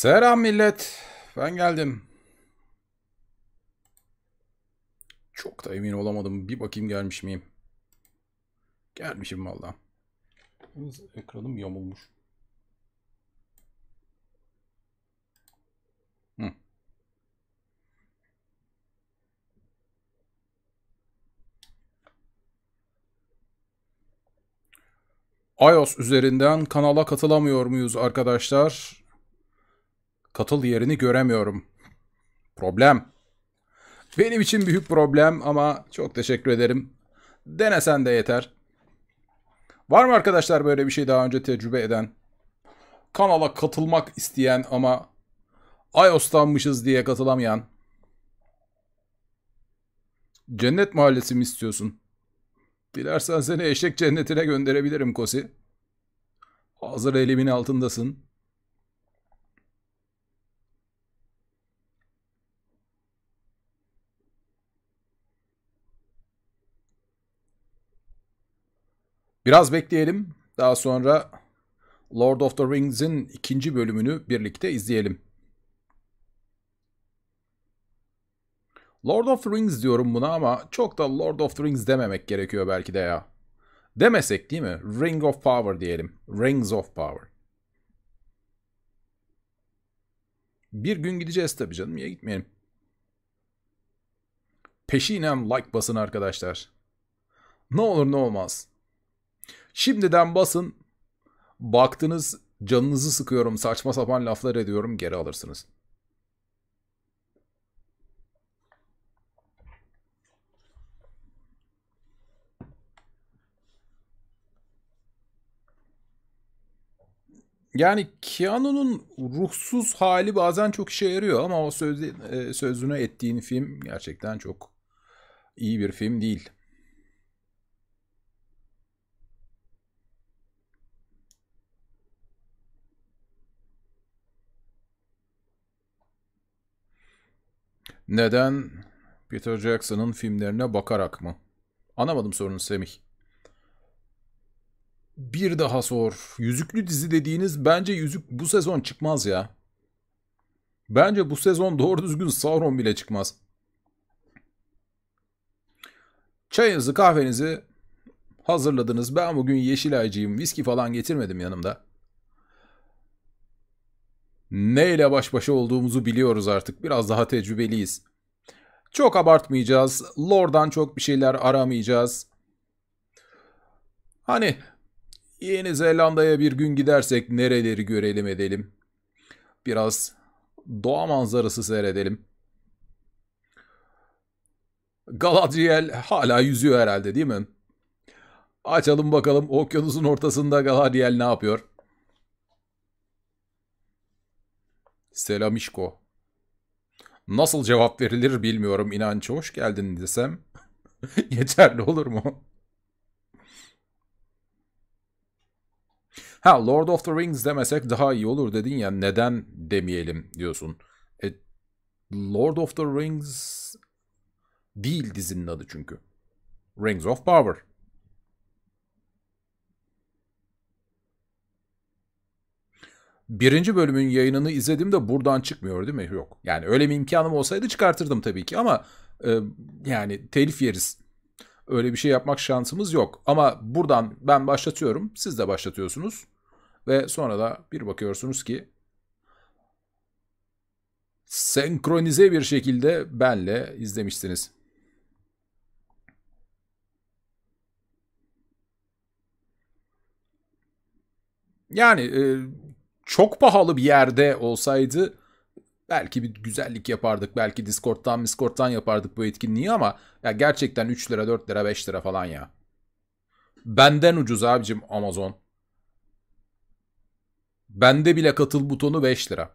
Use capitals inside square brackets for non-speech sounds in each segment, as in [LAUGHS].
Selam millet. Ben geldim. Çok da emin olamadım. Bir bakayım gelmiş miyim? Gelmişim valla. Ekranım yamulmuş. Hı. iOS üzerinden kanala katılamıyor muyuz arkadaşlar? Katıl yerini göremiyorum. Problem. Benim için büyük problem ama çok teşekkür ederim. Denesen de yeter. Var mı arkadaşlar böyle bir şey daha önce tecrübe eden? Kanala katılmak isteyen ama iOS'tanmışız diye katılamayan. Cennet mahallesi mi istiyorsun? Dilersen seni eşek cennetine gönderebilirim Kosi. Hazır elimin altındasın. Biraz bekleyelim. Daha sonra Lord of the Rings'in ikinci bölümünü birlikte izleyelim. Lord of the Rings diyorum buna ama çok da Lord of the Rings dememek gerekiyor belki de ya. Demesek değil mi? Ring of Power diyelim. Rings of Power. Bir gün gideceğiz tabii canım. Niye gitmeyelim? Peşinem like basın arkadaşlar. Ne olur ne olmaz. Şimdiden basın. Baktınız canınızı sıkıyorum saçma sapan laflar ediyorum geri alırsınız. Yani Keanu'nun ruhsuz hali bazen çok işe yarıyor ama o söz, e, sözünü ettiğin film gerçekten çok iyi bir film değil. Neden? Peter Jackson'ın filmlerine bakarak mı? Anlamadım sorunu Semih. Bir daha sor. Yüzüklü dizi dediğiniz bence yüzük bu sezon çıkmaz ya. Bence bu sezon doğru düzgün Sauron bile çıkmaz. Çayınızı kahvenizi hazırladınız. Ben bugün yeşil aycıyım. Viski falan getirmedim yanımda. Ne ile baş başa olduğumuzu biliyoruz artık. Biraz daha tecrübeliyiz. Çok abartmayacağız. Lordan çok bir şeyler aramayacağız. Hani Yeni Zelanda'ya bir gün gidersek nereleri görelim edelim. Biraz doğa manzarası seyredelim. Galadriel hala yüzüyor herhalde değil mi? Açalım bakalım okyanusun ortasında Galadriel ne yapıyor? Selamişko. Nasıl cevap verilir bilmiyorum inanç. Hoş geldin desem [LAUGHS] yeterli olur mu? Ha Lord of the Rings demesek daha iyi olur dedin ya neden demeyelim diyorsun. E, Lord of the Rings değil dizinin adı çünkü. Rings of Power. birinci bölümün yayınını izledim de buradan çıkmıyor değil mi? Yok. Yani öyle bir imkanım olsaydı çıkartırdım tabii ki ama e, yani telif yeriz. Öyle bir şey yapmak şansımız yok. Ama buradan ben başlatıyorum. Siz de başlatıyorsunuz. Ve sonra da bir bakıyorsunuz ki senkronize bir şekilde benle izlemişsiniz. Yani e, çok pahalı bir yerde olsaydı belki bir güzellik yapardık. Belki Discord'dan Discord'dan yapardık bu etkinliği ama ya gerçekten 3 lira 4 lira 5 lira falan ya. Benden ucuz abicim Amazon. Bende bile katıl butonu 5 lira.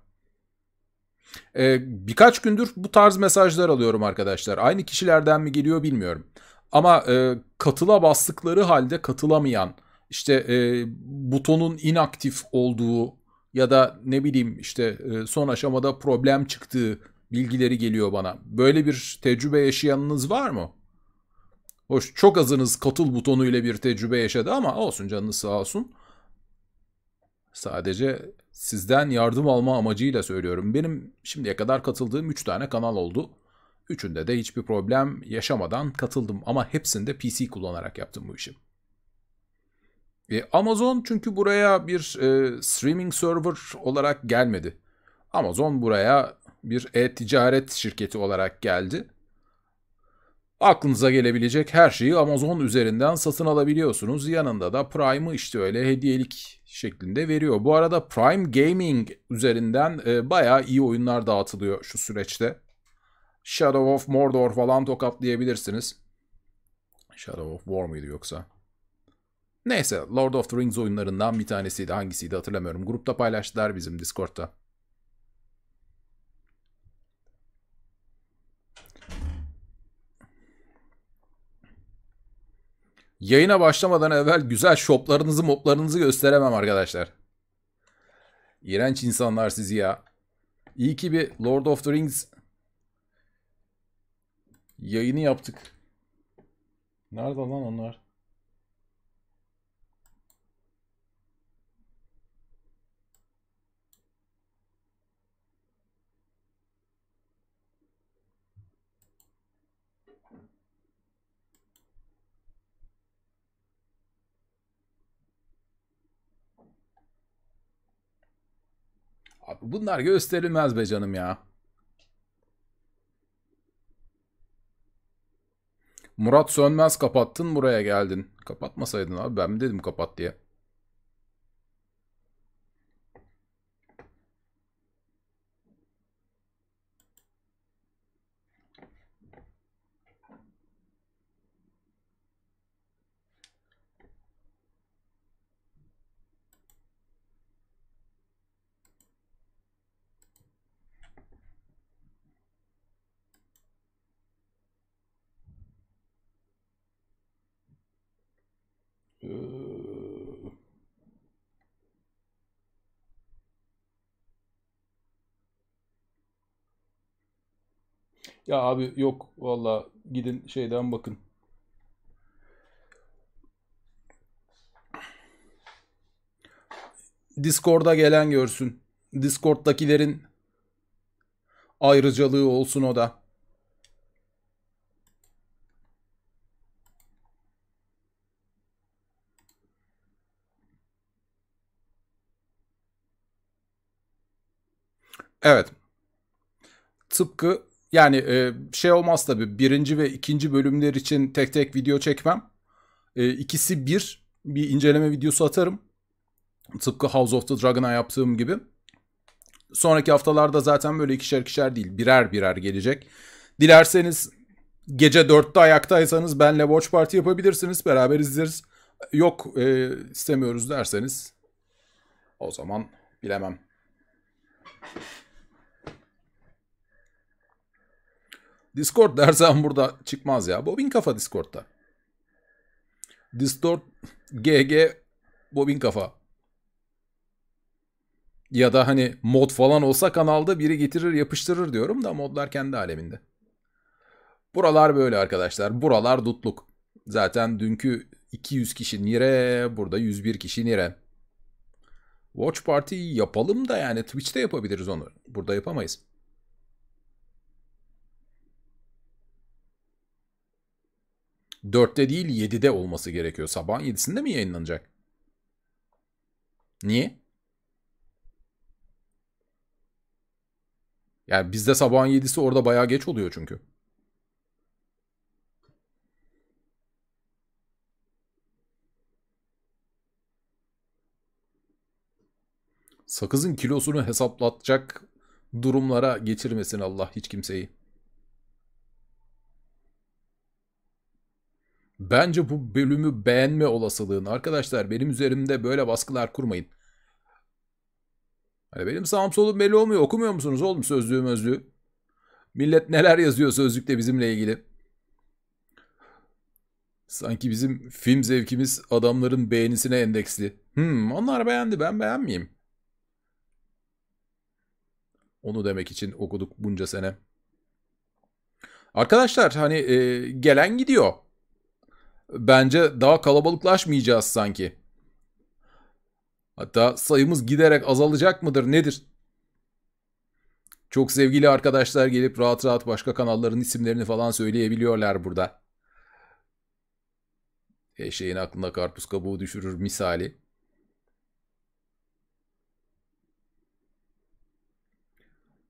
Ee, birkaç gündür bu tarz mesajlar alıyorum arkadaşlar. Aynı kişilerden mi geliyor bilmiyorum. Ama e, katıla bastıkları halde katılamayan, işte e, butonun inaktif olduğu ya da ne bileyim işte e, son aşamada problem çıktığı bilgileri geliyor bana. Böyle bir tecrübe yaşayanınız var mı? Hoş çok azınız katıl butonu ile bir tecrübe yaşadı ama olsun canınız sağ olsun. Sadece sizden yardım alma amacıyla söylüyorum. Benim şimdiye kadar katıldığım 3 tane kanal oldu. Üçünde de hiçbir problem yaşamadan katıldım ama hepsinde PC kullanarak yaptım bu işi. E, Amazon çünkü buraya bir e, streaming server olarak gelmedi. Amazon buraya bir e-ticaret şirketi olarak geldi. Aklınıza gelebilecek her şeyi Amazon üzerinden satın alabiliyorsunuz. Yanında da Prime'ı işte öyle hediyelik şeklinde veriyor. Bu arada Prime Gaming üzerinden e, bayağı iyi oyunlar dağıtılıyor şu süreçte. Shadow of Mordor falan tokatlayabilirsiniz. Shadow of War mıydı yoksa? Neyse Lord of the Rings oyunlarından bir tanesiydi hangisiydi hatırlamıyorum. Grupta paylaştılar bizim Discord'da. Yayına başlamadan evvel güzel şoplarınızı moplarınızı gösteremem arkadaşlar. İğrenç insanlar sizi ya. İyi ki bir Lord of the Rings yayını yaptık. Nerede lan onlar? Abi bunlar gösterilmez be canım ya. Murat Sönmez kapattın buraya geldin. Kapatmasaydın abi ben mi dedim kapat diye. Ya abi yok valla gidin şeyden bakın. Discord'a gelen görsün. Discord'dakilerin ayrıcalığı olsun o da. Evet. Tıpkı yani e, şey olmaz tabii birinci ve ikinci bölümler için tek tek video çekmem. E, ikisi bir bir inceleme videosu atarım. Tıpkı House of the Dragon'a yaptığım gibi. Sonraki haftalarda zaten böyle ikişer ikişer değil birer birer gelecek. Dilerseniz gece dörtte ayaktaysanız benle Watch Party yapabilirsiniz. Beraber izleriz. Yok e, istemiyoruz derseniz o zaman bilemem. Discord dersen burada çıkmaz ya. Bobin kafa Discord'da. Discord GG Bobin kafa. Ya da hani mod falan olsa kanalda biri getirir yapıştırır diyorum da modlar kendi aleminde. Buralar böyle arkadaşlar. Buralar dutluk. Zaten dünkü 200 kişi nire, burada 101 kişi nire. Watch Party yapalım da yani Twitch'te yapabiliriz onu. Burada yapamayız. 4'te değil 7'de olması gerekiyor. Sabahın 7'sinde mi yayınlanacak? Niye? Yani bizde sabahın 7'si orada bayağı geç oluyor çünkü. Sakızın kilosunu hesaplatacak durumlara geçirmesin Allah hiç kimseyi. Bence bu bölümü beğenme olasılığın. Arkadaşlar benim üzerimde böyle baskılar kurmayın. Hani benim sağım solum belli olmuyor. Okumuyor musunuz oğlum sözlüğü mözlüğü? Millet neler yazıyor sözlükte bizimle ilgili. Sanki bizim film zevkimiz adamların beğenisine endeksli. Hmm, onlar beğendi ben beğenmeyeyim. Onu demek için okuduk bunca sene. Arkadaşlar hani e, gelen gidiyor bence daha kalabalıklaşmayacağız sanki. Hatta sayımız giderek azalacak mıdır nedir? Çok sevgili arkadaşlar gelip rahat rahat başka kanalların isimlerini falan söyleyebiliyorlar burada. Eşeğin aklında karpuz kabuğu düşürür misali.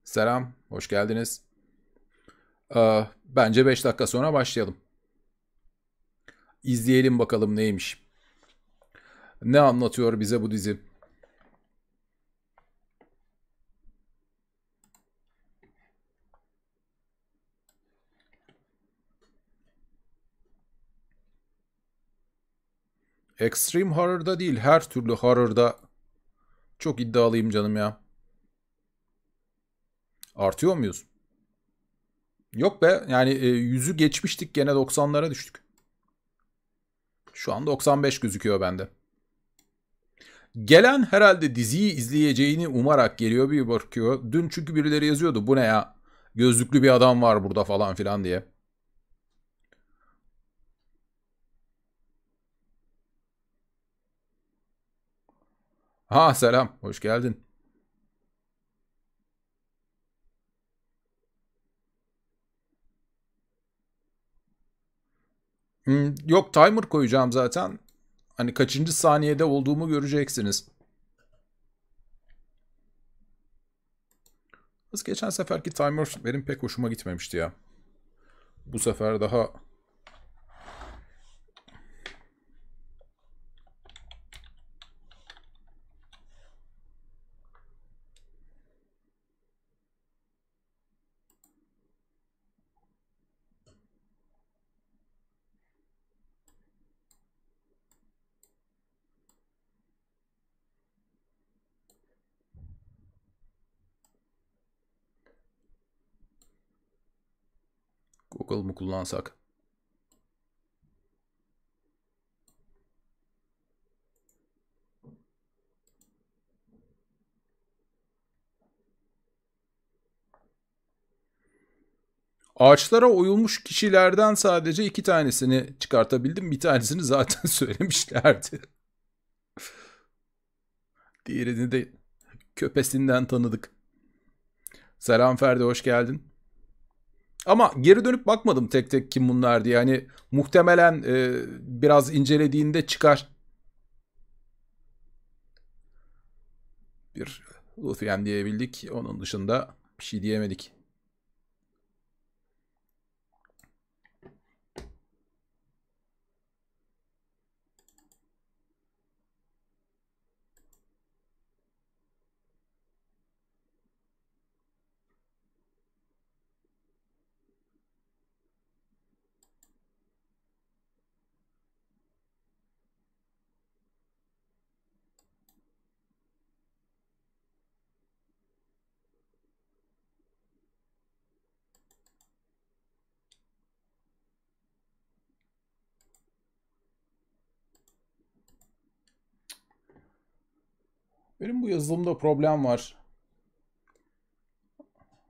Selam, hoş geldiniz. Ee, bence 5 dakika sonra başlayalım. İzleyelim bakalım neymiş. Ne anlatıyor bize bu dizi? Extreme horror'da değil her türlü horror'da çok iddialıyım canım ya. Artıyor muyuz? Yok be yani e, yüzü geçmiştik gene 90'lara düştük. Şu an 95 gözüküyor bende. Gelen herhalde diziyi izleyeceğini umarak geliyor bir bakıyor. Dün çünkü birileri yazıyordu bu ne ya gözlüklü bir adam var burada falan filan diye. Ha selam hoş geldin. Hmm, yok timer koyacağım zaten. Hani kaçıncı saniyede olduğumu göreceksiniz. Biz geçen seferki timer benim pek hoşuma gitmemişti ya. Bu sefer daha kullansak. Ağaçlara oyulmuş kişilerden sadece iki tanesini çıkartabildim. Bir tanesini zaten [LAUGHS] söylemişlerdi. Diğerini de köpesinden tanıdık. Selam Ferdi hoş geldin. Ama geri dönüp bakmadım tek tek kim bunlar diye. Yani muhtemelen e, biraz incelediğinde çıkar. Bir Luthien diyebildik. Onun dışında bir şey diyemedik. Benim bu yazılımda problem var.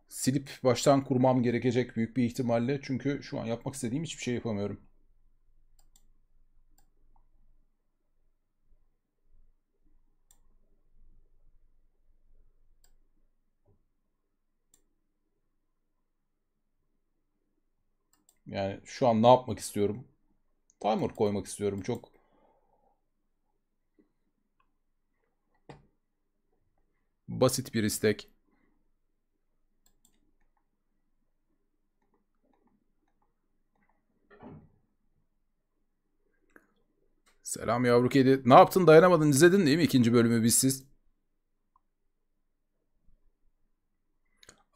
Silip baştan kurmam gerekecek büyük bir ihtimalle. Çünkü şu an yapmak istediğim hiçbir şey yapamıyorum. Yani şu an ne yapmak istiyorum? Timer koymak istiyorum. Çok Basit bir istek. Selam yavru kedi. Ne yaptın dayanamadın izledin değil mi ikinci bölümü bizsiz?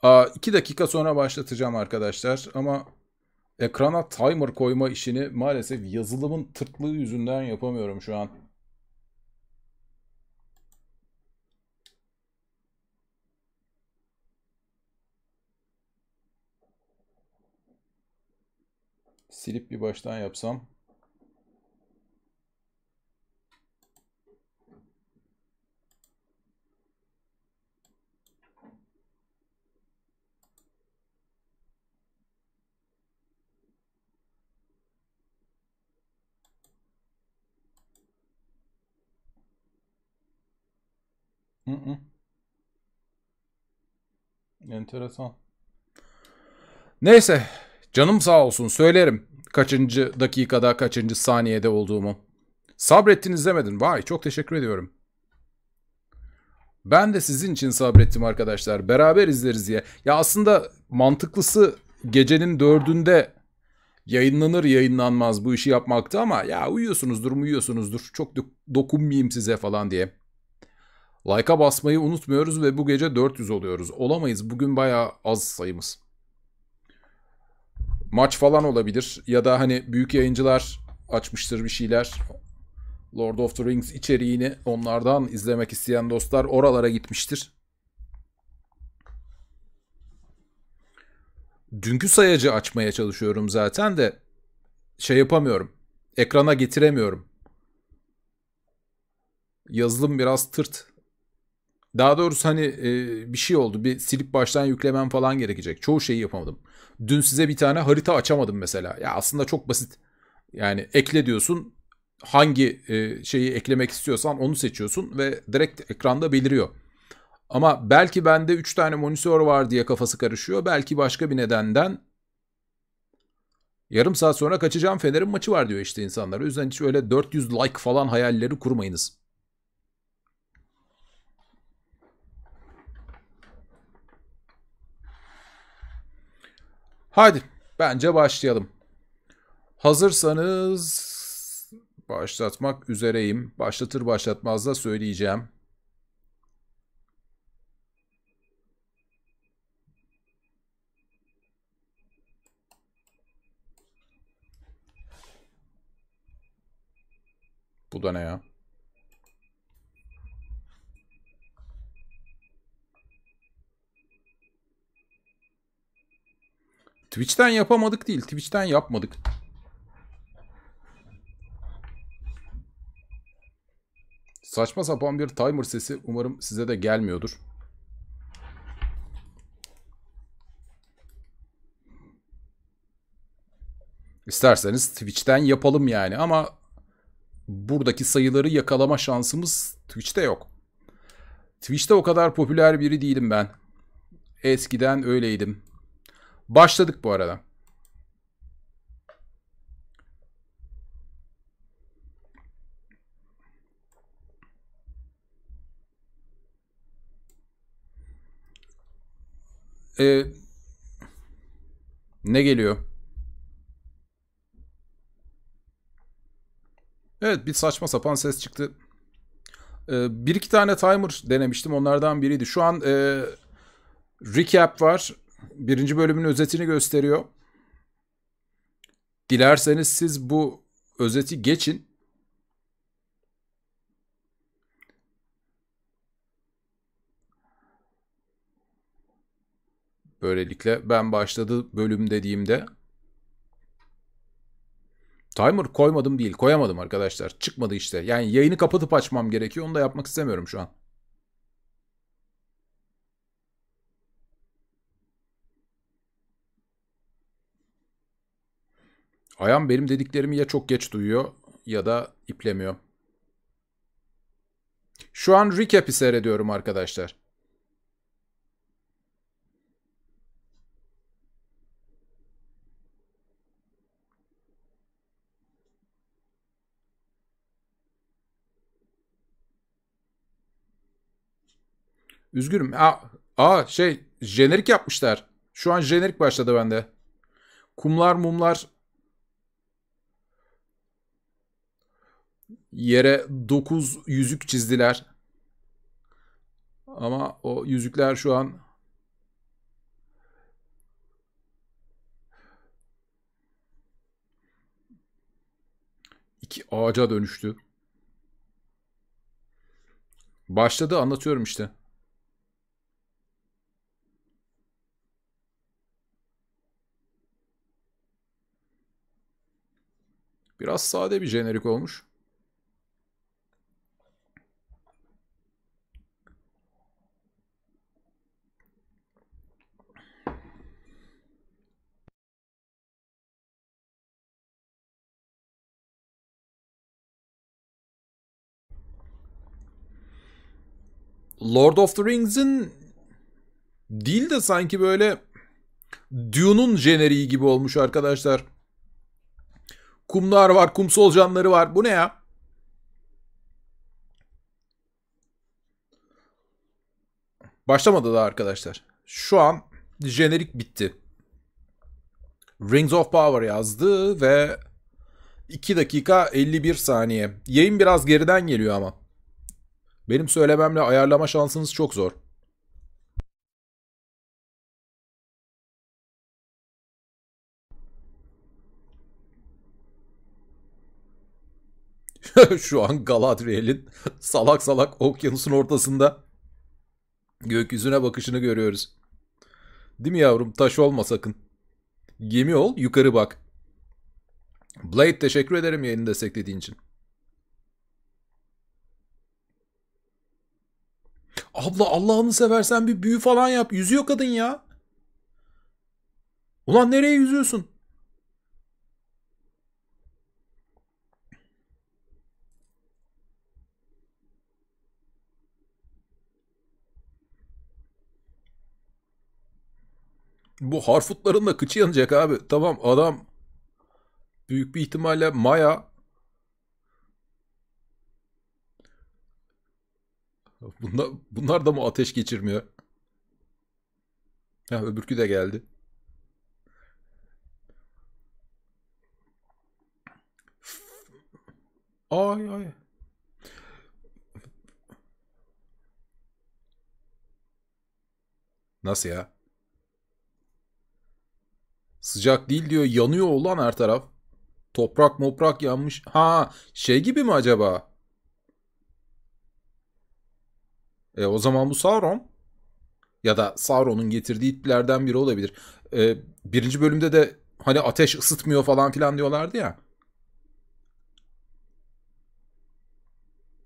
Aa, İki dakika sonra başlatacağım arkadaşlar ama ekrana timer koyma işini maalesef yazılımın tırtlığı yüzünden yapamıyorum şu an. silip bir baştan yapsam Hı hı. Enteresan. Neyse. Canım sağ olsun söylerim kaçıncı dakikada, kaçıncı saniyede olduğumu. Sabrettiniz demedin. Vay çok teşekkür ediyorum. Ben de sizin için sabrettim arkadaşlar. Beraber izleriz diye. Ya aslında mantıklısı gecenin dördünde yayınlanır yayınlanmaz bu işi yapmaktı ama ya uyuyorsunuzdur mu uyuyorsunuzdur çok dokunmayayım size falan diye. Like'a basmayı unutmuyoruz ve bu gece 400 oluyoruz. Olamayız bugün bayağı az sayımız maç falan olabilir. Ya da hani büyük yayıncılar açmıştır bir şeyler. Lord of the Rings içeriğini onlardan izlemek isteyen dostlar oralara gitmiştir. Dünkü sayacı açmaya çalışıyorum zaten de şey yapamıyorum. Ekrana getiremiyorum. Yazılım biraz tırt. Daha doğrusu hani e, bir şey oldu. Bir silip baştan yüklemem falan gerekecek. Çoğu şeyi yapamadım. Dün size bir tane harita açamadım mesela. Ya aslında çok basit. Yani ekle diyorsun. Hangi e, şeyi eklemek istiyorsan onu seçiyorsun ve direkt ekranda beliriyor. Ama belki bende 3 tane monitör var diye kafası karışıyor. Belki başka bir nedenden yarım saat sonra kaçacağım Fener'in maçı var diyor işte insanlara. O yüzden hiç öyle 400 like falan hayalleri kurmayınız. Hadi bence başlayalım. Hazırsanız başlatmak üzereyim. Başlatır başlatmaz da söyleyeceğim. Bu da ne ya? Twitch'ten yapamadık değil. Twitch'ten yapmadık. Saçma sapan bir timer sesi umarım size de gelmiyordur. İsterseniz Twitch'ten yapalım yani ama buradaki sayıları yakalama şansımız Twitch'te yok. Twitch'te o kadar popüler biri değilim ben. Eskiden öyleydim. Başladık bu arada. Ee, ne geliyor? Evet bir saçma sapan ses çıktı. Ee, bir iki tane timer denemiştim onlardan biriydi. Şu an e, recap var birinci bölümün özetini gösteriyor. Dilerseniz siz bu özeti geçin. Böylelikle ben başladı bölüm dediğimde timer koymadım değil koyamadım arkadaşlar çıkmadı işte. Yani yayını kapatıp açmam gerekiyor onu da yapmak istemiyorum şu an. Ayan benim dediklerimi ya çok geç duyuyor ya da iplemiyor. Şu an recap'i seyrediyorum arkadaşlar. Üzgünüm. Aa, aa şey jenerik yapmışlar. Şu an jenerik başladı bende. Kumlar mumlar Yere 9 yüzük çizdiler. Ama o yüzükler şu an iki ağaca dönüştü. Başladı anlatıyorum işte. Biraz sade bir jenerik olmuş. Lord of the Rings'in değil de sanki böyle Dune'un jeneriği gibi olmuş arkadaşlar. Kumlar var, kum solucanları var. Bu ne ya? Başlamadı da arkadaşlar. Şu an jenerik bitti. Rings of Power yazdı ve 2 dakika 51 saniye. Yayın biraz geriden geliyor ama. Benim söylememle ayarlama şansınız çok zor. [LAUGHS] Şu an Galadriel'in [LAUGHS] salak salak okyanusun ortasında gökyüzüne bakışını görüyoruz. Değil mi yavrum? Taş olma sakın. Gemi ol, yukarı bak. Blade teşekkür ederim yayını desteklediğin için. Abla Allah'ını seversen bir büyü falan yap. Yüzüyor kadın ya. Ulan nereye yüzüyorsun? Bu harfutların da kıçı yanacak abi. Tamam adam büyük bir ihtimalle Maya Bunlar, bunlar da mı ateş geçirmiyor? Ha, öbürkü de geldi. Ay ay. Nasıl ya? Sıcak değil diyor. Yanıyor olan her taraf. Toprak moprak yanmış. Ha şey gibi mi acaba? E, o zaman bu Sauron ya da Sauron'un getirdiği itlerden biri olabilir. E, birinci bölümde de hani ateş ısıtmıyor falan filan diyorlardı ya.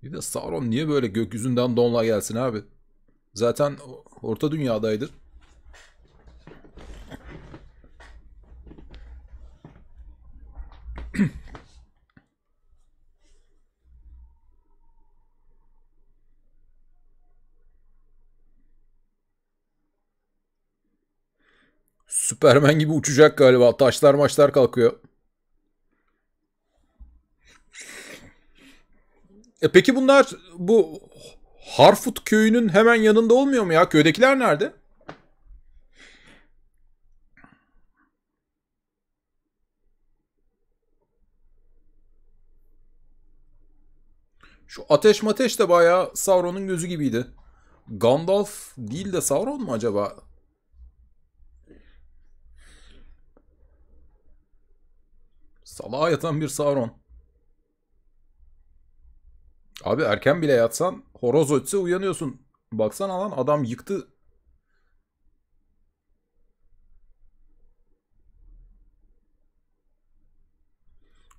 Bir de Sauron niye böyle gökyüzünden donla gelsin abi? Zaten orta dünyadaydı. Süpermen gibi uçacak galiba. Taşlar maçlar kalkıyor. E peki bunlar bu Harfut köyünün hemen yanında olmuyor mu ya? Köydekiler nerede? Şu ateş mateş de bayağı Sauron'un gözü gibiydi. Gandalf değil de Sauron mu acaba? Salağa yatan bir Sauron. Abi erken bile yatsan horoz ötse uyanıyorsun. Baksan alan adam yıktı.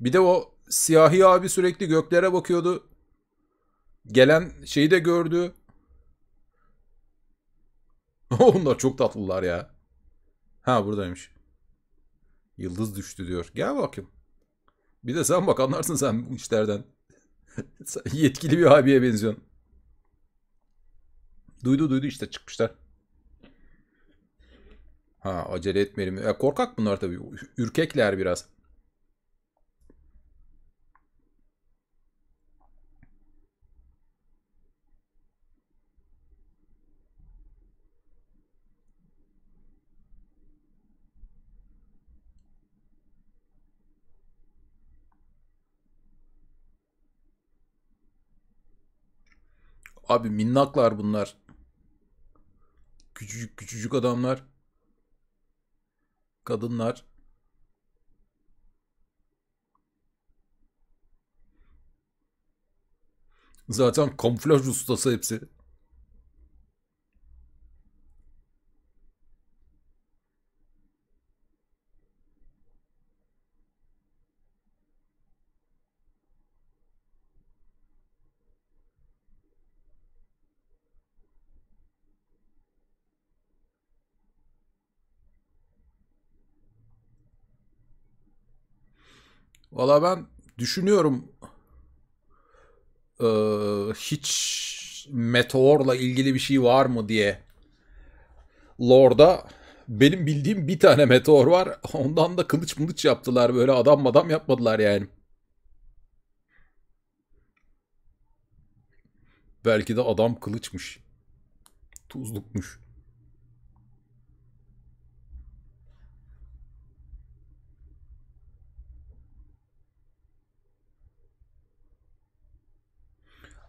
Bir de o siyahi abi sürekli göklere bakıyordu. Gelen şeyi de gördü. [LAUGHS] Onlar çok tatlılar ya. Ha buradaymış. Yıldız düştü diyor. Gel bakayım. Bir de sen bak anlarsın sen bu işlerden. yetkili bir abiye benziyorsun. Duydu duydu işte çıkmışlar. Ha acele etmeyelim. E, korkak bunlar tabii. Ürkekler biraz. Abi minnaklar bunlar. Küçücük küçücük adamlar. Kadınlar. Zaten kamuflaj ustası hepsi. Valla ben düşünüyorum ee, hiç meteorla ilgili bir şey var mı diye. Lord'a benim bildiğim bir tane [LAUGHS] meteor var. Ondan da kılıç mılıç yaptılar. Böyle adam adam yapmadılar yani. Belki de adam kılıçmış. Tuzlukmuş.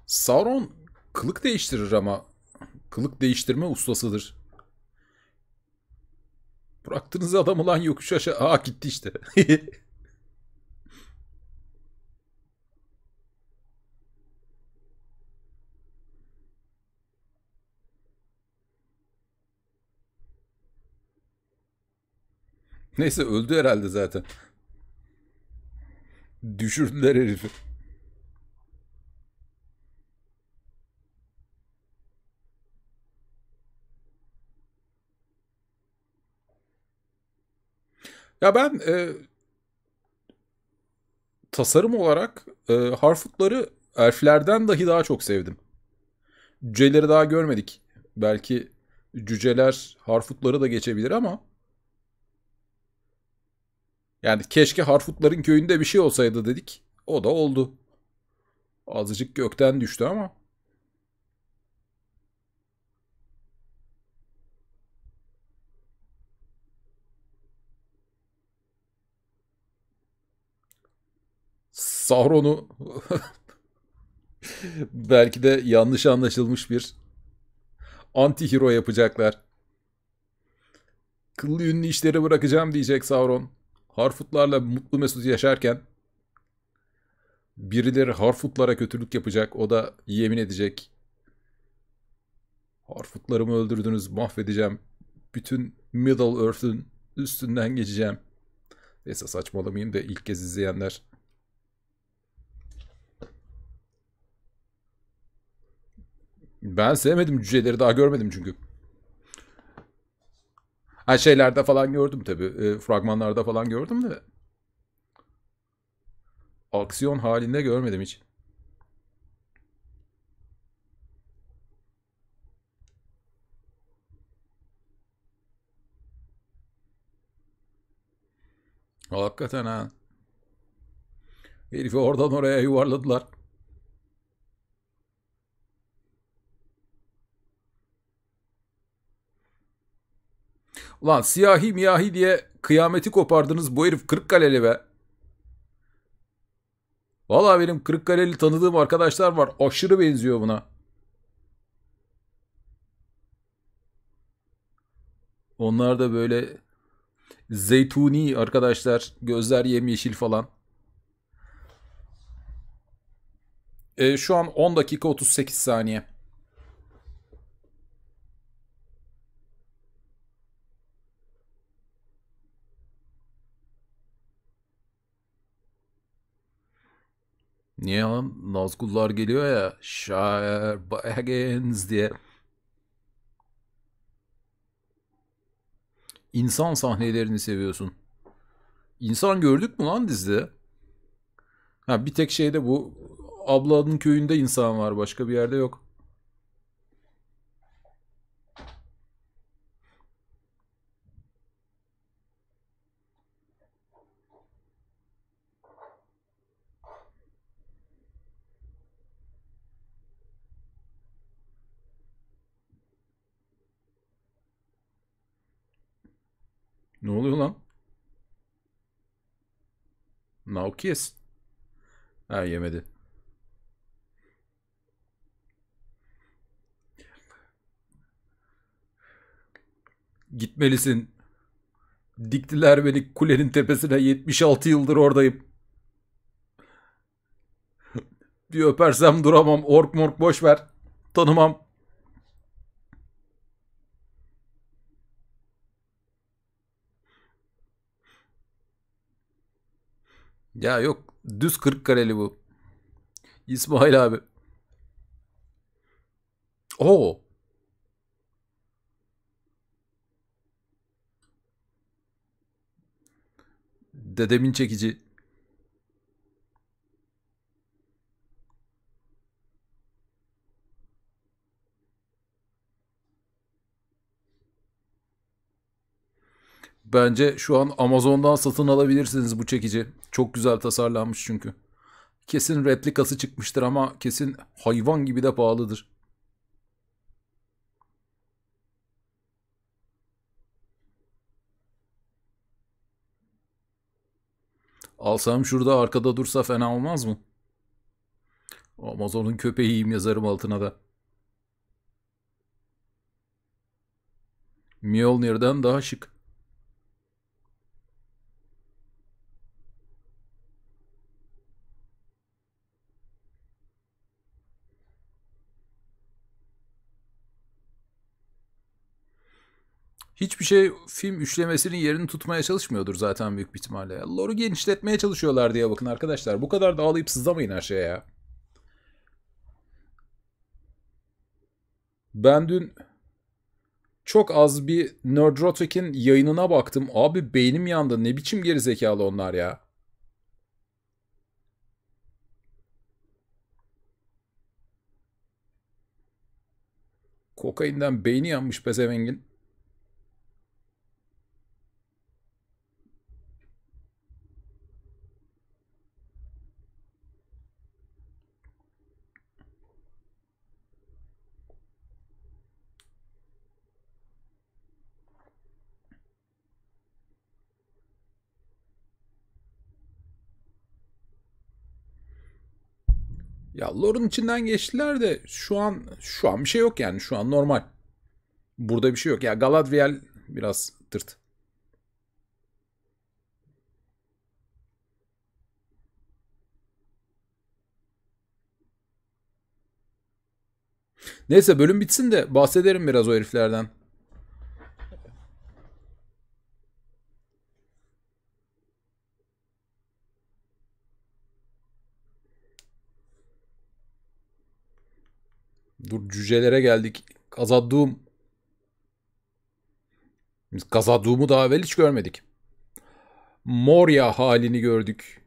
Sauron kılık değiştirir ama kılık değiştirme ustasıdır. Bıraktığınız adamı lan yokuş aşağı. Aa gitti işte. [LAUGHS] Neyse öldü herhalde zaten. Düşürdüler herifi. Ya ben e, tasarım olarak e, Harfutları elflerden dahi daha çok sevdim. Cüceleri daha görmedik. Belki cüceler Harfutları da geçebilir ama yani keşke Harfutların köyünde bir şey olsaydı dedik. O da oldu. Azıcık gökten düştü ama Sauron'u belki de yanlış anlaşılmış bir anti hero yapacaklar. Kıllı ünlü işleri bırakacağım diyecek Sauron. Harfutlarla mutlu mesut yaşarken birileri Harfutlara kötülük yapacak. O da yemin edecek. Harfutlarımı öldürdünüz, mahvedeceğim. Bütün Middle Earth'ün üstünden geçeceğim. Neyse saçmalamayayım da ilk kez izleyenler Ben sevmedim cüceleri daha görmedim çünkü. Ha şeylerde falan gördüm tabi. E, fragmanlarda falan gördüm de. Aksiyon halinde görmedim hiç. Hakikaten ha. Herifi oradan oraya yuvarladılar. Ulan siyahi miyahi diye kıyameti kopardınız bu herif Kırıkkaleli be. Valla benim Kırıkkaleli tanıdığım arkadaşlar var. Aşırı benziyor buna. Onlar da böyle zeytuni arkadaşlar. Gözler yemyeşil falan. E, şu an 10 dakika 38 saniye. Niye lan Nazgullar geliyor ya. Şair Baggins diye. İnsan sahnelerini seviyorsun. İnsan gördük mü lan dizide? Ha bir tek şey de bu ablanın köyünde insan var başka bir yerde yok. Ne oluyor lan? Now kiss. Ha yemedi. Gitmelisin. Diktiler beni kulenin tepesine 76 yıldır oradayım. Bir öpersem duramam. Ork mork boş ver. Tanımam. Ya yok. Düz 40 kareli bu. İsmail abi. Oo. Dedemin çekici. Bence şu an Amazon'dan satın alabilirsiniz bu çekici. Çok güzel tasarlanmış çünkü. Kesin replikası çıkmıştır ama kesin hayvan gibi de pahalıdır. Alsam şurada arkada dursa fena olmaz mı? Amazon'un köpeğiyim yazarım altına da. Mjolnir'den daha şık. Hiçbir şey film üçlemesinin yerini tutmaya çalışmıyordur zaten büyük bir ihtimalle. Lore'u genişletmeye çalışıyorlar diye bakın arkadaşlar. Bu kadar da ağlayıp sızlamayın her şeye ya. Ben dün çok az bir Nerdrotek'in yayınına baktım. Abi beynim yandı. Ne biçim geri zekalı onlar ya. Kokainden beyni yanmış pezevengin. Ya Lor'un içinden geçtiler de şu an şu an bir şey yok yani. Şu an normal. Burada bir şey yok. Ya Galadriel biraz tırt. Neyse bölüm bitsin de bahsederim biraz o heriflerden. Dur cücelere geldik. Gazadduğum. Biz Gazadduğumu daha evvel hiç görmedik. Moria halini gördük.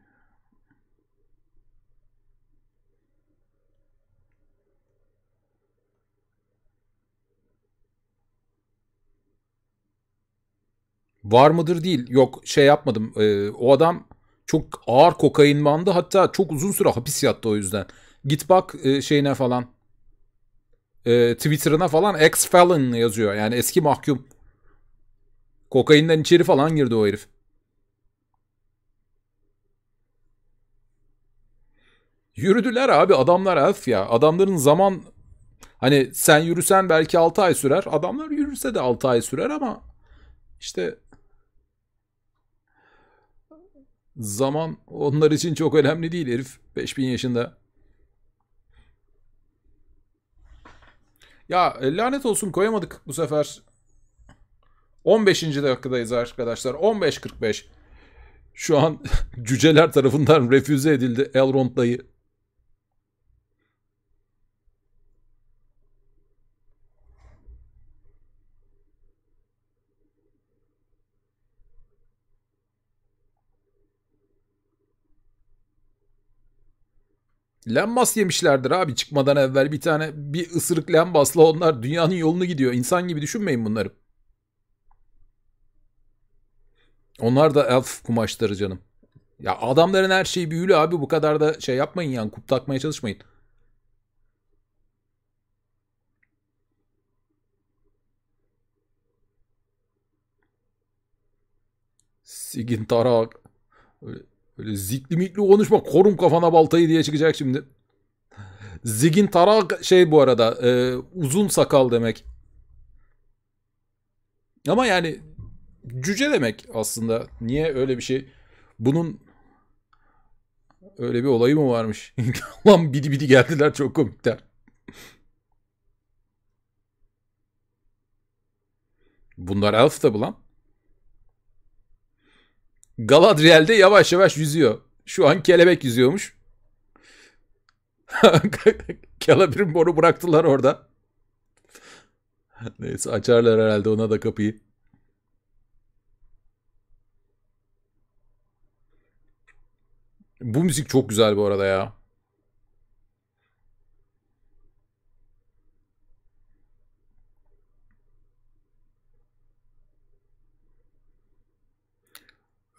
Var mıdır değil. Yok şey yapmadım. Ee, o adam çok ağır kokain bandı. Hatta çok uzun süre hapis yattı o yüzden. Git bak e, şeyine falan e, Twitter'ına falan ex felon yazıyor. Yani eski mahkum. Kokainden içeri falan girdi o herif. Yürüdüler abi adamlar af ya. Adamların zaman hani sen yürüsen belki 6 ay sürer. Adamlar yürürse de 6 ay sürer ama işte zaman onlar için çok önemli değil herif 5000 yaşında. Ya e, lanet olsun koyamadık bu sefer. 15. dakikadayız arkadaşlar. 15.45. Şu an [LAUGHS] cüceler tarafından refüze edildi Elrond dayı. Lembas yemişlerdir abi çıkmadan evvel bir tane bir ısırık lembasla onlar dünyanın yolunu gidiyor. İnsan gibi düşünmeyin bunları. Onlar da elf kumaşları canım. Ya adamların her şeyi büyülü abi bu kadar da şey yapmayın yani kup takmaya çalışmayın. Sigin Tarak. Öyle Böyle zikli mikli konuşma korum kafana baltayı diye çıkacak şimdi. Zigin tarak şey bu arada e, uzun sakal demek. Ama yani cüce demek aslında. Niye öyle bir şey? Bunun öyle bir olayı mı varmış? [LAUGHS] Lan bidi bidi geldiler çok komikler. Bunlar elf tabi lan. Galadriel de yavaş yavaş yüzüyor. Şu an kelebek yüzüyormuş. Kelebirin [LAUGHS] boru bıraktılar orada. Neyse açarlar herhalde ona da kapıyı. Bu müzik çok güzel bu arada ya.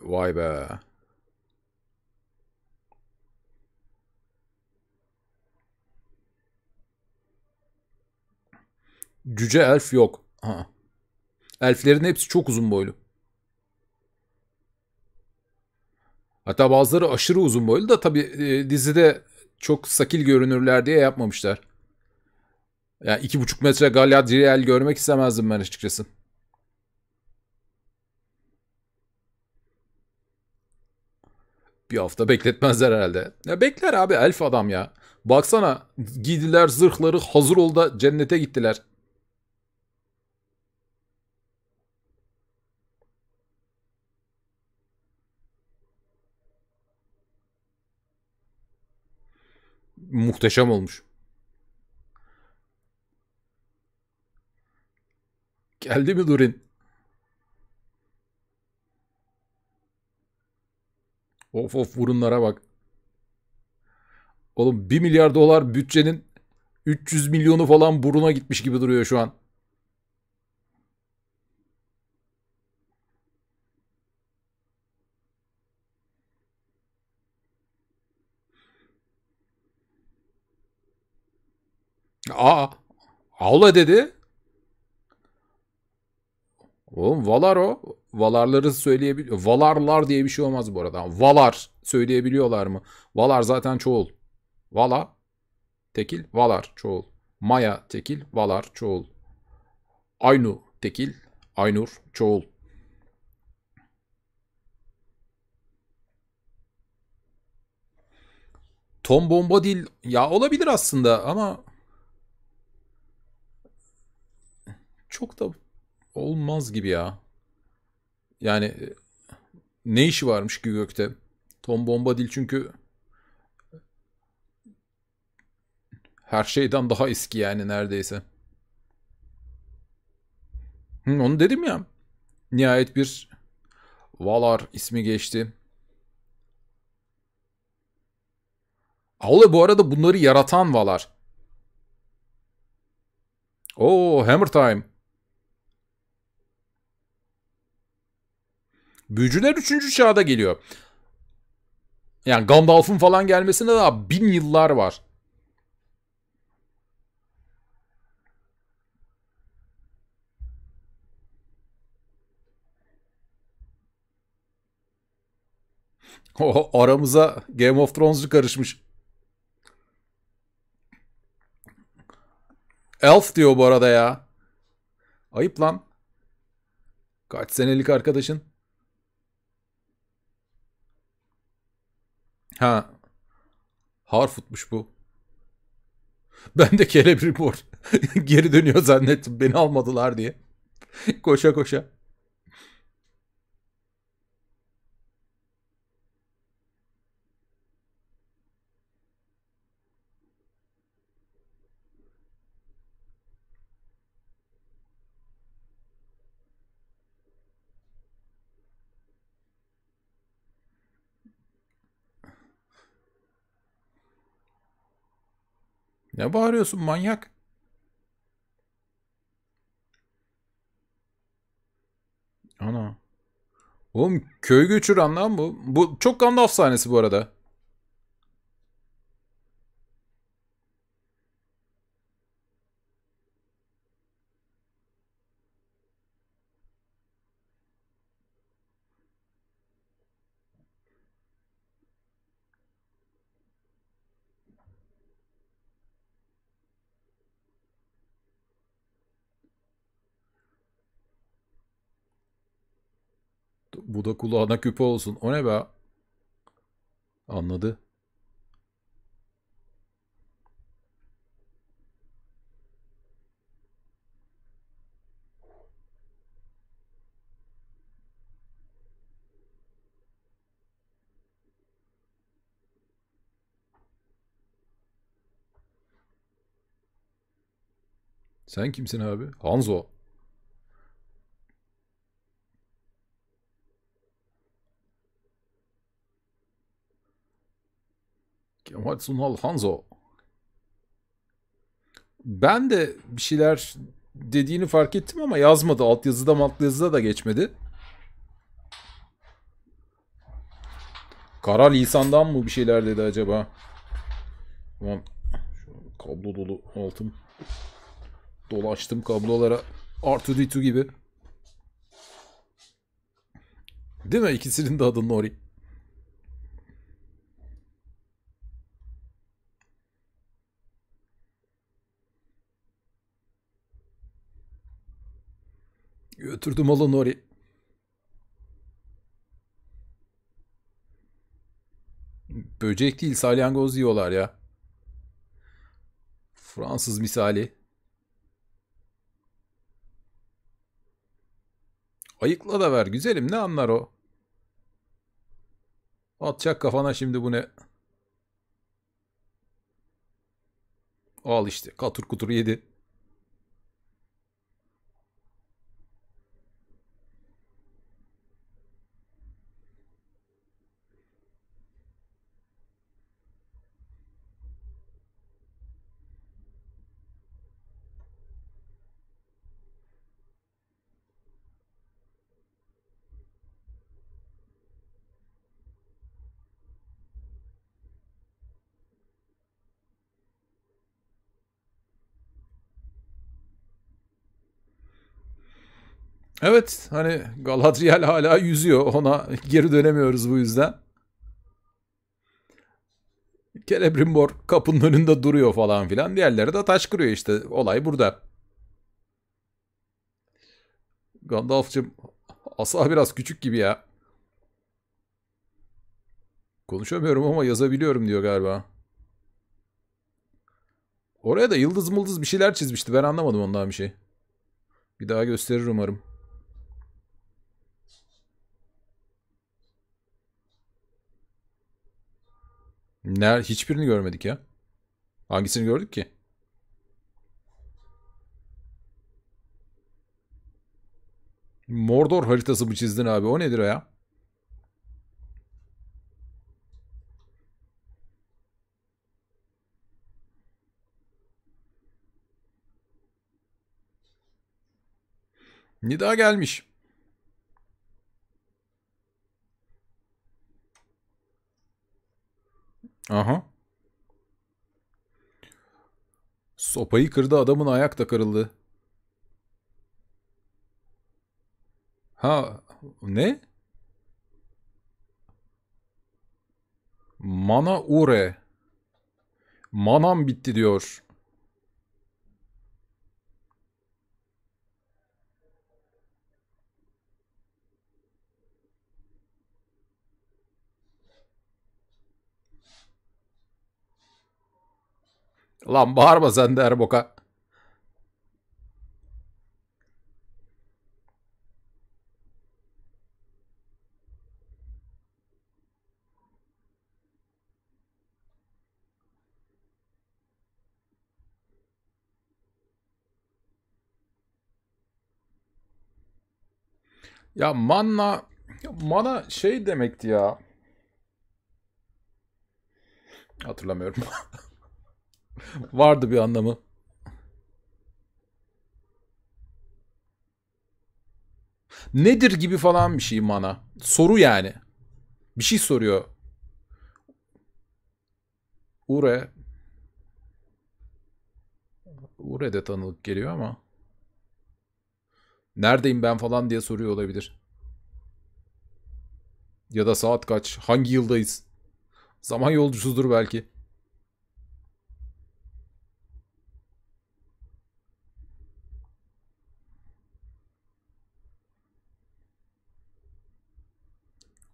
Vay be. Cüce elf yok. Ha. Elflerin hepsi çok uzun boylu. Hatta bazıları aşırı uzun boylu da tabi e, dizide çok sakil görünürler diye yapmamışlar. Yani iki buçuk metre Galadriel görmek istemezdim ben açıkçası. Bir hafta bekletmezler herhalde. Ya bekler abi elf adam ya. Baksana giydiler zırhları hazır oldu cennete gittiler. Muhteşem olmuş. Geldi mi Durin? Of of burunlara bak. Oğlum 1 milyar dolar bütçenin 300 milyonu falan buruna gitmiş gibi duruyor şu an. Aa, avla dedi. Oğlum Valar o. Valarları söyleyebiliyor. Valarlar diye bir şey olmaz bu arada. Valar söyleyebiliyorlar mı? Valar zaten çoğul. Vala tekil Valar çoğul. Maya tekil Valar çoğul. Aynu tekil Aynur çoğul. Tom Bombadil ya olabilir aslında ama çok da olmaz gibi ya. Yani e, ne işi varmış ki gökte? Tom Bombadil çünkü her şeyden daha eski yani neredeyse. Hı, onu dedim ya. Nihayet bir Valar ismi geçti. Ağlı bu arada bunları yaratan Valar. Oo Hammer Time. Büyücüler 3. çağda geliyor. Yani Gandalf'ın falan gelmesine daha bin yıllar var. [LAUGHS] Oh, aramıza Game of Thrones'cu karışmış. Elf diyor bu arada ya. Ayıp lan. Kaç senelik arkadaşın? Ha. Harfutmuş bu. Ben de kelebrim var. [LAUGHS] Geri dönüyor zannettim. Beni almadılar diye. koşa koşa. Ne bağırıyorsun manyak? Ana. Oğlum köy göçür lan bu. Bu çok Gandalf sahnesi bu arada. Bu da kulağına küpe olsun. O ne be? Anladı. Sen kimsin abi? Hanzo. Watsunal Hanzo. Ben de bir şeyler dediğini fark ettim ama yazmadı. alt yazıda alt yazıda da geçmedi. Kara lisandan mı bir şeyler dedi acaba? Aman kablo dolu altım. Dolaştım kablolara. Artu D2 gibi. Değil mi? İkisinin de adı Nori. götürdü malını oraya. Böcek değil salyangoz diyorlar ya. Fransız misali. Ayıkla da ver güzelim ne anlar o. Atacak kafana şimdi bu ne? Al işte katur kutur yedi. Evet hani Galadriel hala yüzüyor. Ona geri dönemiyoruz bu yüzden. Celebrimbor kapının önünde duruyor falan filan. Diğerleri de taş kırıyor işte. Olay burada. Gandalf'cığım asa biraz küçük gibi ya. Konuşamıyorum ama yazabiliyorum diyor galiba. Oraya da yıldız mıldız bir şeyler çizmişti. Ben anlamadım ondan bir şey. Bir daha gösterir umarım. Ner hiçbirini görmedik ya. Hangisini gördük ki? Mordor haritası mı çizdin abi? O nedir o ya? Nida gelmiş. Aha. Sopayı kırdı adamın ayak da kırıldı. Ha ne? Mana ure. Manam bitti diyor. Lan bağırma sen de Erboka. Ya manna mana şey demekti ya. Hatırlamıyorum. [LAUGHS] [LAUGHS] Vardı bir anlamı. Nedir gibi falan bir şey mana. Soru yani. Bir şey soruyor. Ure. Ure de tanılık geliyor ama. Neredeyim ben falan diye soruyor olabilir. Ya da saat kaç? Hangi yıldayız? Zaman yolcusudur belki.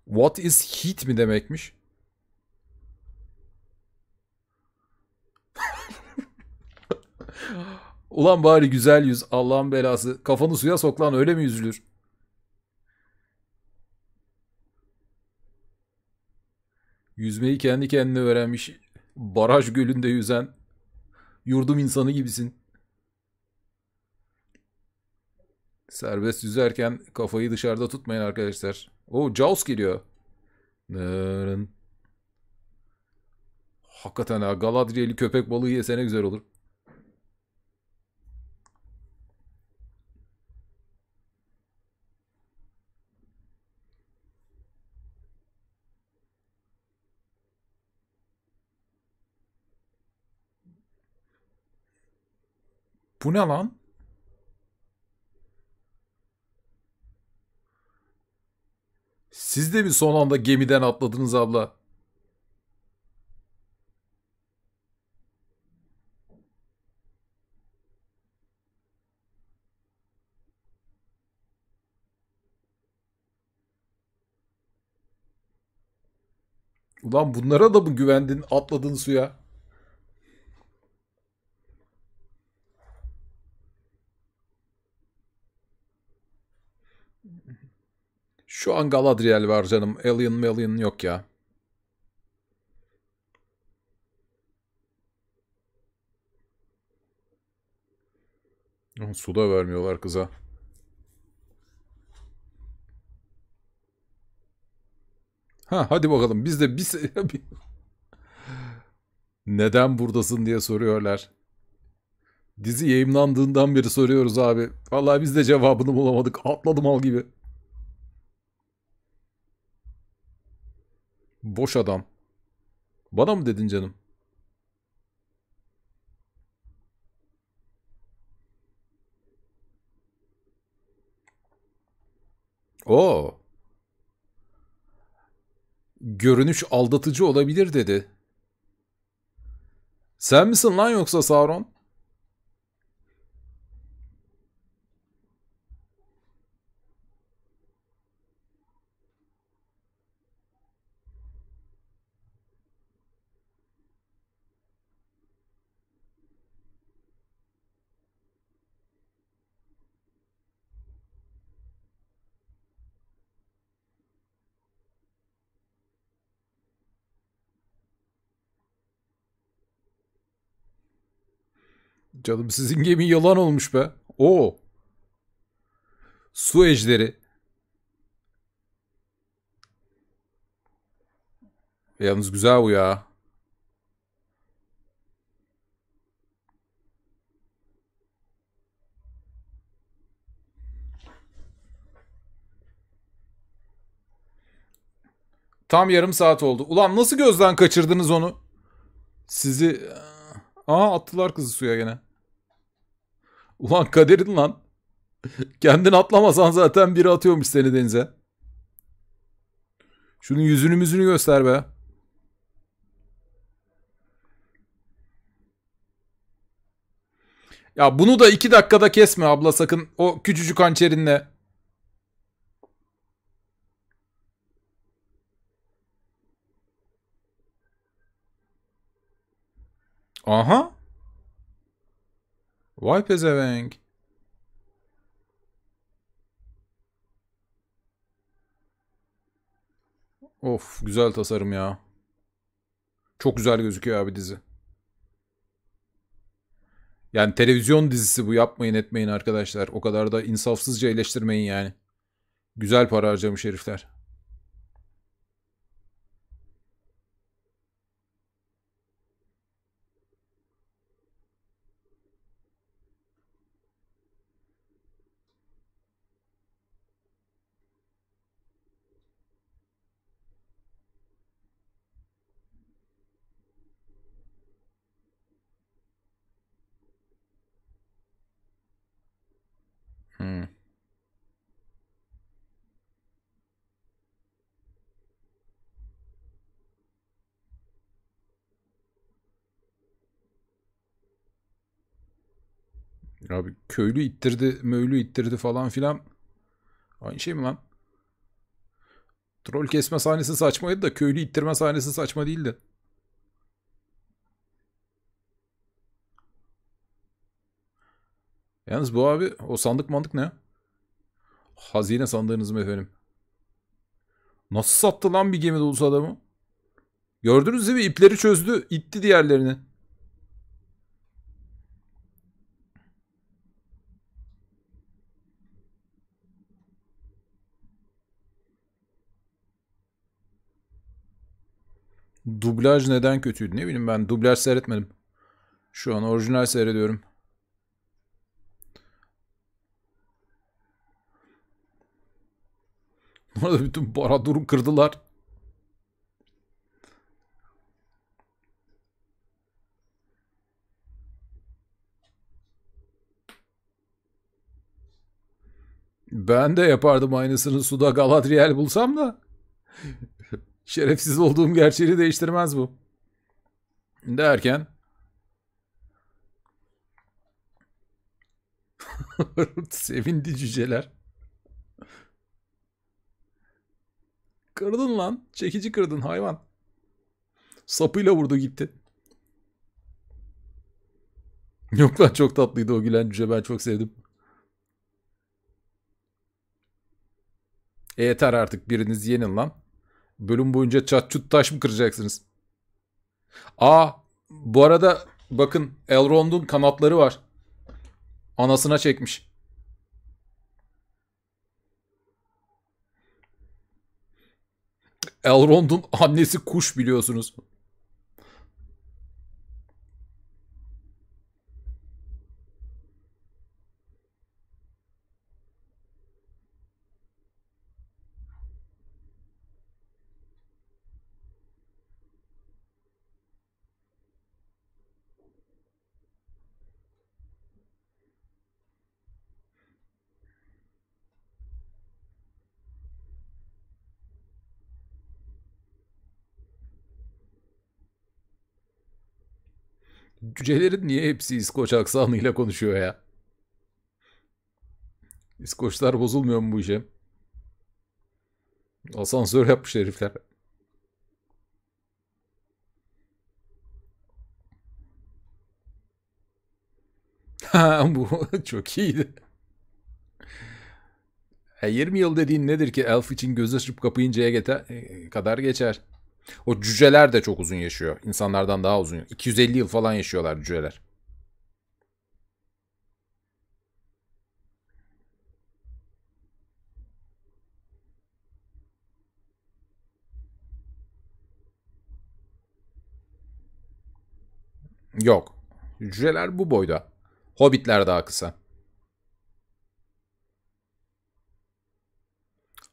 What is heat mi demekmiş? [LAUGHS] Ulan bari güzel yüz Allah'ın belası. Kafanı suya sok lan öyle mi yüzülür? Yüzmeyi kendi kendine öğrenmiş baraj gölünde yüzen yurdum insanı gibisin. Serbest yüzerken kafayı dışarıda tutmayın arkadaşlar. O Jaws geliyor. Nırın. Hakikaten ha Galadriel'i köpek balığı yesene güzel olur. Bu ne lan? Siz de mi son anda gemiden atladınız abla? Ulan bunlara da mı güvendin atladın suya? Şu an Galadriel var canım. Alien Malian yok ya. Suda vermiyorlar kıza. Ha hadi bakalım biz de [LAUGHS] bir neden buradasın diye soruyorlar. Dizi yayınlandığından beri soruyoruz abi. Vallahi biz de cevabını bulamadık. Atladım al gibi. Boş adam. Bana mı dedin canım? Oo. Görünüş aldatıcı olabilir dedi. Sen misin lan yoksa Sauron? Canım sizin gemi yalan olmuş be. o Su ejderi. Yalnız güzel bu ya. Tam yarım saat oldu. Ulan nasıl gözden kaçırdınız onu? Sizi... Aa attılar kızı suya gene. Ulan kaderin lan. Kendin atlamasan zaten biri atıyormuş seni denize. Şunun yüzünü müzünü göster be. Ya bunu da iki dakikada kesme abla sakın o küçücük hançerinle. Aha. Vay pezevenk. Of güzel tasarım ya. Çok güzel gözüküyor abi dizi. Yani televizyon dizisi bu yapmayın etmeyin arkadaşlar. O kadar da insafsızca eleştirmeyin yani. Güzel para harcamış herifler. abi. Köylü ittirdi, möylü ittirdi falan filan. Aynı şey mi lan? Troll kesme sahnesi saçmaydı da köylü ittirme sahnesi saçma değildi. Yalnız bu abi o sandık mandık ne? Hazine sandığınız mı efendim? Nasıl sattı lan bir gemi dolusu adamı? Gördünüz değil mi? İpleri çözdü. itti diğerlerini. dublaj neden kötüydü? Ne bileyim ben dublaj seyretmedim. Şu an orijinal seyrediyorum. Orada bütün Baradur'u kırdılar. Ben de yapardım aynısını suda Galadriel bulsam da. Şerefsiz olduğum gerçeğini değiştirmez bu. Derken [LAUGHS] Sevindi cüceler. Kırdın lan. Çekici kırdın hayvan. Sapıyla vurdu gitti. Yok lan çok tatlıydı o gülen cüce ben çok sevdim. E yeter artık biriniz yenin lan. Bölüm boyunca çatçut taş mı kıracaksınız? Aa bu arada bakın Elrond'un kanatları var. Anasına çekmiş. Elrond'un annesi kuş biliyorsunuz. Cücelerin niye hepsi İskoç aksanıyla konuşuyor ya? İskoçlar bozulmuyor mu bu işe? Asansör yapmış herifler. Ha [LAUGHS] bu çok iyiydi. 20 yıl dediğin nedir ki elf için göz açıp kapayıncaya gete kadar geçer. O cüceler de çok uzun yaşıyor. İnsanlardan daha uzun. 250 yıl falan yaşıyorlar cüceler. Yok. Cüceler bu boyda. Hobbitler daha kısa.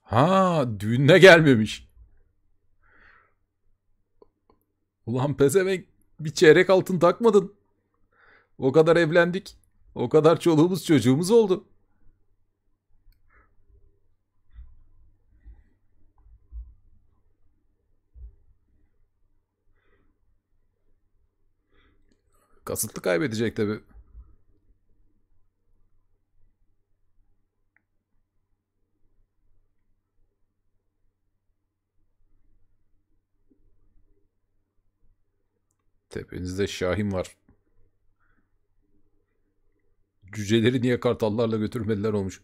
Ha, düğününe gelmemiş. Ulan pezevenk bir çeyrek altın takmadın. O kadar evlendik. O kadar çoluğumuz çocuğumuz oldu. Kasıtlı kaybedecek tabii. Tepenizde Şahin var. Cüceleri niye kartallarla götürmediler olmuş.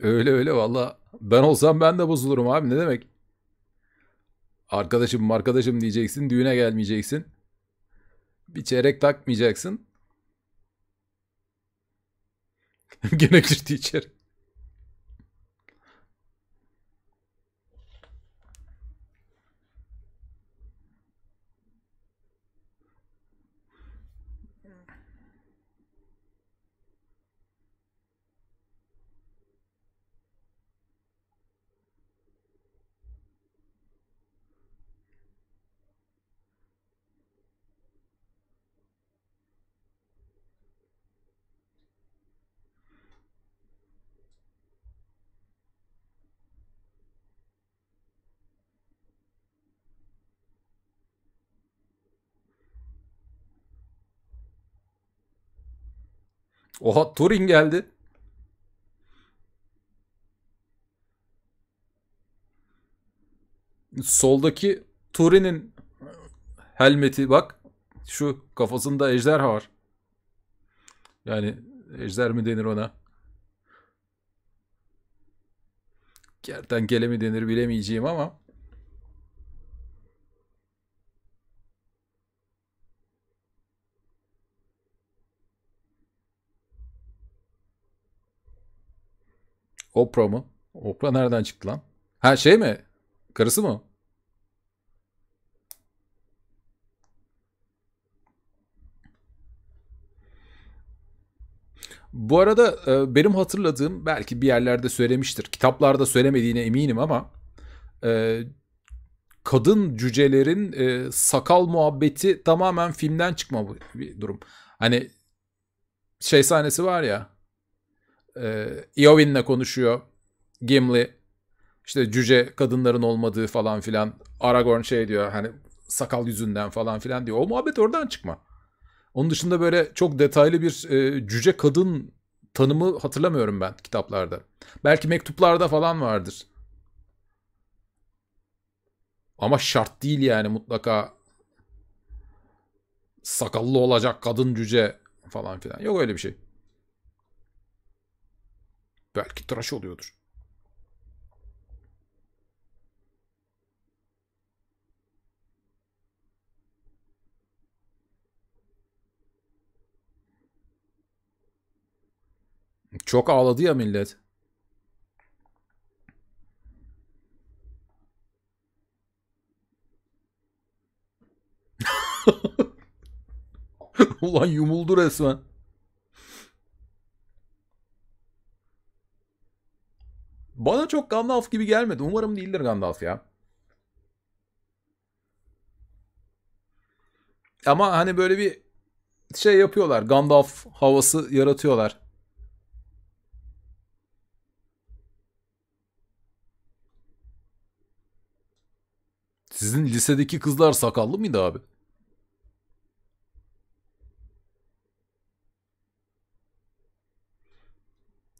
Öyle öyle valla. Ben olsam ben de bozulurum abi ne demek. Arkadaşım arkadaşım diyeceksin düğüne gelmeyeceksin. Bir çeyrek takmayacaksın. [LAUGHS] Gene girdi içeri. Oha Turing geldi. Soldaki Turing'in helmeti bak. Şu kafasında ejderha var. Yani ejder mi denir ona? Kertenkele mi denir bilemeyeceğim ama. Oprah mı? Oprah nereden çıktı lan? Ha şey mi? Karısı mı? Bu arada e, benim hatırladığım belki bir yerlerde söylemiştir. Kitaplarda söylemediğine eminim ama e, kadın cücelerin e, sakal muhabbeti tamamen filmden çıkma bir durum. Hani şey sahnesi var ya e, ee, Eowyn'le konuşuyor. Gimli işte cüce kadınların olmadığı falan filan. Aragorn şey diyor hani sakal yüzünden falan filan diyor. O muhabbet oradan çıkma. Onun dışında böyle çok detaylı bir e, cüce kadın tanımı hatırlamıyorum ben kitaplarda. Belki mektuplarda falan vardır. Ama şart değil yani mutlaka sakallı olacak kadın cüce falan filan. Yok öyle bir şey. Belki tıraş oluyordur. Çok ağladı ya millet. [LAUGHS] Ulan yumuldu resmen. Bana çok Gandalf gibi gelmedi. Umarım değildir Gandalf ya. Ama hani böyle bir şey yapıyorlar. Gandalf havası yaratıyorlar. Sizin lisedeki kızlar sakallı mıydı abi?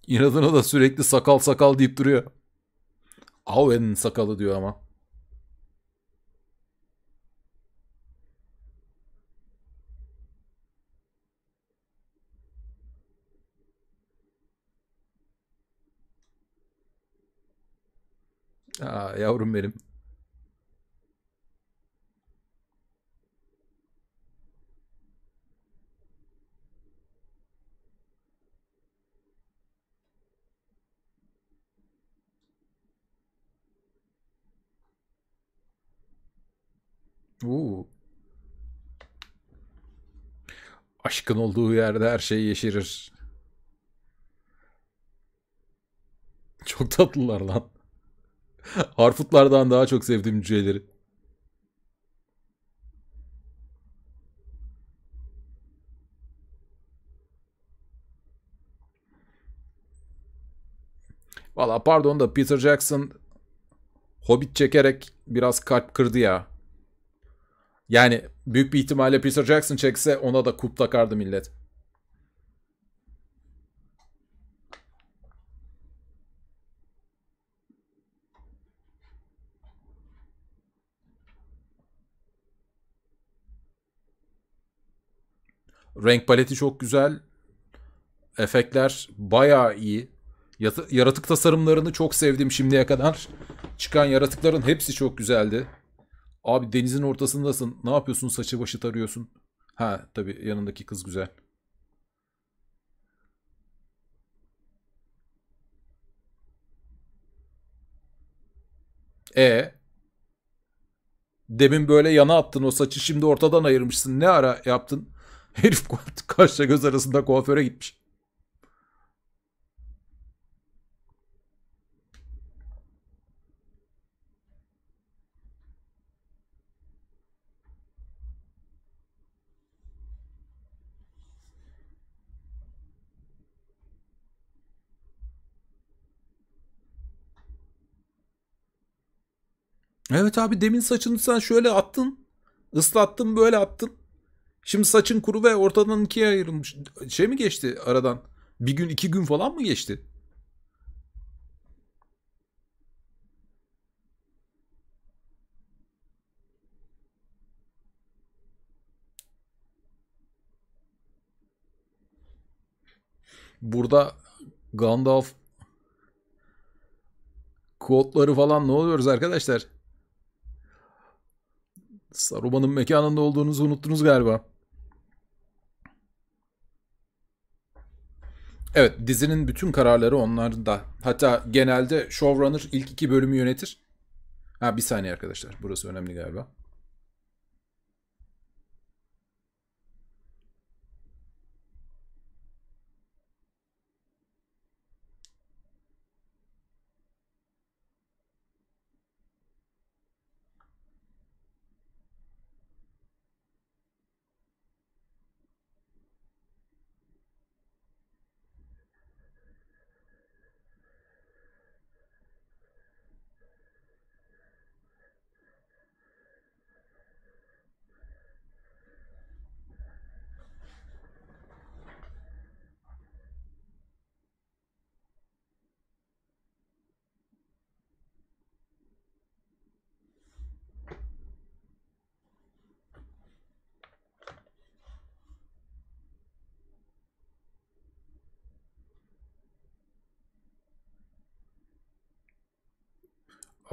İnadına da sürekli sakal sakal deyip duruyor. Awen sakalı diyor ama. Aa, yavrum benim. Oo. Aşkın olduğu yerde her şey yeşerir. Çok tatlılar lan. Harfutlardan daha çok sevdiğim cüceleri. Valla pardon da Peter Jackson Hobbit çekerek biraz kalp kırdı ya. Yani büyük bir ihtimalle Peter Jackson çekse ona da kup takardı millet. Renk paleti çok güzel. Efektler baya iyi. Yaratık tasarımlarını çok sevdim şimdiye kadar. Çıkan yaratıkların hepsi çok güzeldi. Abi denizin ortasındasın. Ne yapıyorsun? Saçı başı tarıyorsun. Ha tabii yanındaki kız güzel. E Demin böyle yana attın o saçı şimdi ortadan ayırmışsın. Ne ara yaptın? [LAUGHS] Herif karşıya göz arasında kuaföre gitmiş. Evet abi demin saçını sen şöyle attın. Islattın böyle attın. Şimdi saçın kuru ve ortadan ikiye ayrılmış. Şey mi geçti aradan? Bir gün iki gün falan mı geçti? Burada Gandalf kodları falan ne oluyoruz arkadaşlar? Saruman'ın mekanında olduğunuzu unuttunuz galiba. Evet dizinin bütün kararları onlarda. Hatta genelde showrunner ilk iki bölümü yönetir. Ha bir saniye arkadaşlar burası önemli galiba.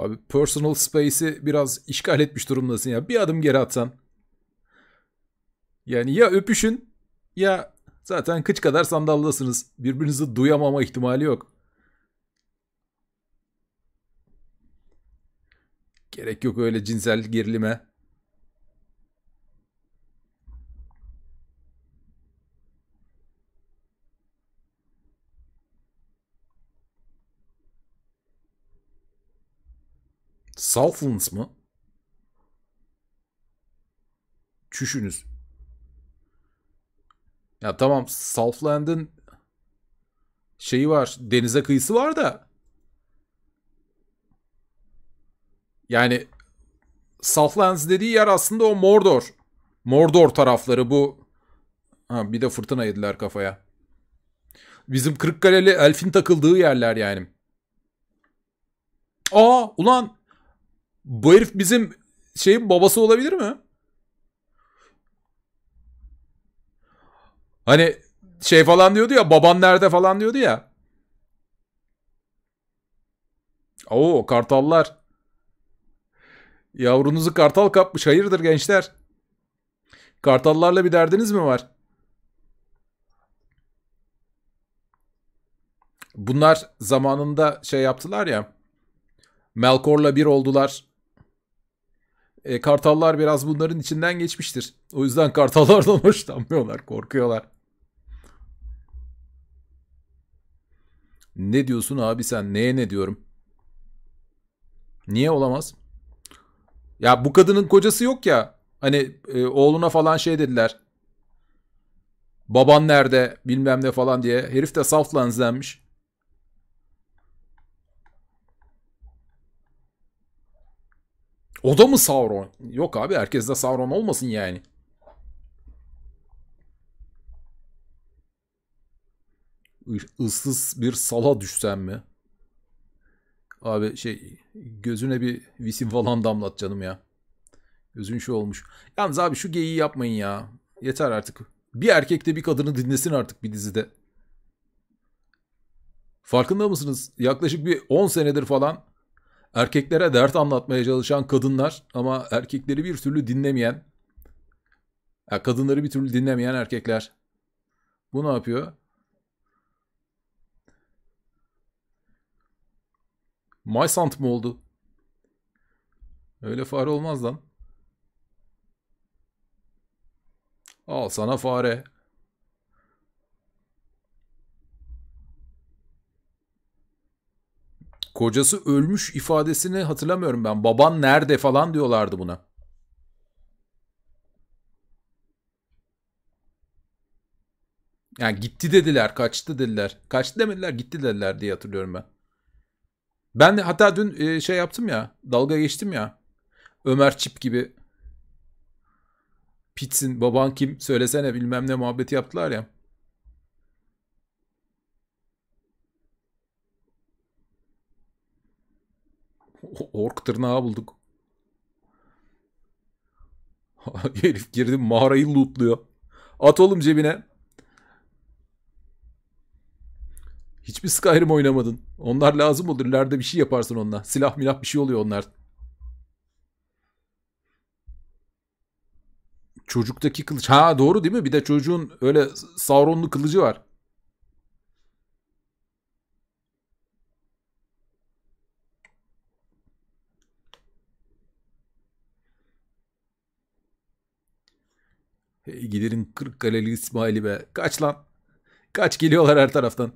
Abi personal space'i biraz işgal etmiş durumdasın ya. Bir adım geri atsan. Yani ya öpüşün ya zaten kıç kadar sandaldasınız. Birbirinizi duyamama ihtimali yok. Gerek yok öyle cinsel gerilime. Southlands mı? Çüşünüz. Ya tamam Southland'ın şeyi var. Denize kıyısı var da. Yani Southlands dediği yer aslında o Mordor. Mordor tarafları bu. Ha, bir de fırtına yediler kafaya. Bizim Kırıkkale'li Elf'in takıldığı yerler yani. Aa ulan bu herif bizim şeyin babası olabilir mi? Hani şey falan diyordu ya baban nerede falan diyordu ya. Oo kartallar. Yavrunuzu kartal kapmış hayırdır gençler? Kartallarla bir derdiniz mi var? Bunlar zamanında şey yaptılar ya. Melkor'la bir oldular. E, kartallar biraz bunların içinden geçmiştir. O yüzden [LAUGHS] kartallardan hoşlanmıyorlar, korkuyorlar. Ne diyorsun abi sen? Neye ne diyorum? Niye olamaz? Ya bu kadının kocası yok ya. Hani e, oğluna falan şey dediler. Baban nerede bilmem ne falan diye. Herif de Southlands'denmiş. O da mı Sauron? Yok abi herkes de Sauron olmasın yani. ıssız bir sala düşsen mi? Abi şey gözüne bir visin falan damlat canım ya. Gözün şu olmuş. Yalnız abi şu geyiği yapmayın ya. Yeter artık. Bir erkek de bir kadını dinlesin artık bir dizide. Farkında mısınız? Yaklaşık bir 10 senedir falan erkeklere dert anlatmaya çalışan kadınlar ama erkekleri bir türlü dinlemeyen, ya kadınları bir türlü dinlemeyen erkekler. Bu ne yapıyor? Maysant mı oldu? Öyle fare olmaz lan. Al sana fare. Kocası ölmüş ifadesini hatırlamıyorum ben. Baban nerede falan diyorlardı buna. Yani gitti dediler, kaçtı dediler. Kaçtı demediler, gitti dediler diye hatırlıyorum ben. Ben de hatta dün e, şey yaptım ya, dalga geçtim ya. Ömer Çip gibi Pitsin baban kim söylesene bilmem ne muhabbeti yaptılar ya. Ork tırnağı bulduk. [LAUGHS] Herif girdi mağarayı lootluyor. At oğlum cebine. Hiçbir Skyrim oynamadın. Onlar lazım olur. İleride bir şey yaparsın onunla. Silah milah bir şey oluyor onlar. Çocuktaki kılıç. Ha doğru değil mi? Bir de çocuğun öyle Sauronlu kılıcı var. giderin kırk kaleli İsmail'i be. Kaç lan. Kaç geliyorlar her taraftan.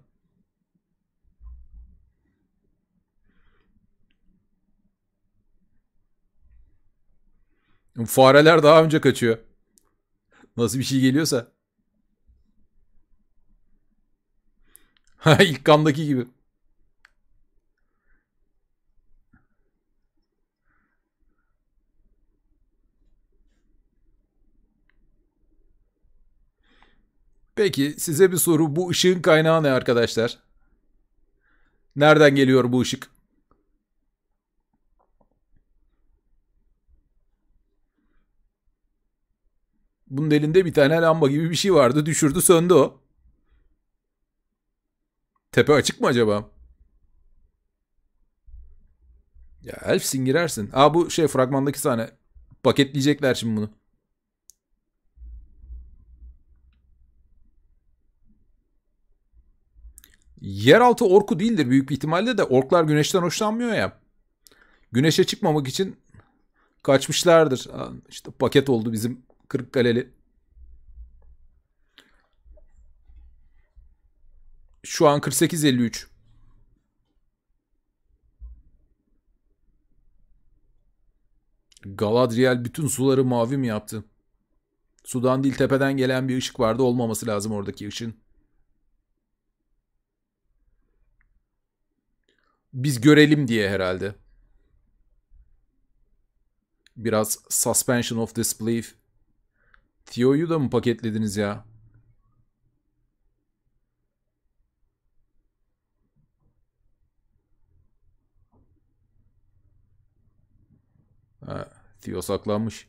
Fareler daha önce kaçıyor. Nasıl bir şey geliyorsa. Ha [LAUGHS] ilk kandaki gibi. Peki size bir soru. Bu ışığın kaynağı ne arkadaşlar? Nereden geliyor bu ışık? Bunun elinde bir tane lamba gibi bir şey vardı. Düşürdü söndü o. Tepe açık mı acaba? Ya Elfsin girersin. Aa bu şey fragmandaki sahne. Paketleyecekler şimdi bunu. Yeraltı orku değildir büyük bir ihtimalle de orklar güneşten hoşlanmıyor ya. Güneşe çıkmamak için kaçmışlardır. İşte paket oldu bizim Kırıkkaleli. Şu an 48.53. Galadriel bütün suları mavi mi yaptı? Sudan değil tepeden gelen bir ışık vardı olmaması lazım oradaki ışın. biz görelim diye herhalde. Biraz suspension of disbelief. Theo'yu da mı paketlediniz ya? Theo saklanmış.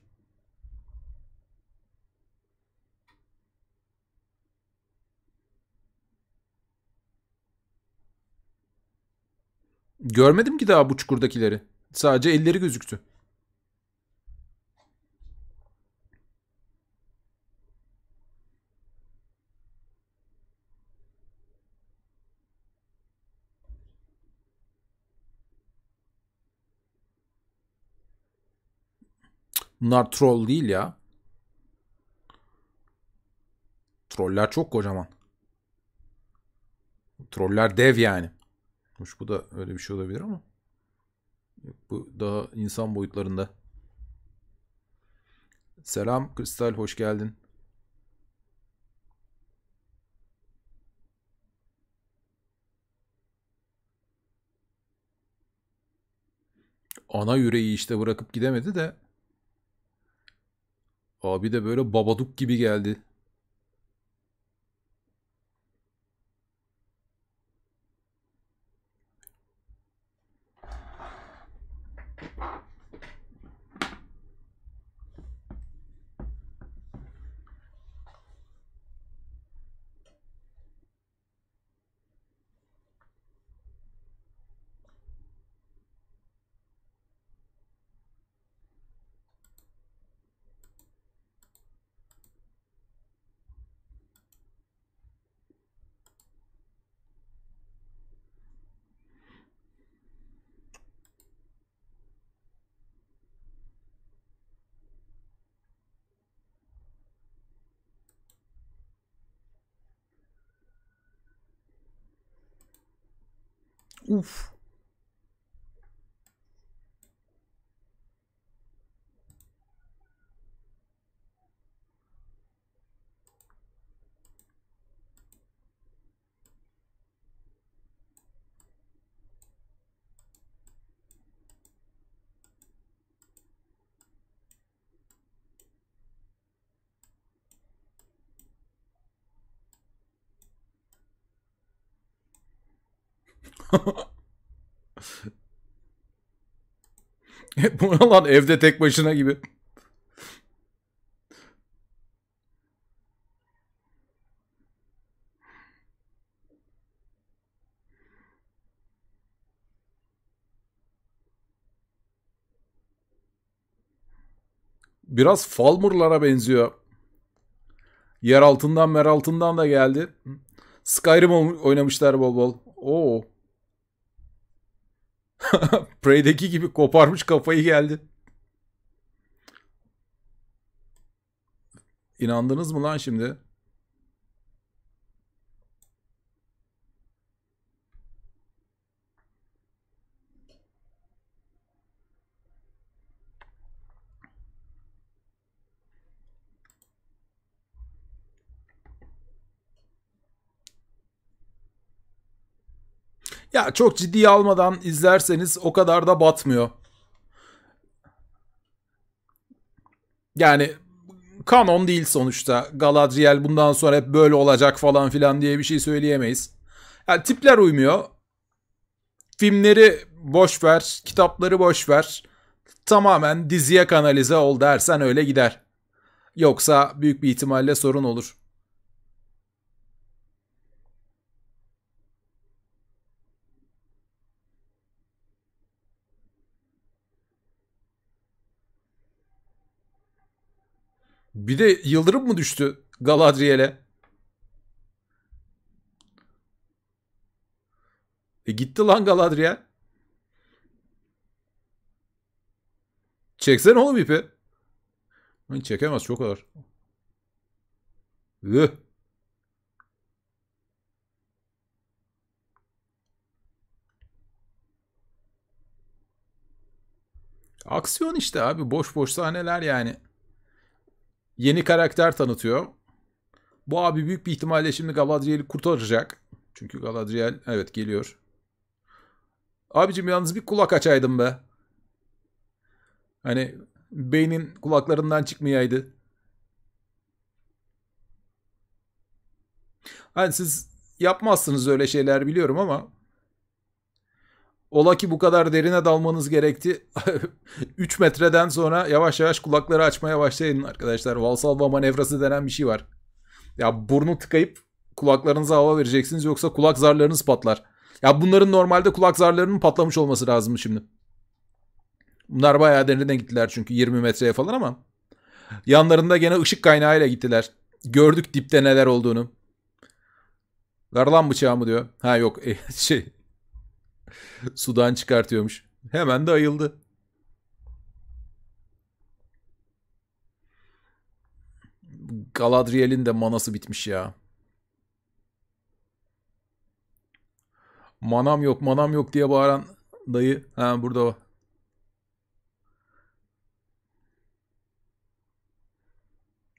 Görmedim ki daha bu çukurdakileri. Sadece elleri gözüktü. Bunlar troll değil ya. Troller çok kocaman. Troller dev yani yokmuş. Bu da öyle bir şey olabilir ama. bu daha insan boyutlarında. Selam Kristal hoş geldin. Ana yüreği işte bırakıp gidemedi de. Abi de böyle babaduk gibi geldi. ouf. Bu ne lan evde tek başına gibi. Biraz Falmur'lara benziyor. Yer altından mer altından da geldi. Skyrim oynamışlar bol bol. Oo. [LAUGHS] Prey'deki gibi koparmış kafayı geldi. İnandınız mı lan şimdi? çok ciddi almadan izlerseniz o kadar da batmıyor. Yani kanon değil sonuçta. Galadriel bundan sonra hep böyle olacak falan filan diye bir şey söyleyemeyiz. Yani tipler uymuyor. Filmleri boş ver, kitapları boş ver. Tamamen diziye kanalize ol dersen öyle gider. Yoksa büyük bir ihtimalle sorun olur. Bir de yıldırım mı düştü Galadriel'e? E gitti lan Galadriel. Çeksene oğlum ipi. çekemez çok ağır. Üh. Aksiyon işte abi boş boş sahneler yani yeni karakter tanıtıyor. Bu abi büyük bir ihtimalle şimdi Galadriel'i kurtaracak. Çünkü Galadriel evet geliyor. Abicim yalnız bir kulak açaydım be. Hani beynin kulaklarından çıkmayaydı. Hani siz yapmazsınız öyle şeyler biliyorum ama Ola ki bu kadar derine dalmanız gerekti. 3 [LAUGHS] metreden sonra yavaş yavaş kulakları açmaya başlayın arkadaşlar. Valsalva manevrası denen bir şey var. Ya burnu tıkayıp kulaklarınıza hava vereceksiniz yoksa kulak zarlarınız patlar. Ya bunların normalde kulak zarlarının patlamış olması lazım şimdi. Bunlar bayağı derine gittiler çünkü 20 metreye falan ama. Yanlarında gene ışık kaynağıyla gittiler. Gördük dipte neler olduğunu. Ver lan bıçağımı diyor. Ha yok e, [LAUGHS] şey [LAUGHS] Sudan çıkartıyormuş. Hemen de ayıldı. Galadriel'in de manası bitmiş ya. Manam yok, manam yok diye bağıran dayı. Ha burada o.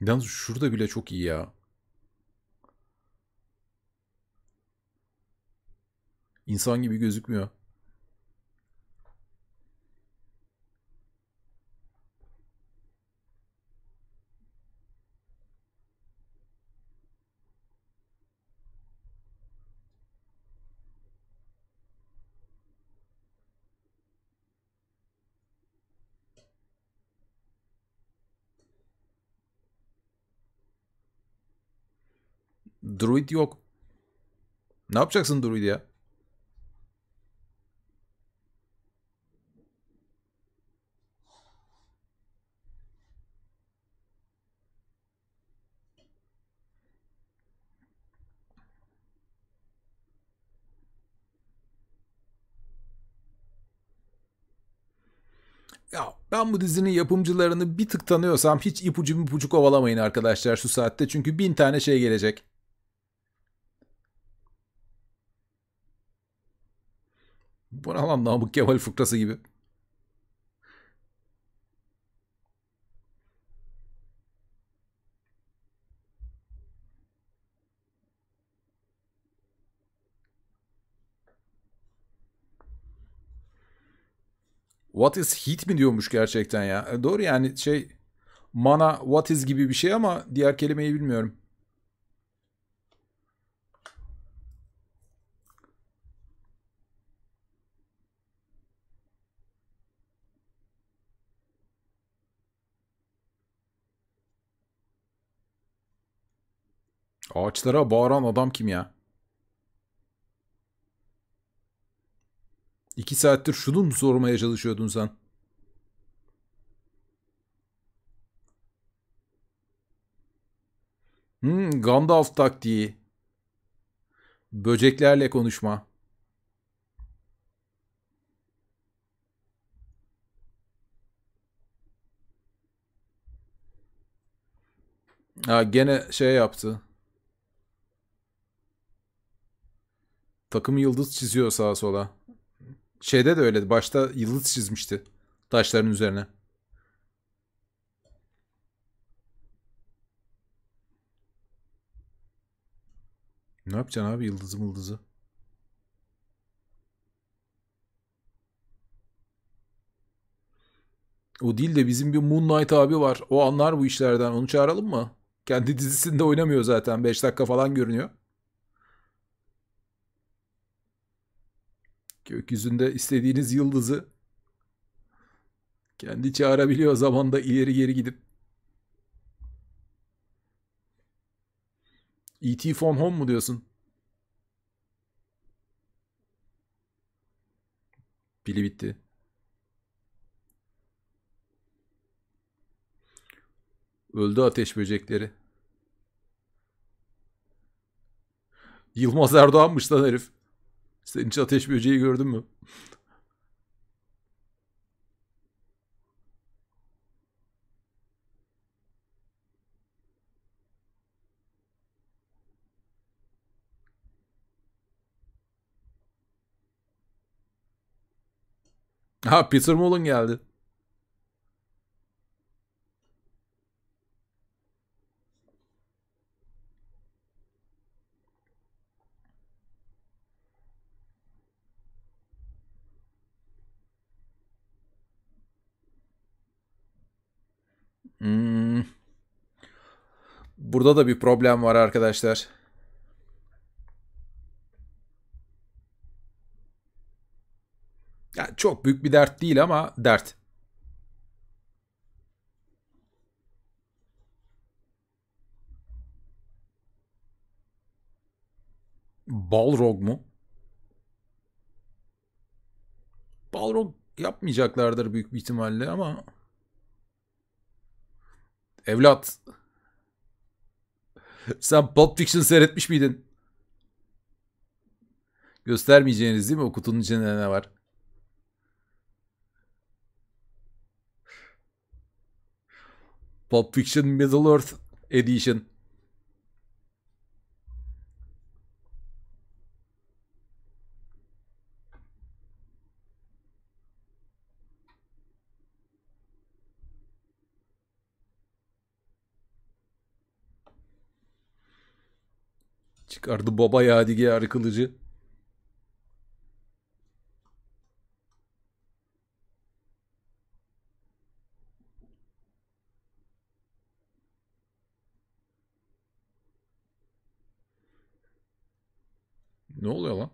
Yalnız şurada bile çok iyi ya. İnsan gibi gözükmüyor. Druid yok. Ne yapacaksın Druid ya? ben bu dizinin yapımcılarını bir tık tanıyorsam hiç ipucu ipucu kovalamayın arkadaşlar şu saatte. Çünkü bin tane şey gelecek. Bu ne lan namık kemal fıkrası gibi. What is heat mi diyormuş gerçekten ya. E doğru yani şey mana what is gibi bir şey ama diğer kelimeyi bilmiyorum. Ağaçlara bağıran adam kim ya? İki saattir şunu mu sormaya çalışıyordun sen? Hmm, Gandalf taktiği. Böceklerle konuşma. Ha, gene şey yaptı. Takım yıldız çiziyor sağa sola şeyde de öyleydi. Başta yıldız çizmişti taşların üzerine. Ne yapacaksın abi yıldızı mıldızı? O değil de bizim bir Moon Knight abi var. O anlar bu işlerden. Onu çağıralım mı? Kendi dizisinde oynamıyor zaten. 5 dakika falan görünüyor. Gökyüzünde istediğiniz yıldızı kendi çağırabiliyor zamanda ileri geri gidip. E.T. from home mu diyorsun? Pili bitti. Öldü ateş böcekleri. Yılmaz Erdoğan'mış lan herif. Sen hiç ateş böceği gördün mü? Ha Peter Mullen geldi. Burada da bir problem var arkadaşlar. Yani çok büyük bir dert değil ama dert. Balrog mu? Balrog yapmayacaklardır büyük bir ihtimalle ama evlat sen Pulp Fiction seyretmiş miydin? Göstermeyeceğiniz değil mi? O kutunun içinde ne var? Pulp Fiction Middle Earth Edition. Çıkardı baba yadigarı kılıcı. Ne oluyor lan?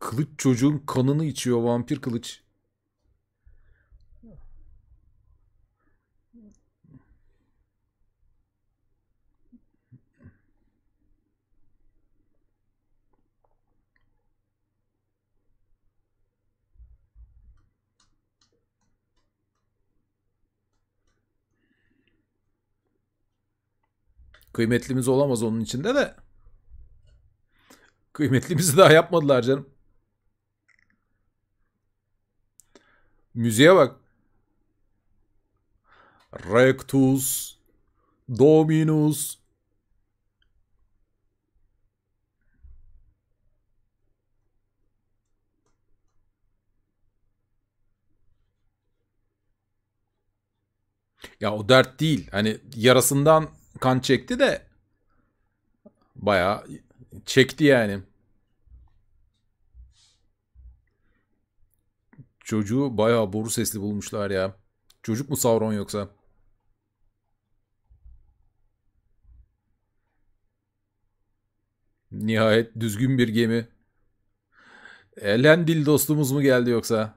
Kılıç çocuğun kanını içiyor vampir kılıç. Kıymetlimiz olamaz onun içinde de. Kıymetlimizi daha yapmadılar canım. Müziğe bak. Rectus Dominus Ya o dert değil. Hani yarasından kan çekti de bayağı çekti yani. Çocuğu bayağı boru sesli bulmuşlar ya. Çocuk mu Sauron yoksa? Nihayet düzgün bir gemi. Elendil dostumuz mu geldi yoksa?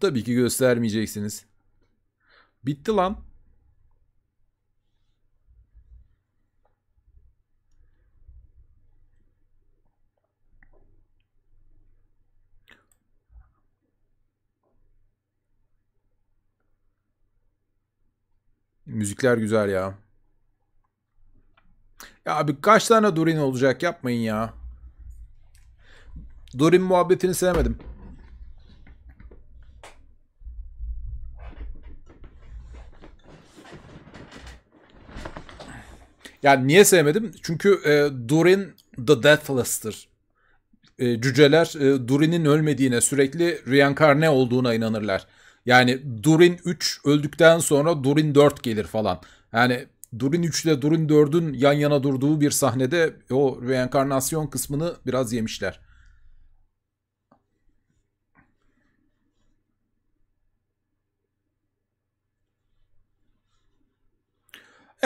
Tabii ki göstermeyeceksiniz. Bitti lan. Müzikler güzel ya. Ya abi kaç tane Dorin olacak yapmayın ya. Dorin muhabbetini sevmedim. Yani niye sevmedim? Çünkü e, Durin the Deathless'tır. E, cüceler e, Durin'in ölmediğine sürekli reenkarne olduğuna inanırlar. Yani Durin 3 öldükten sonra Durin 4 gelir falan. Yani Durin 3 ile Durin 4'ün yan yana durduğu bir sahnede o reenkarnasyon kısmını biraz yemişler.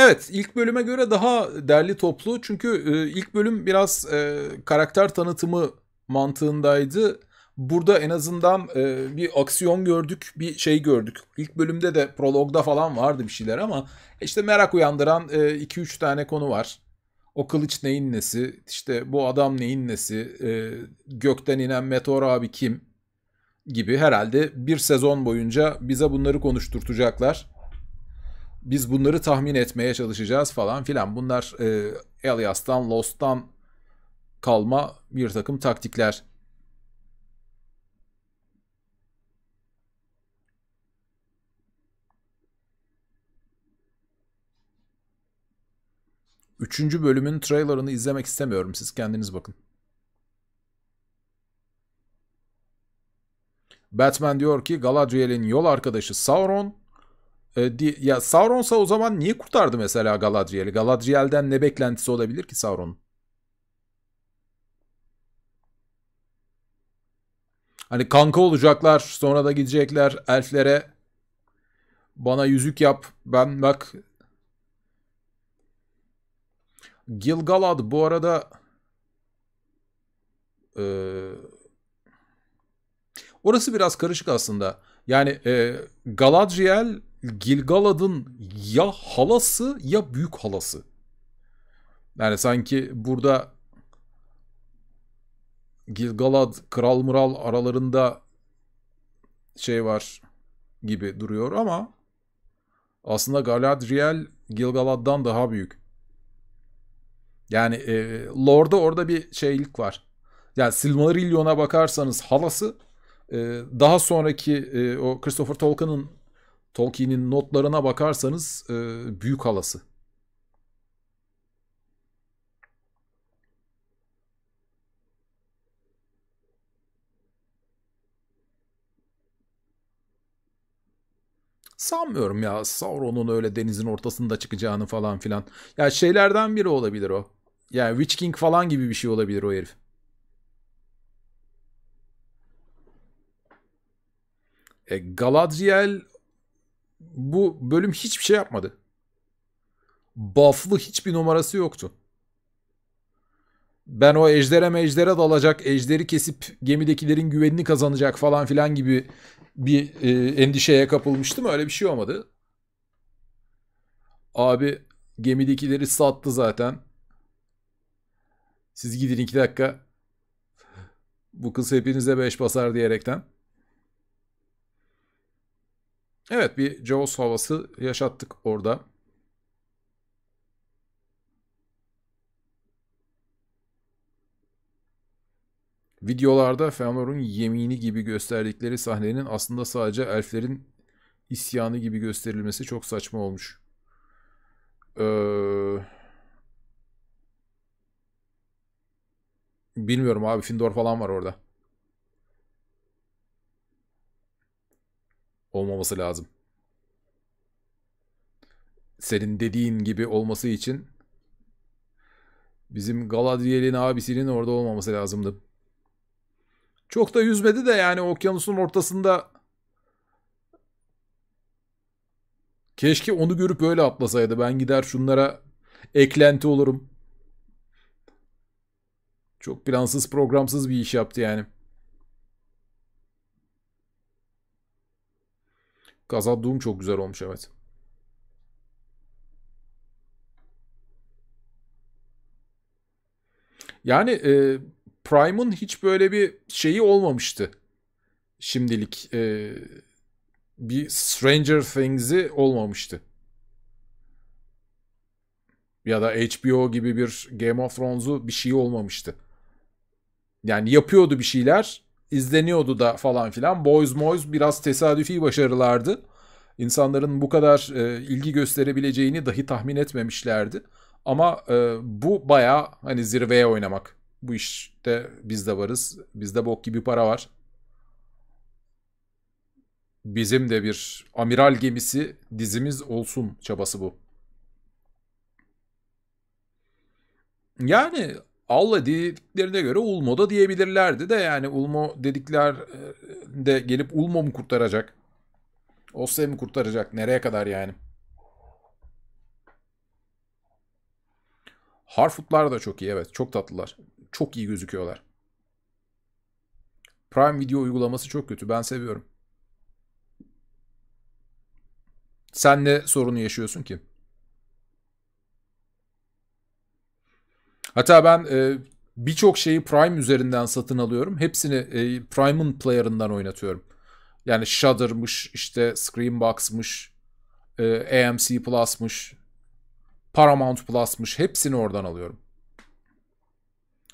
Evet ilk bölüme göre daha derli toplu çünkü e, ilk bölüm biraz e, karakter tanıtımı mantığındaydı. Burada en azından e, bir aksiyon gördük, bir şey gördük. İlk bölümde de prologda falan vardı bir şeyler ama işte merak uyandıran 2-3 e, tane konu var. O kılıç neyin nesi, işte bu adam neyin nesi, e, gökten inen meteor abi kim gibi herhalde bir sezon boyunca bize bunları konuşturtacaklar biz bunları tahmin etmeye çalışacağız falan filan. Bunlar e, Alias'tan, Lost'tan kalma bir takım taktikler. Üçüncü bölümün trailerını izlemek istemiyorum. Siz kendiniz bakın. Batman diyor ki Galadriel'in yol arkadaşı Sauron e, ya Sauron'sa o zaman niye kurtardı mesela Galadriel'i? Galadriel'den ne beklentisi olabilir ki Sauron'un? Hani kanka olacaklar, sonra da gidecekler elflere. Bana yüzük yap. Ben bak Gilgalad bu arada e, orası biraz karışık aslında. Yani e, Galadriel Gilgalad'ın ya halası ya büyük halası. Yani sanki burada Gilgalad, Kral Mural aralarında şey var gibi duruyor ama aslında Galadriel Gilgalad'dan daha büyük. Yani e, Lord'da orada bir şeylik var. Yani Silmarillion'a bakarsanız halası e, daha sonraki e, o Christopher Tolkien'ın Tolkien'in notlarına bakarsanız e, büyük halası. Sanmıyorum ya Sauron'un öyle denizin ortasında çıkacağını falan filan. Ya şeylerden biri olabilir o. Yani Witch King falan gibi bir şey olabilir o herif. E, Galadriel bu bölüm hiçbir şey yapmadı. Buff'lı hiçbir numarası yoktu. Ben o ejdere mecdere dalacak, ejderi kesip gemidekilerin güvenini kazanacak falan filan gibi bir e, endişeye kapılmıştım. Öyle bir şey olmadı. Abi gemidekileri sattı zaten. Siz gidin iki dakika. Bu kız hepinize beş basar diyerekten. Evet bir Jaws havası yaşattık orada. Videolarda Feanor'un yemini gibi gösterdikleri sahnenin aslında sadece elflerin isyanı gibi gösterilmesi çok saçma olmuş. Ee, bilmiyorum abi Findor falan var orada. olmaması lazım. Senin dediğin gibi olması için bizim Galadriel'in abisinin orada olmaması lazımdı. Çok da yüzmedi de yani okyanusun ortasında keşke onu görüp böyle atlasaydı. Ben gider şunlara eklenti olurum. Çok plansız programsız bir iş yaptı yani. Gazat Doom çok güzel olmuş evet. Yani e, Prime'ın hiç böyle bir şeyi olmamıştı. Şimdilik e, bir Stranger Things'i olmamıştı. Ya da HBO gibi bir Game of Thrones'u bir şey olmamıştı. Yani yapıyordu bir şeyler izleniyordu da falan filan. Boys Moys biraz tesadüfi başarılardı. İnsanların bu kadar e, ilgi gösterebileceğini dahi tahmin etmemişlerdi. Ama e, bu baya hani zirveye oynamak. Bu işte biz de varız. Bizde bok gibi para var. Bizim de bir amiral gemisi dizimiz olsun çabası bu. Yani Allah dediklerine göre Ulmo da diyebilirlerdi de yani Ulmo dedikler e, de gelip Ulmo mu kurtaracak? Osya mı kurtaracak? Nereye kadar yani? Harfutlar da çok iyi evet. Çok tatlılar. Çok iyi gözüküyorlar. Prime Video uygulaması çok kötü. Ben seviyorum. Sen ne sorunu yaşıyorsun ki? Hatta ben e, birçok şeyi Prime üzerinden satın alıyorum. Hepsini e, Prime'ın player'ından oynatıyorum. Yani Shudder'mış, işte Screenbox'mış, e, AMC Plus'mış, Paramount Plus'mış. Hepsini oradan alıyorum.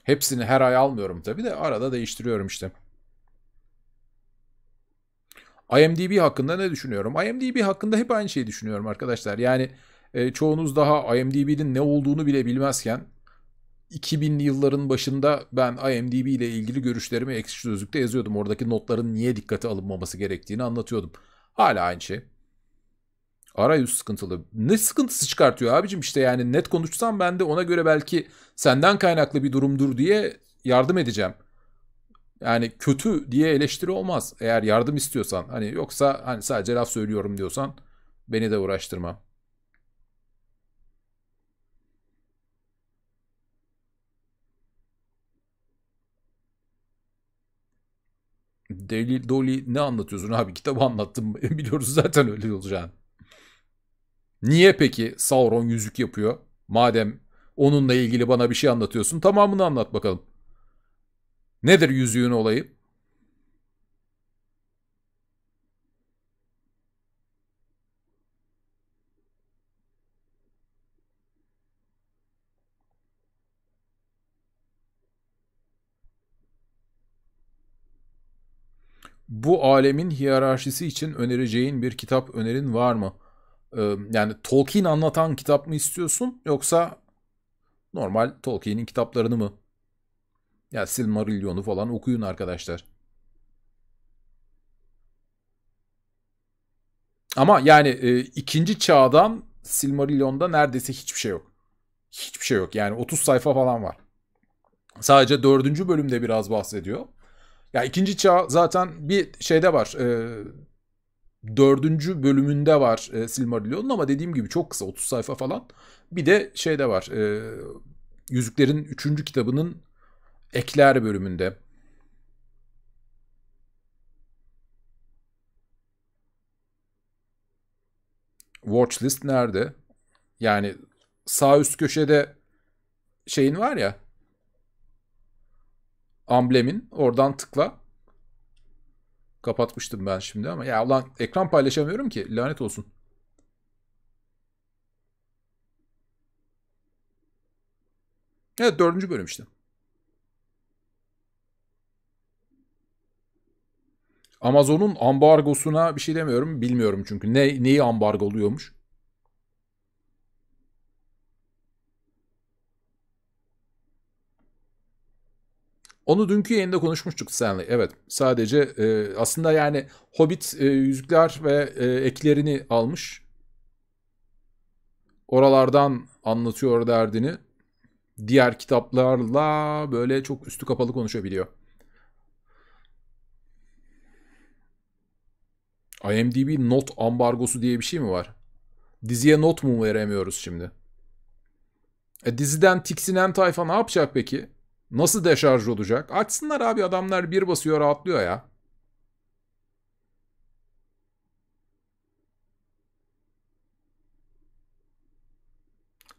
Hepsini her ay almıyorum tabii de arada değiştiriyorum işte. IMDb hakkında ne düşünüyorum? IMDb hakkında hep aynı şeyi düşünüyorum arkadaşlar. Yani e, çoğunuz daha IMDb'nin ne olduğunu bile bilmezken 2000'li yılların başında ben IMDB ile ilgili görüşlerimi ekşi sözlükte yazıyordum. Oradaki notların niye dikkate alınmaması gerektiğini anlatıyordum. Hala aynı şey. Arayüz sıkıntılı. Ne sıkıntısı çıkartıyor abicim işte yani net konuşsam ben de ona göre belki senden kaynaklı bir durumdur diye yardım edeceğim. Yani kötü diye eleştiri olmaz eğer yardım istiyorsan. Hani yoksa hani sadece laf söylüyorum diyorsan beni de uğraştırma. Deli, Dolly ne anlatıyorsun abi kitabı anlattım [LAUGHS] biliyoruz zaten öyle olacağını. Niye peki Sauron yüzük yapıyor? Madem onunla ilgili bana bir şey anlatıyorsun tamamını anlat bakalım. Nedir yüzüğün olayı? bu alemin hiyerarşisi için önereceğin bir kitap önerin var mı? Ee, yani Tolkien anlatan kitap mı istiyorsun yoksa normal Tolkien'in kitaplarını mı? Ya Silmarillion'u falan okuyun arkadaşlar. Ama yani e, ikinci çağdan Silmarillion'da neredeyse hiçbir şey yok. Hiçbir şey yok. Yani 30 sayfa falan var. Sadece dördüncü bölümde biraz bahsediyor. Ya ikinci çağ zaten bir şeyde var. E, dördüncü bölümünde var e, Silmarillion'un ama dediğim gibi çok kısa 30 sayfa falan. Bir de şeyde var. E, Yüzüklerin üçüncü kitabının ekler bölümünde. Watchlist nerede? Yani sağ üst köşede şeyin var ya amblemin. Oradan tıkla. Kapatmıştım ben şimdi ama ya ulan ekran paylaşamıyorum ki lanet olsun. Evet dördüncü bölüm işte. Amazon'un ambargosuna bir şey demiyorum. Bilmiyorum çünkü ne, neyi ambargoluyormuş. Onu dünkü yayında konuşmuştuk Stanley. Evet sadece e, aslında yani Hobbit e, yüzükler ve e, eklerini almış. Oralardan anlatıyor derdini. Diğer kitaplarla böyle çok üstü kapalı konuşabiliyor. IMDb not ambargosu diye bir şey mi var? Diziye not mu veremiyoruz şimdi? E diziden tiksinen tayfa ne yapacak peki? Nasıl deşarj olacak? Açsınlar abi adamlar bir basıyor rahatlıyor ya.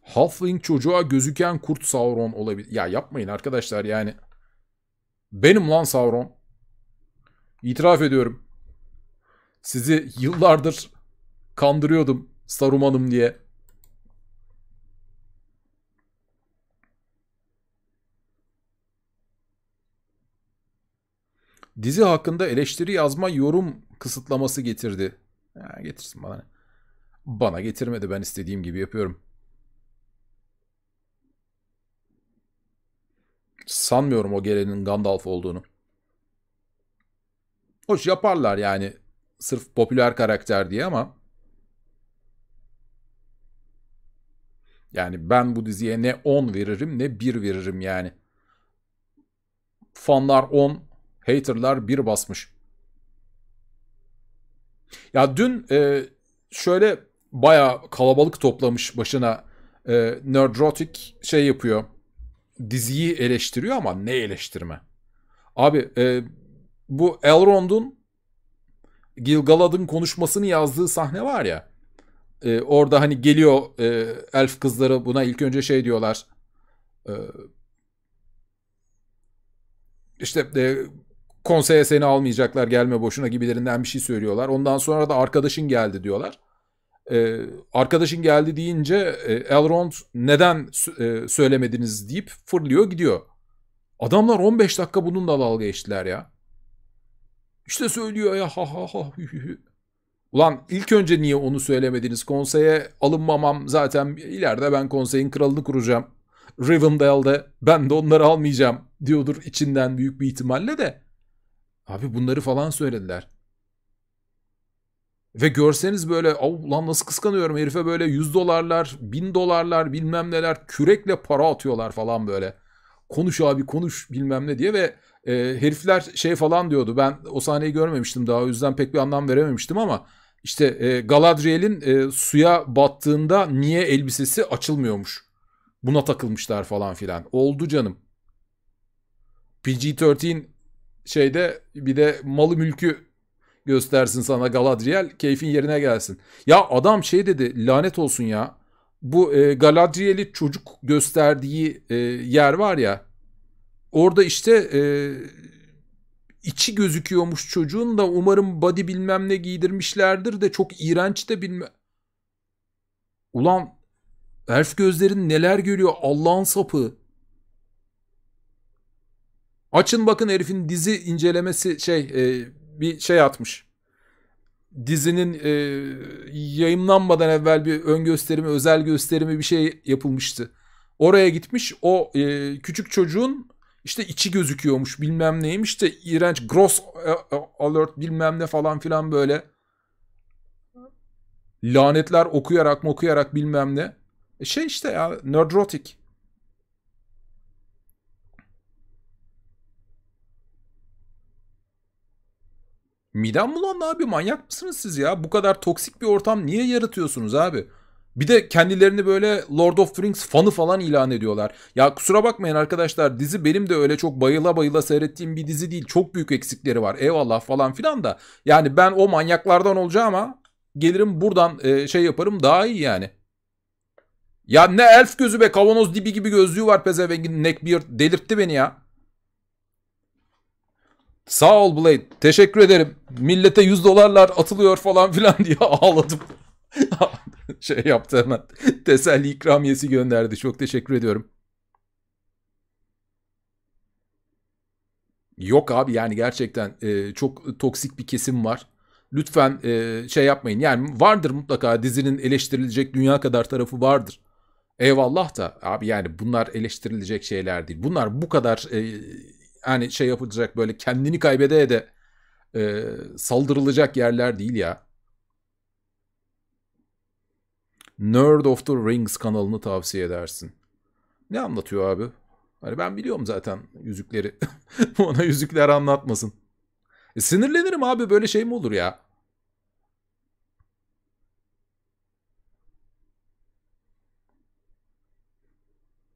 Halfling çocuğa gözüken kurt Sauron olabilir. Ya yapmayın arkadaşlar yani. Benim lan Sauron. İtiraf ediyorum. Sizi yıllardır kandırıyordum Saruman'ım diye. Dizi hakkında eleştiri yazma yorum kısıtlaması getirdi. Ya getirsin bana. Bana getirmedi ben istediğim gibi yapıyorum. Sanmıyorum o gelenin Gandalf olduğunu. Hoş yaparlar yani sırf popüler karakter diye ama Yani ben bu diziye ne 10 veririm ne 1 veririm yani. Fanlar 10, Haterlar bir basmış. Ya dün e, şöyle baya kalabalık toplamış başına e, Nerdrotic şey yapıyor. Diziyi eleştiriyor ama ne eleştirme. Abi e, bu Elrond'un Gilgalad'ın konuşmasını yazdığı sahne var ya. E, orada hani geliyor e, elf kızları buna ilk önce şey diyorlar. E, işte e, konseye seni almayacaklar gelme boşuna gibilerinden bir şey söylüyorlar. Ondan sonra da arkadaşın geldi diyorlar. Ee, arkadaşın geldi deyince e, Elrond neden e, söylemediniz deyip fırlıyor gidiyor. Adamlar 15 dakika bununla dalga geçtiler ya. İşte söylüyor ya ha ha ha. Hü hü Ulan ilk önce niye onu söylemediniz? Konseye alınmamam zaten ileride ben konseyin kralını kuracağım. Rivendell'de ben de onları almayacağım diyordur içinden büyük bir ihtimalle de. Abi bunları falan söylediler. Ve görseniz böyle lan nasıl kıskanıyorum herife böyle 100 dolarlar, 1000 dolarlar bilmem neler kürekle para atıyorlar falan böyle. Konuş abi konuş bilmem ne diye ve e, herifler şey falan diyordu. Ben o sahneyi görmemiştim daha o yüzden pek bir anlam verememiştim ama işte e, Galadriel'in e, suya battığında niye elbisesi açılmıyormuş. Buna takılmışlar falan filan. Oldu canım. PG-13 şeyde bir de malı mülkü göstersin sana Galadriel keyfin yerine gelsin. Ya adam şey dedi lanet olsun ya bu e, Galadriel'i çocuk gösterdiği e, yer var ya orada işte e, içi gözüküyormuş çocuğun da umarım body bilmem ne giydirmişlerdir de çok iğrenç de bilme. Ulan elf gözlerin neler görüyor Allah'ın sapı. Açın bakın herifin dizi incelemesi şey e, bir şey atmış. Dizinin e, yayınlanmadan evvel bir ön gösterimi, özel gösterimi bir şey yapılmıştı. Oraya gitmiş o e, küçük çocuğun işte içi gözüküyormuş bilmem neymiş de iğrenç gross e, e, alert bilmem ne falan filan böyle lanetler okuyarak okuyarak bilmem ne. E şey işte ya nerdrotik. Midem bulandı abi manyak mısınız siz ya? Bu kadar toksik bir ortam niye yaratıyorsunuz abi? Bir de kendilerini böyle Lord of the Rings fanı falan ilan ediyorlar. Ya kusura bakmayın arkadaşlar dizi benim de öyle çok bayıla bayıla seyrettiğim bir dizi değil. Çok büyük eksikleri var eyvallah falan filan da. Yani ben o manyaklardan olacağım ama gelirim buradan e, şey yaparım daha iyi yani. Ya ne elf gözü be kavanoz dibi gibi gözlüğü var pezevengin neckbeard delirtti beni ya. Sağ ol Blade. Teşekkür ederim. Millete 100 dolarlar atılıyor falan filan [LAUGHS] diye ağladım. [LAUGHS] şey yaptı hemen. Teselli ikramiyesi gönderdi. Çok teşekkür ediyorum. Yok abi yani gerçekten e, çok toksik bir kesim var. Lütfen e, şey yapmayın. Yani vardır mutlaka dizinin eleştirilecek dünya kadar tarafı vardır. Eyvallah da abi yani bunlar eleştirilecek şeyler değil. Bunlar bu kadar e, hani şey yapılacak böyle kendini kaybede de e, saldırılacak yerler değil ya. Nerd of the Rings kanalını tavsiye edersin. Ne anlatıyor abi? Hani ben biliyorum zaten yüzükleri. [LAUGHS] Ona yüzükler anlatmasın. E sinirlenirim abi böyle şey mi olur ya?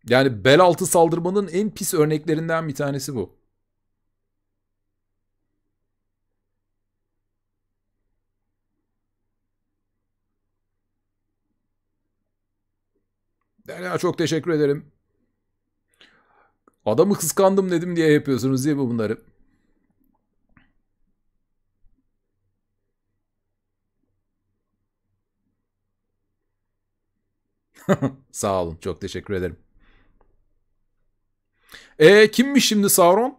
Yani bel altı saldırmanın en pis örneklerinden bir tanesi bu. Derya çok teşekkür ederim. Adamı kıskandım dedim diye yapıyorsunuz değil mi bunları? [LAUGHS] Sağ olun. Çok teşekkür ederim. E kimmiş şimdi Sauron?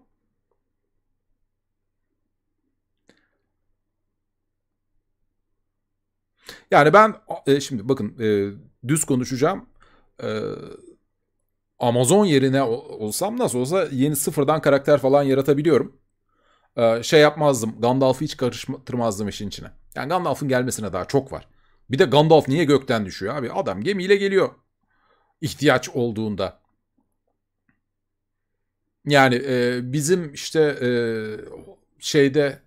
Yani ben e, şimdi bakın e, düz konuşacağım e, Amazon yerine olsam nasıl olsa yeni sıfırdan karakter falan yaratabiliyorum. E, şey yapmazdım. Gandalf'ı hiç karıştırmazdım işin içine. Yani Gandalf'ın gelmesine daha çok var. Bir de Gandalf niye gökten düşüyor abi? Adam gemiyle geliyor. İhtiyaç olduğunda. Yani e, bizim işte e, şeyde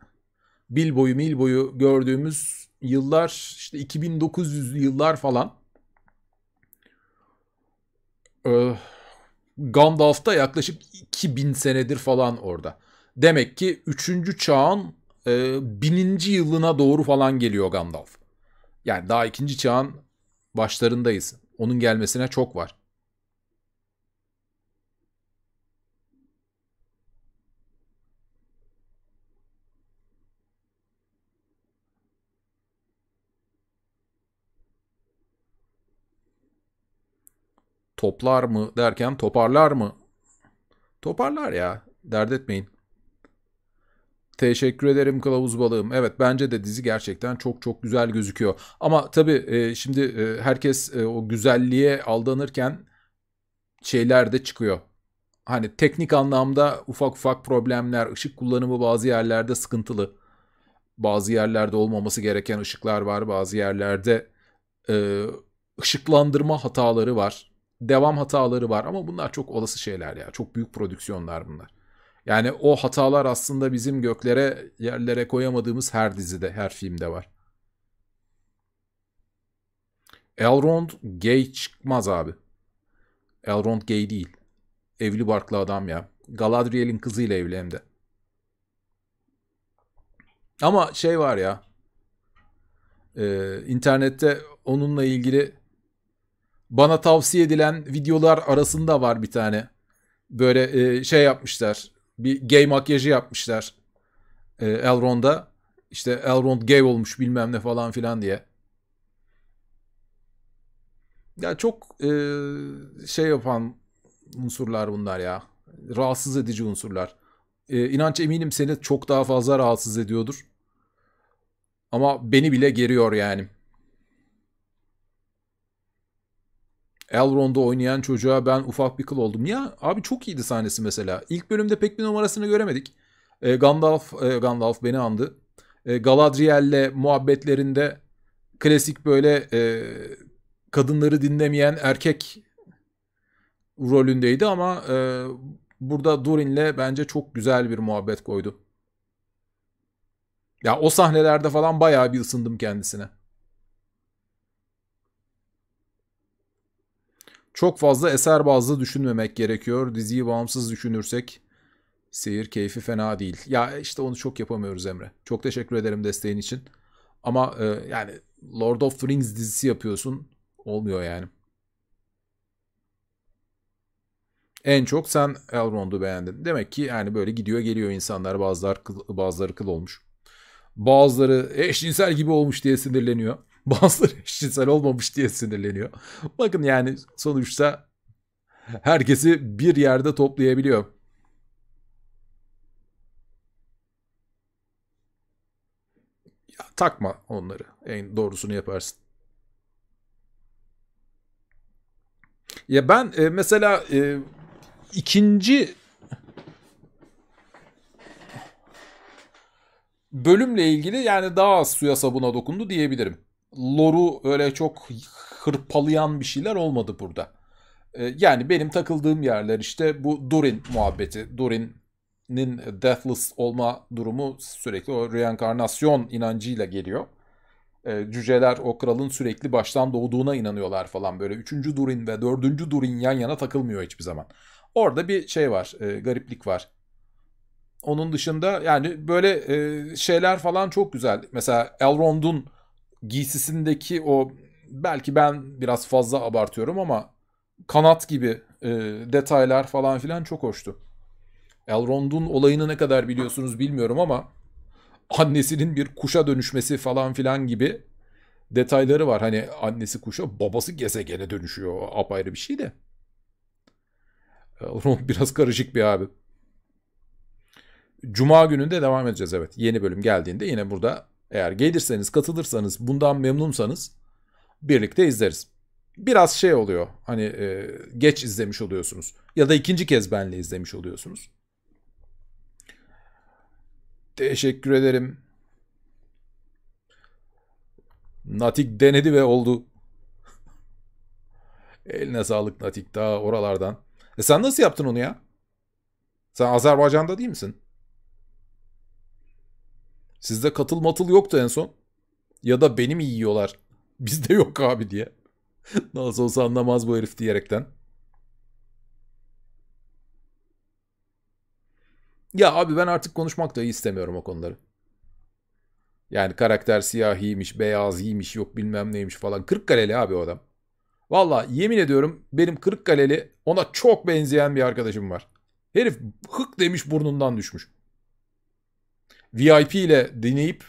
Bilbo'yu boyu gördüğümüz yıllar işte 2900 yıllar falan e, ee, da yaklaşık 2000 senedir falan orada. Demek ki 3. çağın e, bininci yılına doğru falan geliyor Gandalf. Yani daha ikinci çağın başlarındayız. Onun gelmesine çok var. toplar mı derken toparlar mı? Toparlar ya. Dert etmeyin. Teşekkür ederim kılavuz balığım. Evet bence de dizi gerçekten çok çok güzel gözüküyor. Ama tabii e, şimdi e, herkes e, o güzelliğe aldanırken şeyler de çıkıyor. Hani teknik anlamda ufak ufak problemler, ışık kullanımı bazı yerlerde sıkıntılı. Bazı yerlerde olmaması gereken ışıklar var, bazı yerlerde e, ışıklandırma hataları var devam hataları var ama bunlar çok olası şeyler ya. Çok büyük prodüksiyonlar bunlar. Yani o hatalar aslında bizim göklere, yerlere koyamadığımız her dizide, her filmde var. Elrond gay çıkmaz abi. Elrond gay değil. Evli barklı adam ya. Galadriel'in kızıyla evli hem de. Ama şey var ya. E, internette onunla ilgili bana tavsiye edilen videolar arasında var bir tane. Böyle e, şey yapmışlar. Bir gay makyajı yapmışlar. E, Elrond'a. İşte Elrond gay olmuş bilmem ne falan filan diye. Ya çok e, şey yapan unsurlar bunlar ya. Rahatsız edici unsurlar. E, inanç eminim seni çok daha fazla rahatsız ediyordur. Ama beni bile geriyor yani. Elrond'da oynayan çocuğa ben ufak bir kıl oldum. Ya abi çok iyiydi sahnesi mesela. İlk bölümde pek bir numarasını göremedik. E, Gandalf, e, Gandalf beni andı. E, Galadriel'le muhabbetlerinde klasik böyle e, kadınları dinlemeyen erkek rolündeydi ama e, burada Durin'le bence çok güzel bir muhabbet koydu. Ya o sahnelerde falan bayağı bir ısındım kendisine. Çok fazla eser bazlı düşünmemek gerekiyor. Diziyi bağımsız düşünürsek seyir keyfi fena değil. Ya işte onu çok yapamıyoruz Emre. Çok teşekkür ederim desteğin için. Ama e, yani Lord of the Rings dizisi yapıyorsun. Olmuyor yani. En çok sen Elrond'u beğendin. Demek ki yani böyle gidiyor geliyor insanlar. Bazıları kıl, bazıları kıl olmuş. Bazıları eşcinsel gibi olmuş diye sinirleniyor. [LAUGHS] bazıları eşcinsel olmamış diye sinirleniyor. Bakın yani sonuçta herkesi bir yerde toplayabiliyor. Ya, takma onları. En doğrusunu yaparsın. Ya ben e, mesela e, ikinci bölümle ilgili yani daha az suya sabuna dokundu diyebilirim loru öyle çok hırpalayan bir şeyler olmadı burada. Ee, yani benim takıldığım yerler işte bu Durin muhabbeti. Durin'in deathless olma durumu sürekli o reenkarnasyon inancıyla geliyor. Ee, cüceler o kralın sürekli baştan doğduğuna inanıyorlar falan böyle. Üçüncü Durin ve dördüncü Durin yan yana takılmıyor hiçbir zaman. Orada bir şey var, e, gariplik var. Onun dışında yani böyle e, şeyler falan çok güzel. Mesela Elrond'un giysisindeki o belki ben biraz fazla abartıyorum ama kanat gibi e, detaylar falan filan çok hoştu. Elrond'un olayını ne kadar biliyorsunuz bilmiyorum ama annesinin bir kuşa dönüşmesi falan filan gibi detayları var. Hani annesi kuşa babası gezegene dönüşüyor apayrı bir şey de. Elrond biraz karışık bir abi. Cuma gününde devam edeceğiz evet. Yeni bölüm geldiğinde yine burada eğer gelirseniz, katılırsanız, bundan memnunsanız birlikte izleriz. Biraz şey oluyor. Hani e, geç izlemiş oluyorsunuz ya da ikinci kez benle izlemiş oluyorsunuz. Teşekkür ederim. Natik denedi ve oldu. Eline sağlık Natik daha oralardan. E sen nasıl yaptın onu ya? Sen Azerbaycan'da değil misin? Sizde katıl matıl yoktu en son. Ya da beni mi yiyorlar? [LAUGHS] Bizde yok abi diye. [LAUGHS] Nasıl olsa anlamaz bu herif diyerekten. Ya abi ben artık konuşmak da istemiyorum o konuları. Yani karakter siyahiymiş, beyaziymiş, yok bilmem neymiş falan. Kırıkkaleli abi o adam. Valla yemin ediyorum benim Kırıkkaleli ona çok benzeyen bir arkadaşım var. Herif hık demiş burnundan düşmüş. VIP ile dinleyip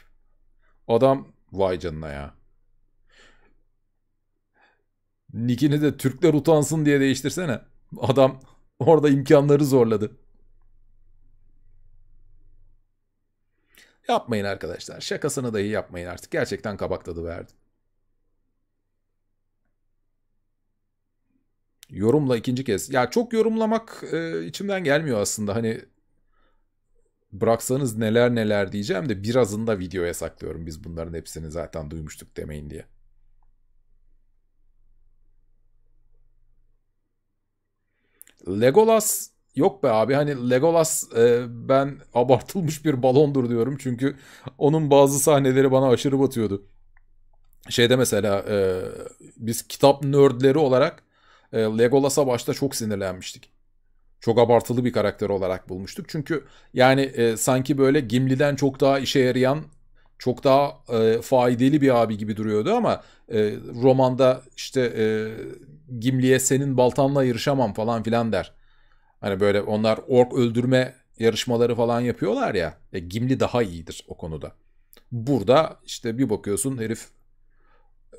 adam vay canına ya. Nikini de Türkler utansın diye değiştirsene. Adam orada imkanları zorladı. Yapmayın arkadaşlar. Şakasını dahi yapmayın artık. Gerçekten kabak tadı verdi. Yorumla ikinci kez. Ya çok yorumlamak e, içimden gelmiyor aslında. Hani bıraksanız neler neler diyeceğim de birazını da videoya saklıyorum. Biz bunların hepsini zaten duymuştuk demeyin diye. Legolas yok be abi hani Legolas e, ben abartılmış bir balondur diyorum çünkü onun bazı sahneleri bana aşırı batıyordu. Şeyde mesela e, biz kitap nerdleri olarak e, Legolas'a başta çok sinirlenmiştik çok abartılı bir karakter olarak bulmuştuk. Çünkü yani e, sanki böyle Gimli'den çok daha işe yarayan, çok daha e, faydalı bir abi gibi duruyordu ama e, romanda işte e, Gimli'ye senin baltanla yarışamam falan filan der. Hani böyle onlar ork öldürme yarışmaları falan yapıyorlar ya. E, Gimli daha iyidir o konuda. Burada işte bir bakıyorsun herif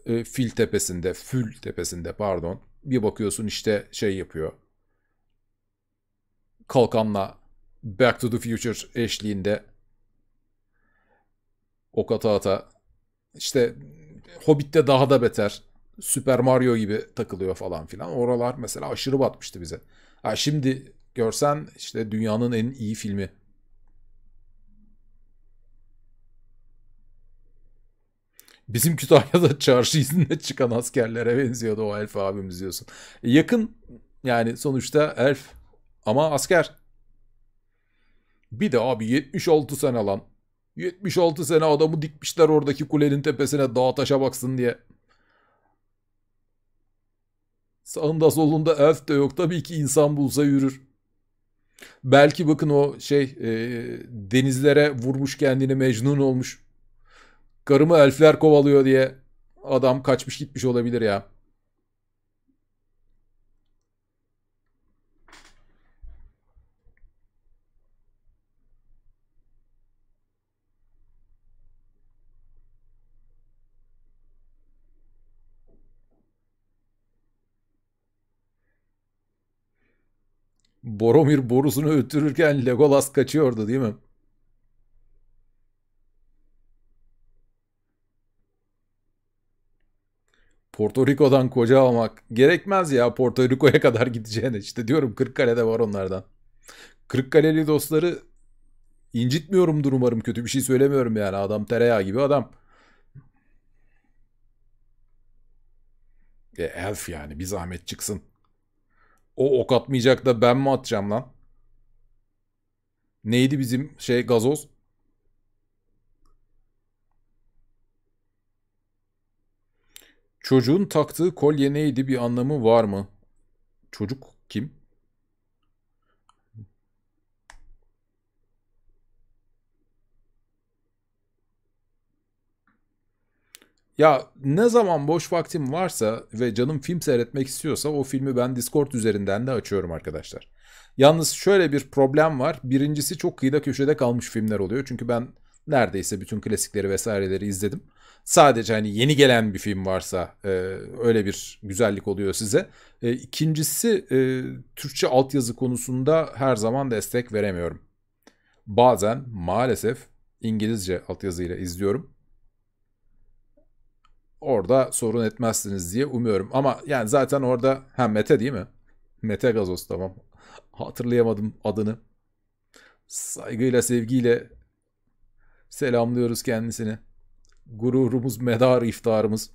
e, fil tepesinde, fül tepesinde pardon. Bir bakıyorsun işte şey yapıyor. Kalkan'la Back to the Future eşliğinde ok ata ata işte Hobbit'te daha da beter Super Mario gibi takılıyor falan filan. Oralar mesela aşırı batmıştı bize. Ha şimdi görsen işte dünyanın en iyi filmi. Bizim Kütahya'da [LAUGHS] çarşı izinde çıkan askerlere benziyordu o Elf abimiz diyorsun. Yakın yani sonuçta Elf ama asker. Bir de abi 76 sene lan. 76 sene adamı dikmişler oradaki kulenin tepesine dağ taşa baksın diye. Sağında solunda elf de yok. Tabii ki insan bulsa yürür. Belki bakın o şey e, denizlere vurmuş kendini mecnun olmuş. Karımı elfler kovalıyor diye adam kaçmış gitmiş olabilir ya. Boromir borusunu ötürürken Legolas kaçıyordu değil mi? Porto Rico'dan koca almak gerekmez ya Porto Rico'ya kadar gideceğine işte diyorum Kırıkkale'de var onlardan. Kırıkkaleli dostları incitmiyorumdur umarım kötü bir şey söylemiyorum yani adam tereyağı gibi adam. E, elf yani bir zahmet çıksın. O ok atmayacak da ben mi atacağım lan? Neydi bizim şey gazoz? Çocuğun taktığı kolye neydi bir anlamı var mı? Çocuk kim? Ya ne zaman boş vaktim varsa ve canım film seyretmek istiyorsa o filmi ben Discord üzerinden de açıyorum arkadaşlar. Yalnız şöyle bir problem var. Birincisi çok kıyıda köşede kalmış filmler oluyor. Çünkü ben neredeyse bütün klasikleri vesaireleri izledim. Sadece hani yeni gelen bir film varsa e, öyle bir güzellik oluyor size. E, ikincisi e, Türkçe altyazı konusunda her zaman destek veremiyorum. Bazen maalesef İngilizce altyazıyla izliyorum orada sorun etmezsiniz diye umuyorum. Ama yani zaten orada hem Mete değil mi? Mete Gazoz tamam. Hatırlayamadım adını. Saygıyla sevgiyle selamlıyoruz kendisini. Gururumuz, medar iftarımız.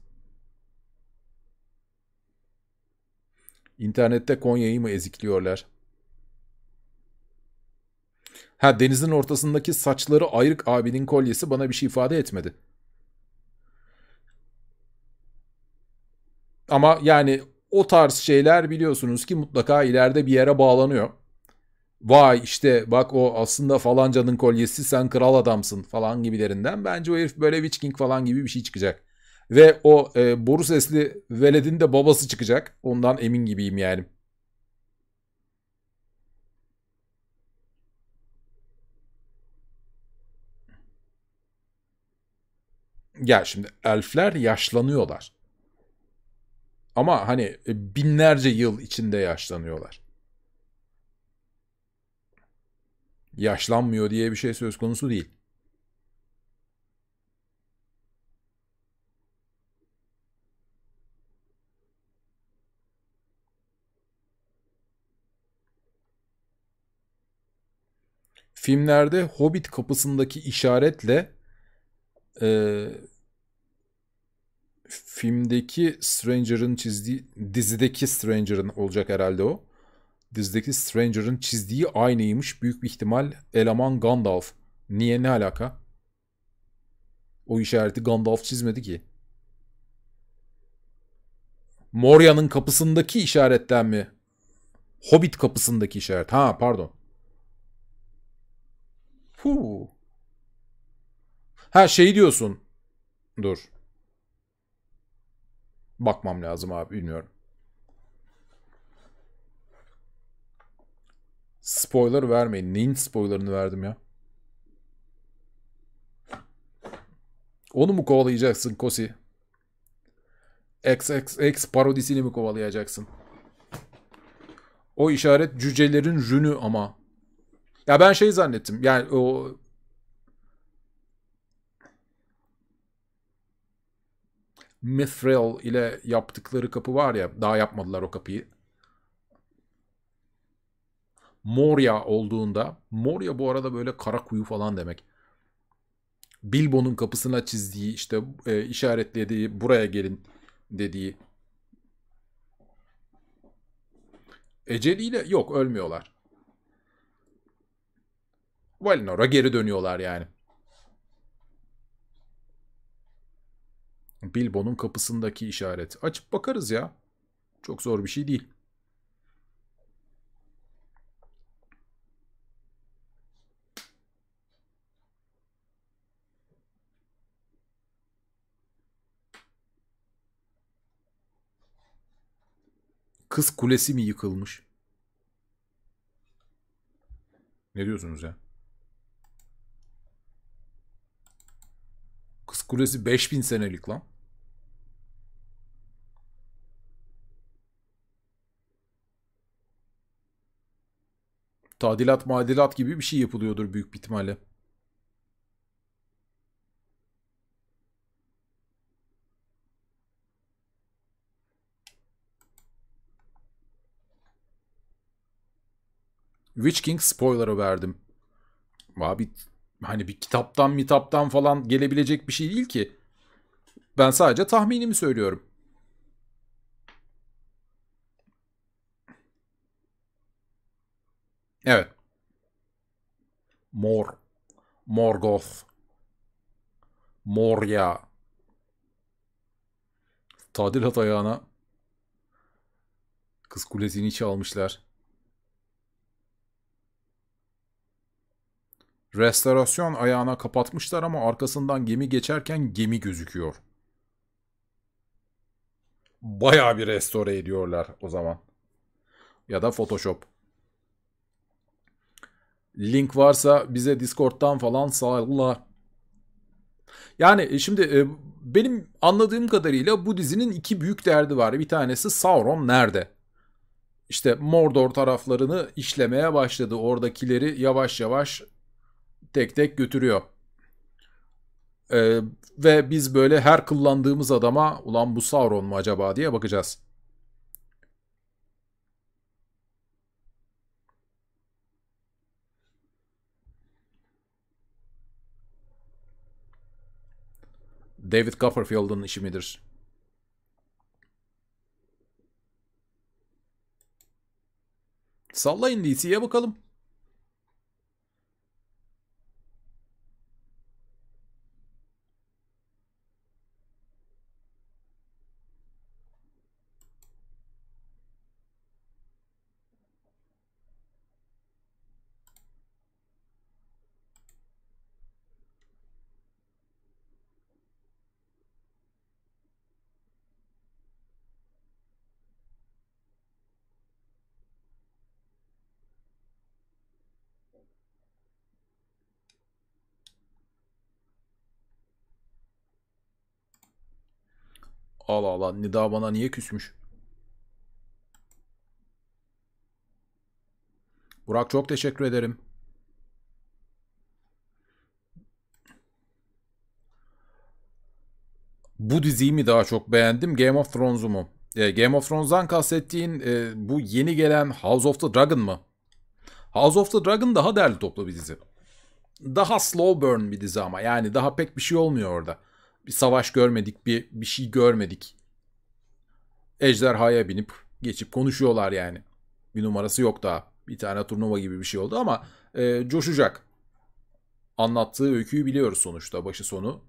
İnternette Konya'yı mı ezikliyorlar? Ha denizin ortasındaki saçları ayrık abinin kolyesi bana bir şey ifade etmedi. Ama yani o tarz şeyler biliyorsunuz ki mutlaka ileride bir yere bağlanıyor. Vay işte bak o aslında falancanın kolyesi sen kral adamsın falan gibilerinden. Bence o herif böyle Witch King falan gibi bir şey çıkacak. Ve o e, boru sesli veledin de babası çıkacak. Ondan emin gibiyim yani. Ya şimdi elfler yaşlanıyorlar. Ama hani e, binlerce yıl içinde yaşlanıyorlar. Yaşlanmıyor diye bir şey söz konusu değil. Filmlerde Hobbit kapısındaki işaretle e, filmdeki Stranger'ın çizdiği, dizideki Stranger'ın olacak herhalde o. Dizideki Stranger'ın çizdiği aynıymış. Büyük bir ihtimal eleman Gandalf. Niye ne alaka? O işareti Gandalf çizmedi ki. Moria'nın kapısındaki işaretten mi? Hobbit kapısındaki işaret. Ha pardon. Huu. Ha şey diyorsun. Dur. Bakmam lazım abi bilmiyorum. Spoiler vermeyin. Neyin spoilerını verdim ya? Onu mu kovalayacaksın Kosi? XXX parodisini mi kovalayacaksın? O işaret cücelerin rünü ama. Ya ben şey zannettim. Yani o Mithril ile yaptıkları kapı var ya daha yapmadılar o kapıyı. Moria olduğunda Moria bu arada böyle kara kuyu falan demek. Bilbo'nun kapısına çizdiği işte e, işaretlediği buraya gelin dediği Eceliyle yok ölmüyorlar. Valinor'a geri dönüyorlar yani. Bilbo'nun kapısındaki işaret. Açıp bakarız ya. Çok zor bir şey değil. Kız kulesi mi yıkılmış? Ne diyorsunuz ya? Kız kulesi 5000 senelik lan. Tadilat madilat gibi bir şey yapılıyordur büyük bir ihtimalle. Witch King spoiler'ı verdim. Abi hani bir kitaptan mitaptan falan gelebilecek bir şey değil ki. Ben sadece tahminimi söylüyorum. Evet. Mor. Morgoth. Morya. Tadilat ayağına kız kulesini almışlar. Restorasyon ayağına kapatmışlar ama arkasından gemi geçerken gemi gözüküyor. Bayağı bir restore ediyorlar o zaman. Ya da Photoshop. Link varsa bize Discord'dan falan sağla. Yani e, şimdi e, benim anladığım kadarıyla bu dizinin iki büyük derdi var. Bir tanesi Sauron nerede? İşte Mordor taraflarını işlemeye başladı. Oradakileri yavaş yavaş tek tek götürüyor. Ee, ve biz böyle her kullandığımız adama ulan bu Sauron mu acaba diye bakacağız. David Copperfield'ın işi midir? Sallayın DC'ye bakalım. Allah Allah Nida bana niye küsmüş? Burak çok teşekkür ederim. Bu diziyi mi daha çok beğendim Game of Thrones'u mu? E, Game of Thrones'dan kastettiğin e, bu yeni gelen House of the Dragon mı? House of the Dragon daha derli toplu bir dizi. Daha slow burn bir dizi ama yani daha pek bir şey olmuyor orada bir savaş görmedik, bir, bir şey görmedik. Ejderhaya binip geçip konuşuyorlar yani. Bir numarası yok daha. Bir tane turnuva gibi bir şey oldu ama e, coşacak. Anlattığı öyküyü biliyoruz sonuçta başı sonu.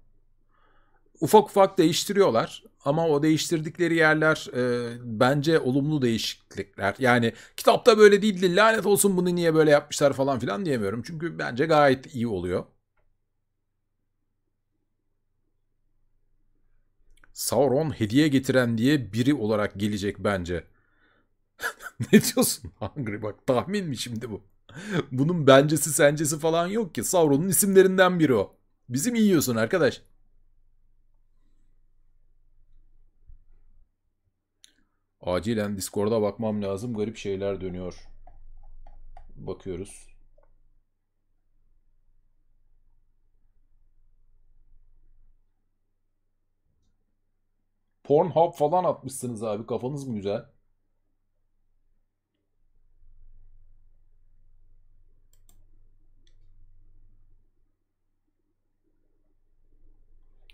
Ufak ufak değiştiriyorlar ama o değiştirdikleri yerler e, bence olumlu değişiklikler. Yani kitapta böyle değildi lanet olsun bunu niye böyle yapmışlar falan filan diyemiyorum. Çünkü bence gayet iyi oluyor. Sauron hediye getiren diye biri olarak gelecek bence. [LAUGHS] ne diyorsun Hungry [LAUGHS] bak tahmin mi şimdi bu? [LAUGHS] Bunun bencesi sencesi falan yok ki. Sauron'un isimlerinden biri o. Bizim yiyorsun arkadaş. Acilen Discord'a bakmam lazım. Garip şeyler dönüyor. Bakıyoruz. Pornhub falan atmışsınız abi. Kafanız mı güzel?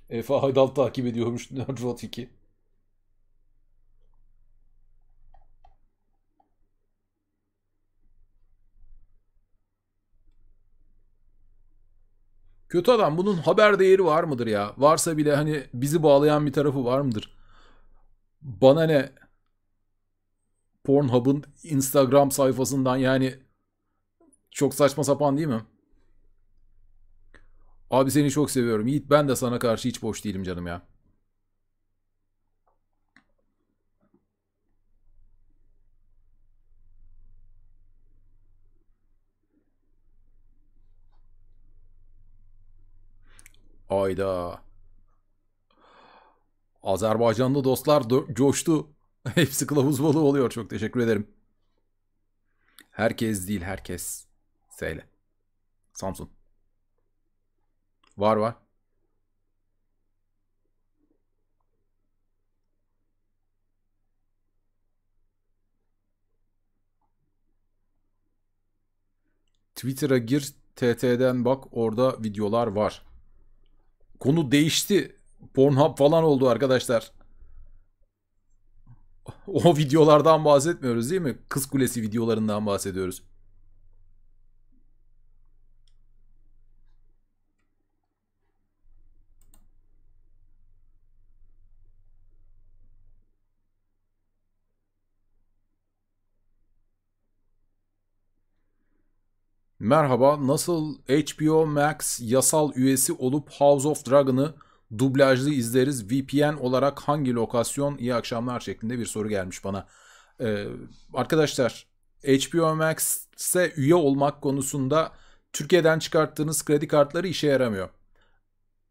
Efe Haydal takip ediyormuş [LAUGHS] Nerdrod 2. Kötü adam bunun haber değeri var mıdır ya? Varsa bile hani bizi bağlayan bir tarafı var mıdır? bana ne Pornhub'ın Instagram sayfasından yani çok saçma sapan değil mi? Abi seni çok seviyorum. Yiğit ben de sana karşı hiç boş değilim canım ya. Ayda. Azerbaycanlı dostlar do- coştu. [LAUGHS] Hepsi kılavuz balığı oluyor. Çok teşekkür ederim. Herkes değil herkes. Seyle. Samsun. Var var. Twitter'a gir, TT'den bak orada videolar var. Konu değişti Pornhub falan oldu arkadaşlar. O videolardan bahsetmiyoruz değil mi? Kız Kulesi videolarından bahsediyoruz. Merhaba, nasıl HBO Max yasal üyesi olup House of Dragon'ı dublajlı izleriz. VPN olarak hangi lokasyon? İyi akşamlar şeklinde bir soru gelmiş bana. Ee, arkadaşlar HBO Max'e üye olmak konusunda Türkiye'den çıkarttığınız kredi kartları işe yaramıyor.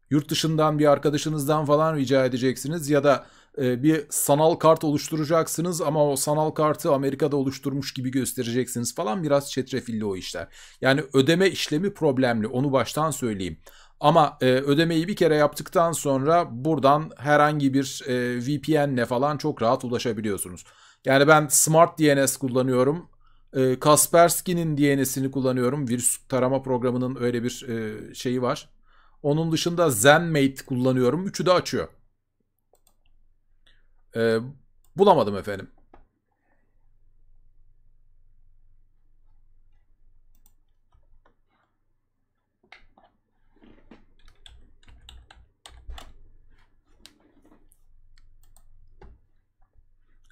Yurt dışından bir arkadaşınızdan falan rica edeceksiniz ya da e, bir sanal kart oluşturacaksınız ama o sanal kartı Amerika'da oluşturmuş gibi göstereceksiniz falan biraz çetrefilli o işler. Yani ödeme işlemi problemli onu baştan söyleyeyim. Ama e, ödemeyi bir kere yaptıktan sonra buradan herhangi bir e, VPN'le falan çok rahat ulaşabiliyorsunuz. Yani ben Smart DNS kullanıyorum. E, Kaspersky'nin DNS'ini kullanıyorum. Virüs tarama programının öyle bir e, şeyi var. Onun dışında ZenMate kullanıyorum. Üçü de açıyor. E, bulamadım efendim.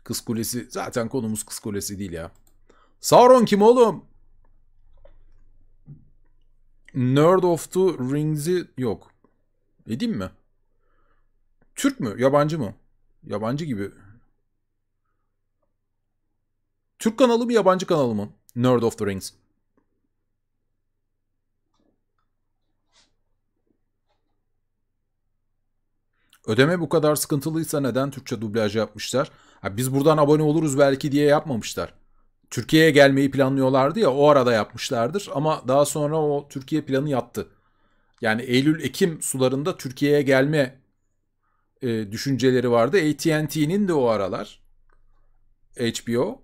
Kız Kulesi. Zaten konumuz Kız Kulesi değil ya. Sauron kim oğlum? Nerd of the Rings'i yok. Edeyim mi? Türk mü? Yabancı mı? Yabancı gibi. Türk kanalı mı yabancı kanalı mı? Nerd of the Rings. Ödeme bu kadar sıkıntılıysa neden Türkçe dublaj yapmışlar? Ha, biz buradan abone oluruz belki diye yapmamışlar. Türkiye'ye gelmeyi planlıyorlardı ya o arada yapmışlardır ama daha sonra o Türkiye planı yattı. Yani Eylül-Ekim sularında Türkiye'ye gelme e, düşünceleri vardı. AT&T'nin de o aralar HBO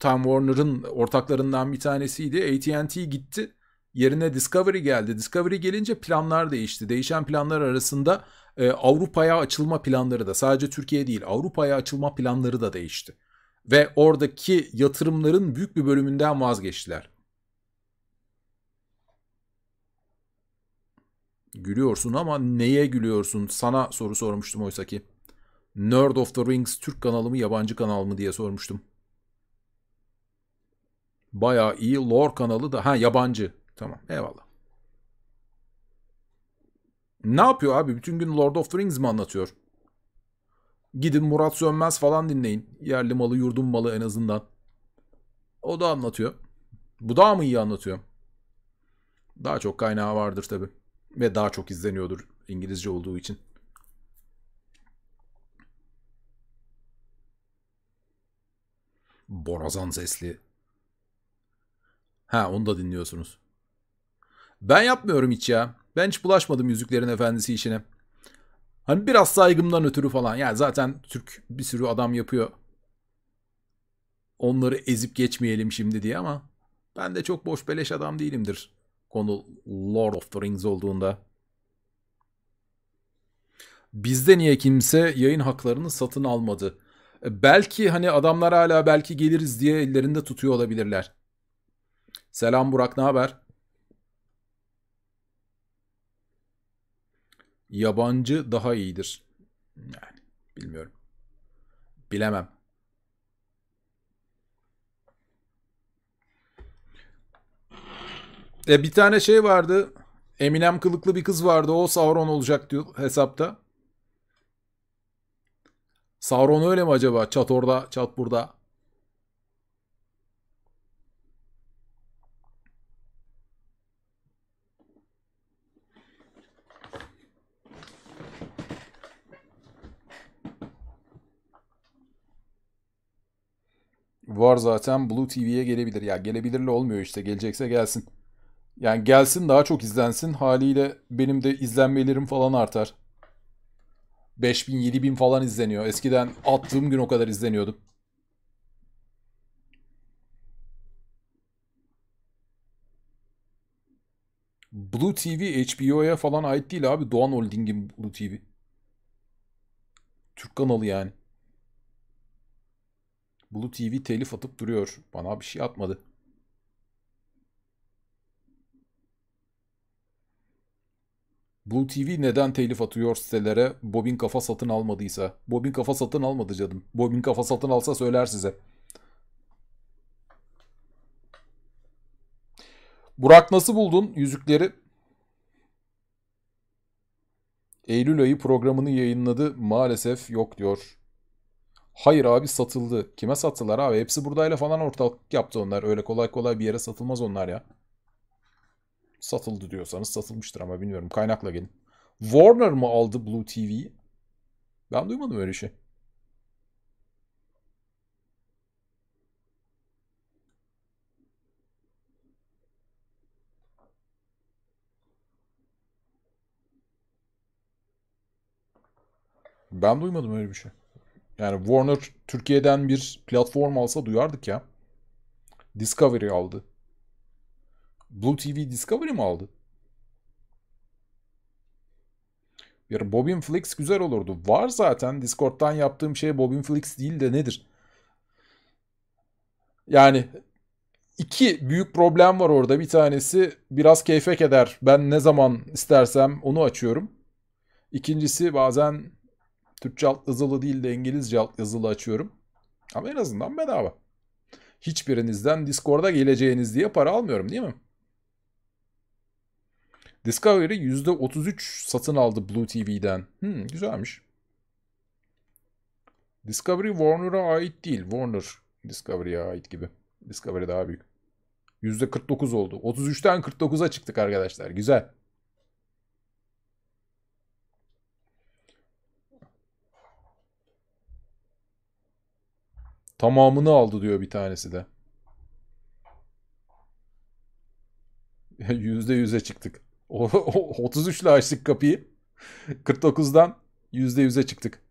Time Warner'ın ortaklarından bir tanesiydi. AT&T gitti. Yerine Discovery geldi. Discovery gelince planlar değişti. Değişen planlar arasında e, Avrupa'ya açılma planları da sadece Türkiye değil Avrupa'ya açılma planları da değişti. Ve oradaki yatırımların büyük bir bölümünden vazgeçtiler. Gülüyorsun ama neye gülüyorsun? Sana soru sormuştum oysa ki. Nerd of the Rings Türk kanalı mı yabancı kanal mı diye sormuştum. Baya iyi lore kanalı da ha yabancı. Tamam eyvallah. Ne yapıyor abi? Bütün gün Lord of the Rings mi anlatıyor? Gidin Murat Sönmez falan dinleyin. Yerli malı yurdun malı en azından. O da anlatıyor. Bu daha mı iyi anlatıyor? Daha çok kaynağı vardır tabi. Ve daha çok izleniyordur İngilizce olduğu için. Borazan sesli. Ha onu da dinliyorsunuz. Ben yapmıyorum hiç ya. Ben hiç bulaşmadım Yüzüklerin Efendisi işine. Hani biraz saygımdan ötürü falan. Yani zaten Türk bir sürü adam yapıyor. Onları ezip geçmeyelim şimdi diye ama ben de çok boş beleş adam değilimdir. Konu Lord of the Rings olduğunda. Bizde niye kimse yayın haklarını satın almadı? E, belki hani adamlar hala belki geliriz diye ellerinde tutuyor olabilirler. Selam Burak ne haber? yabancı daha iyidir. Yani bilmiyorum. Bilemem. E bir tane şey vardı. Eminem kılıklı bir kız vardı. O Sauron olacak diyor hesapta. Sauron öyle mi acaba? Çat orada, çat burada. var zaten Blue TV'ye gelebilir. Ya gelebilirli olmuyor işte gelecekse gelsin. Yani gelsin daha çok izlensin haliyle benim de izlenmelerim falan artar. 5000 7000 falan izleniyor. Eskiden attığım gün o kadar izleniyordum. Blue TV HBO'ya falan ait değil abi. Doğan Holding'in Blue TV. Türk kanalı yani. Blue TV telif atıp duruyor. Bana bir şey atmadı. Blue TV neden telif atıyor sitelere? Bobin kafa satın almadıysa. Bobin kafa satın almadı canım. Bobin kafa satın alsa söyler size. Burak nasıl buldun yüzükleri? Eylül ayı programını yayınladı. Maalesef yok diyor. Hayır abi satıldı. Kime sattılar abi? Hepsi buradayla falan ortalık yaptı onlar. Öyle kolay kolay bir yere satılmaz onlar ya. Satıldı diyorsanız satılmıştır ama bilmiyorum. Kaynakla gelin. Warner mı aldı Blue TV? Ben duymadım öyle şey. Ben duymadım öyle bir şey. Yani Warner Türkiye'den bir platform alsa duyardık ya. Discovery aldı. Blue TV Discovery mi aldı? Bir Bobin Flix güzel olurdu. Var zaten Discord'dan yaptığım şey Bobin Flix değil de nedir? Yani iki büyük problem var orada. Bir tanesi biraz keyfek eder. Ben ne zaman istersem onu açıyorum. İkincisi bazen Türkçe alt yazılı değil de İngilizce alt yazılı açıyorum. Ama en azından bedava. Hiçbirinizden Discord'a geleceğiniz diye para almıyorum değil mi? Discovery %33 satın aldı Blue TV'den. Hmm, güzelmiş. Discovery Warner'a ait değil. Warner Discovery'e ait gibi. Discovery daha büyük. %49 oldu. 33'ten 49'a çıktık arkadaşlar. Güzel. Tamamını aldı diyor bir tanesi de. yüzde %100'e çıktık. 33 ile açtık kapıyı. 49'dan yüzde %100'e çıktık.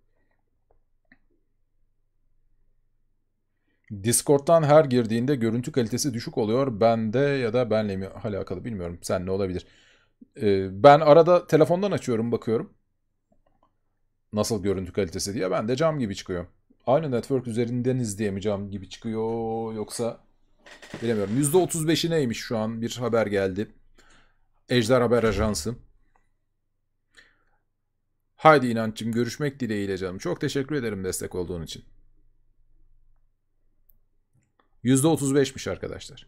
Discord'dan her girdiğinde görüntü kalitesi düşük oluyor. Bende ya da benle mi alakalı bilmiyorum. Sen ne olabilir? Ee, ben arada telefondan açıyorum bakıyorum. Nasıl görüntü kalitesi diye. Ben de cam gibi çıkıyor aynı network üzerinden izleyemeyeceğim gibi çıkıyor yoksa bilemiyorum. %35'i neymiş şu an bir haber geldi. Ejder Haber Ajansı. Haydi inançım görüşmek dileğiyle canım. Çok teşekkür ederim destek olduğun için. %35'miş arkadaşlar.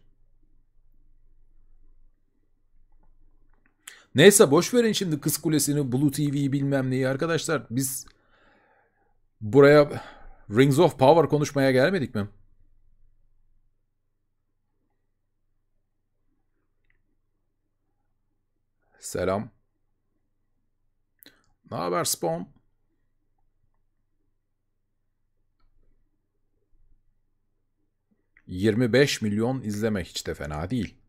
Neyse boş verin şimdi Kız Kulesi'ni, Blue TV'yi bilmem neyi arkadaşlar. Biz buraya Rings of Power konuşmaya gelmedik mi? Selam. Ne haber Spawn? ...25 milyon izleme hiç de fena değil.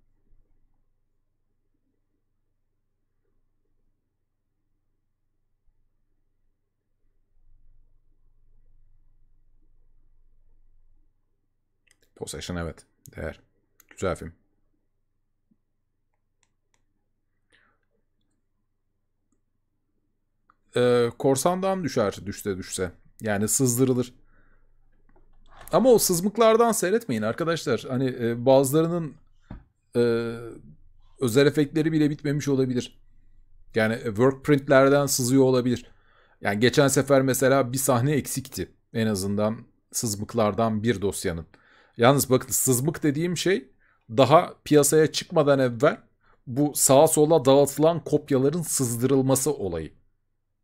Possession evet. Değer. Güzel film. Ee, korsandan düşer düşse düşse. Yani sızdırılır. Ama o sızmıklardan seyretmeyin arkadaşlar. Hani e, bazılarının e, özel efektleri bile bitmemiş olabilir. Yani e, workprintlerden sızıyor olabilir. Yani geçen sefer mesela bir sahne eksikti. En azından sızmıklardan bir dosyanın. Yalnız bakın sızmık dediğim şey daha piyasaya çıkmadan evvel bu sağa sola dağıtılan kopyaların sızdırılması olayı.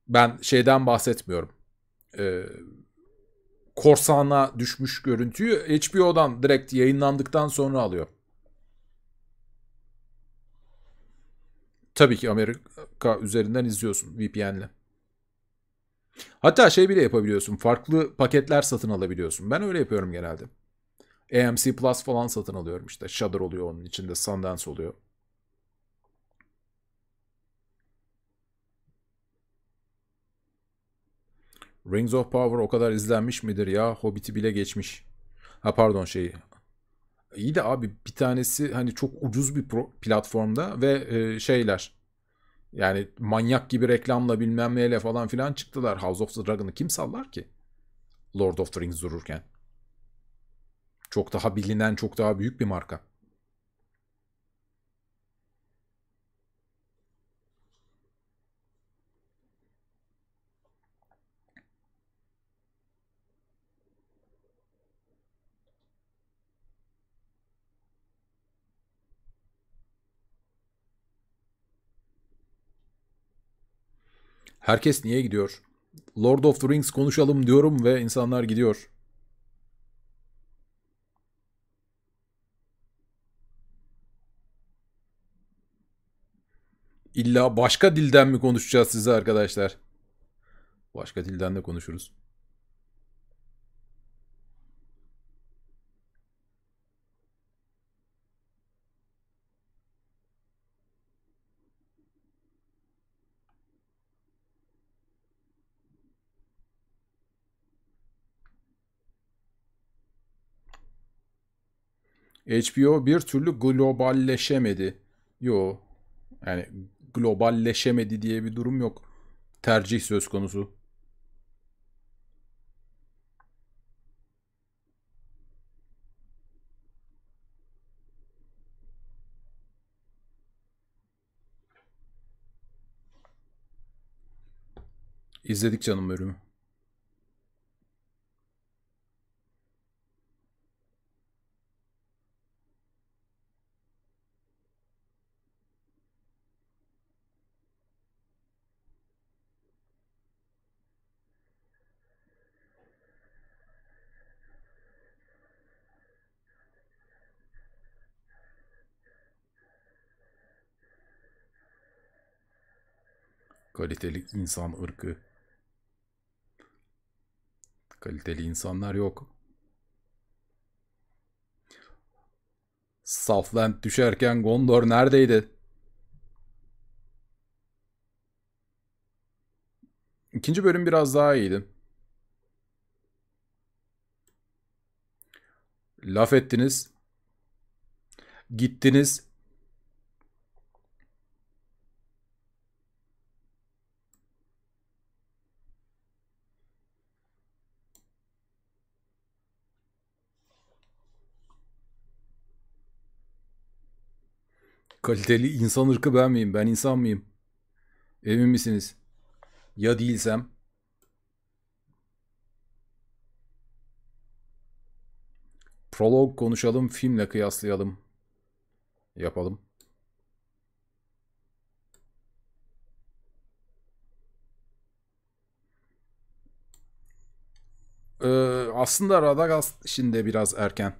Ben şeyden bahsetmiyorum. Ee, korsana düşmüş görüntüyü HBO'dan direkt yayınlandıktan sonra alıyor. Tabii ki Amerika üzerinden izliyorsun VPN'le. Hatta şey bile yapabiliyorsun. Farklı paketler satın alabiliyorsun. Ben öyle yapıyorum genelde. AMC Plus falan satın alıyorum işte. Shudder oluyor onun içinde. Sundance oluyor. Rings of Power o kadar izlenmiş midir ya? Hobbit'i bile geçmiş. Ha pardon şey. İyi de abi bir tanesi hani çok ucuz bir platformda ve e, şeyler. Yani manyak gibi reklamla bilmem neyle falan filan çıktılar. House of the Dragon'ı kim sallar ki? Lord of the Rings dururken. Çok daha bilinen, çok daha büyük bir marka. Herkes niye gidiyor? Lord of the Rings konuşalım diyorum ve insanlar gidiyor. İlla başka dilden mi konuşacağız size arkadaşlar? Başka dilden de konuşuruz. HBO bir türlü globalleşemedi. Yo. Yani globalleşemedi diye bir durum yok. Tercih söz konusu. İzledik canım bölümü. kaliteli insan ırkı. Kaliteli insanlar yok. Southland düşerken Gondor neredeydi? İkinci bölüm biraz daha iyiydi. Laf ettiniz. Gittiniz. kaliteli insan ırkı ben miyim? Ben insan mıyım? Emin misiniz? Ya değilsem? Prolog konuşalım, filmle kıyaslayalım. Yapalım. Ee, aslında Radagast şimdi biraz erken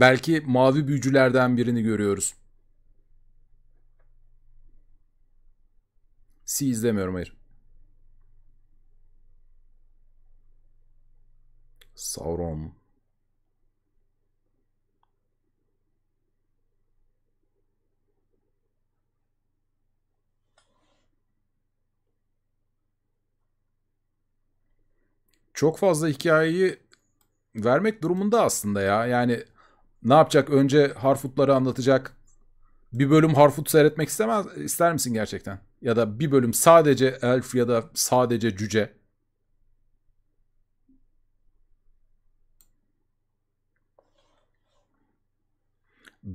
belki mavi büyücülerden birini görüyoruz. Si izlemiyorum hayır. Sauron. Çok fazla hikayeyi vermek durumunda aslında ya. Yani ne yapacak? Önce Harfut'ları anlatacak. Bir bölüm Harfut seyretmek istemez ister misin gerçekten? Ya da bir bölüm sadece elf ya da sadece cüce.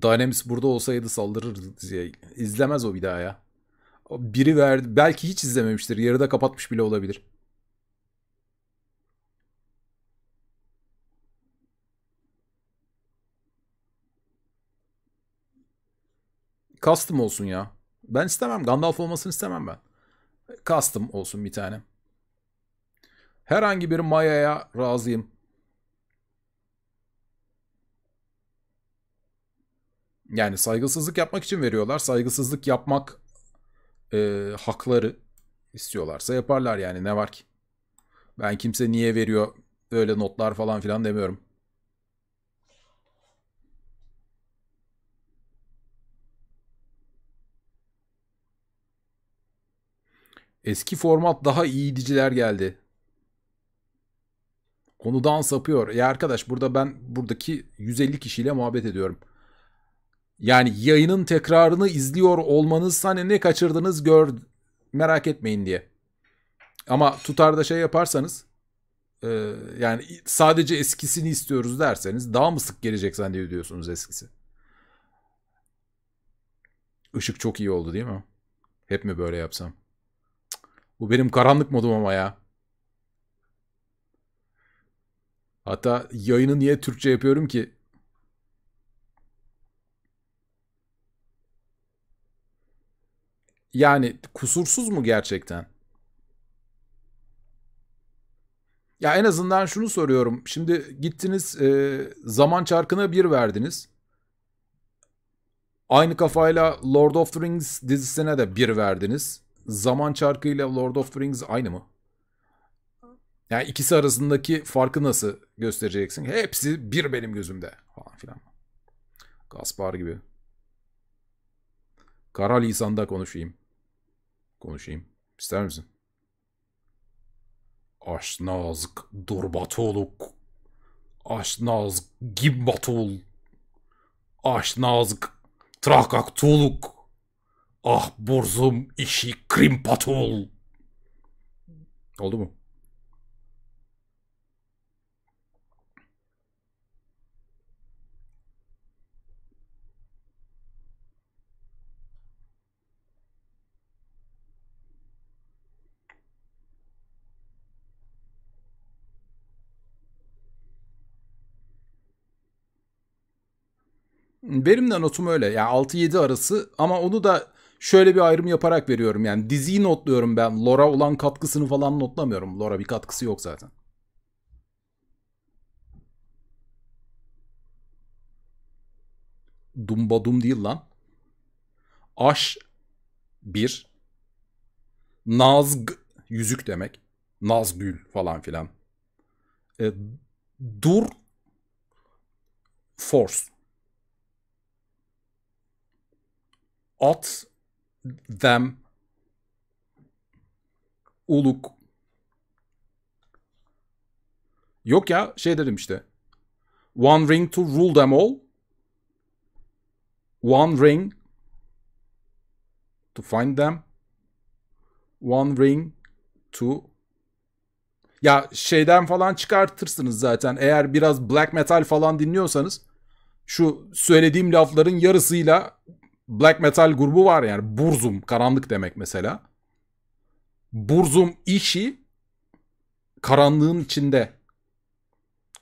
Dynamis burada olsaydı saldırırdı diye. İzlemez o bir daha ya. Biri verdi. Belki hiç izlememiştir. Yarıda kapatmış bile olabilir. Custom olsun ya. Ben istemem. Gandalf olmasını istemem ben. Custom olsun bir tane. Herhangi bir Maya'ya razıyım. Yani saygısızlık yapmak için veriyorlar. Saygısızlık yapmak e, hakları istiyorlarsa yaparlar yani ne var ki. Ben kimse niye veriyor öyle notlar falan filan demiyorum. Eski format daha iyi diciler geldi. Konudan sapıyor. Ya arkadaş burada ben buradaki 150 kişiyle muhabbet ediyorum. Yani yayının tekrarını izliyor olmanız hani ne kaçırdınız gör merak etmeyin diye. Ama tutarda şey yaparsanız e, yani sadece eskisini istiyoruz derseniz daha mı sık gelecek zannediyorsunuz eskisi? Işık çok iyi oldu değil mi? Hep mi böyle yapsam? Bu benim karanlık modum ama ya. Hatta yayını niye Türkçe yapıyorum ki? Yani kusursuz mu gerçekten? Ya en azından şunu soruyorum. Şimdi gittiniz e, zaman çarkına bir verdiniz. Aynı kafayla Lord of the Rings dizisine de bir verdiniz zaman çarkıyla Lord of the Rings aynı mı? Yani ikisi arasındaki farkı nasıl göstereceksin? Hepsi bir benim gözümde falan filan. Gaspar gibi. Kara lisanda konuşayım. Konuşayım. İster misin? Aşnazk Durbatoluk. Aşnazk Gibbatul. Aşnazk Trahkaktoluk. Ah burzum işi krimpatul. Oldu mu? Benim de notum öyle. Yani 6-7 arası ama onu da şöyle bir ayrım yaparak veriyorum. Yani diziyi notluyorum ben. Lora olan katkısını falan notlamıyorum. Lora bir katkısı yok zaten. Dumba Dumbadum değil lan. Aş bir Nazg yüzük demek. Nazgül falan filan. E, dur Force. At them, uluk. Yok ya şey dedim işte. One ring to rule them all. One ring to find them. One ring to ya şeyden falan çıkartırsınız zaten. Eğer biraz black metal falan dinliyorsanız şu söylediğim lafların yarısıyla black metal grubu var yani Burzum karanlık demek mesela. Burzum işi karanlığın içinde.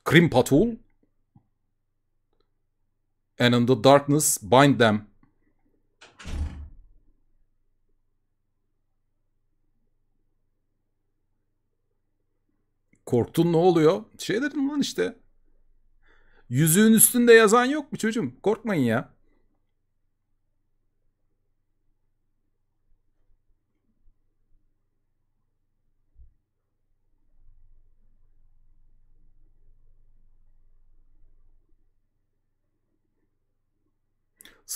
Krim Patul and in the darkness bind them. Korktun ne oluyor? Şey dedim lan işte. Yüzüğün üstünde yazan yok mu çocuğum? Korkmayın ya.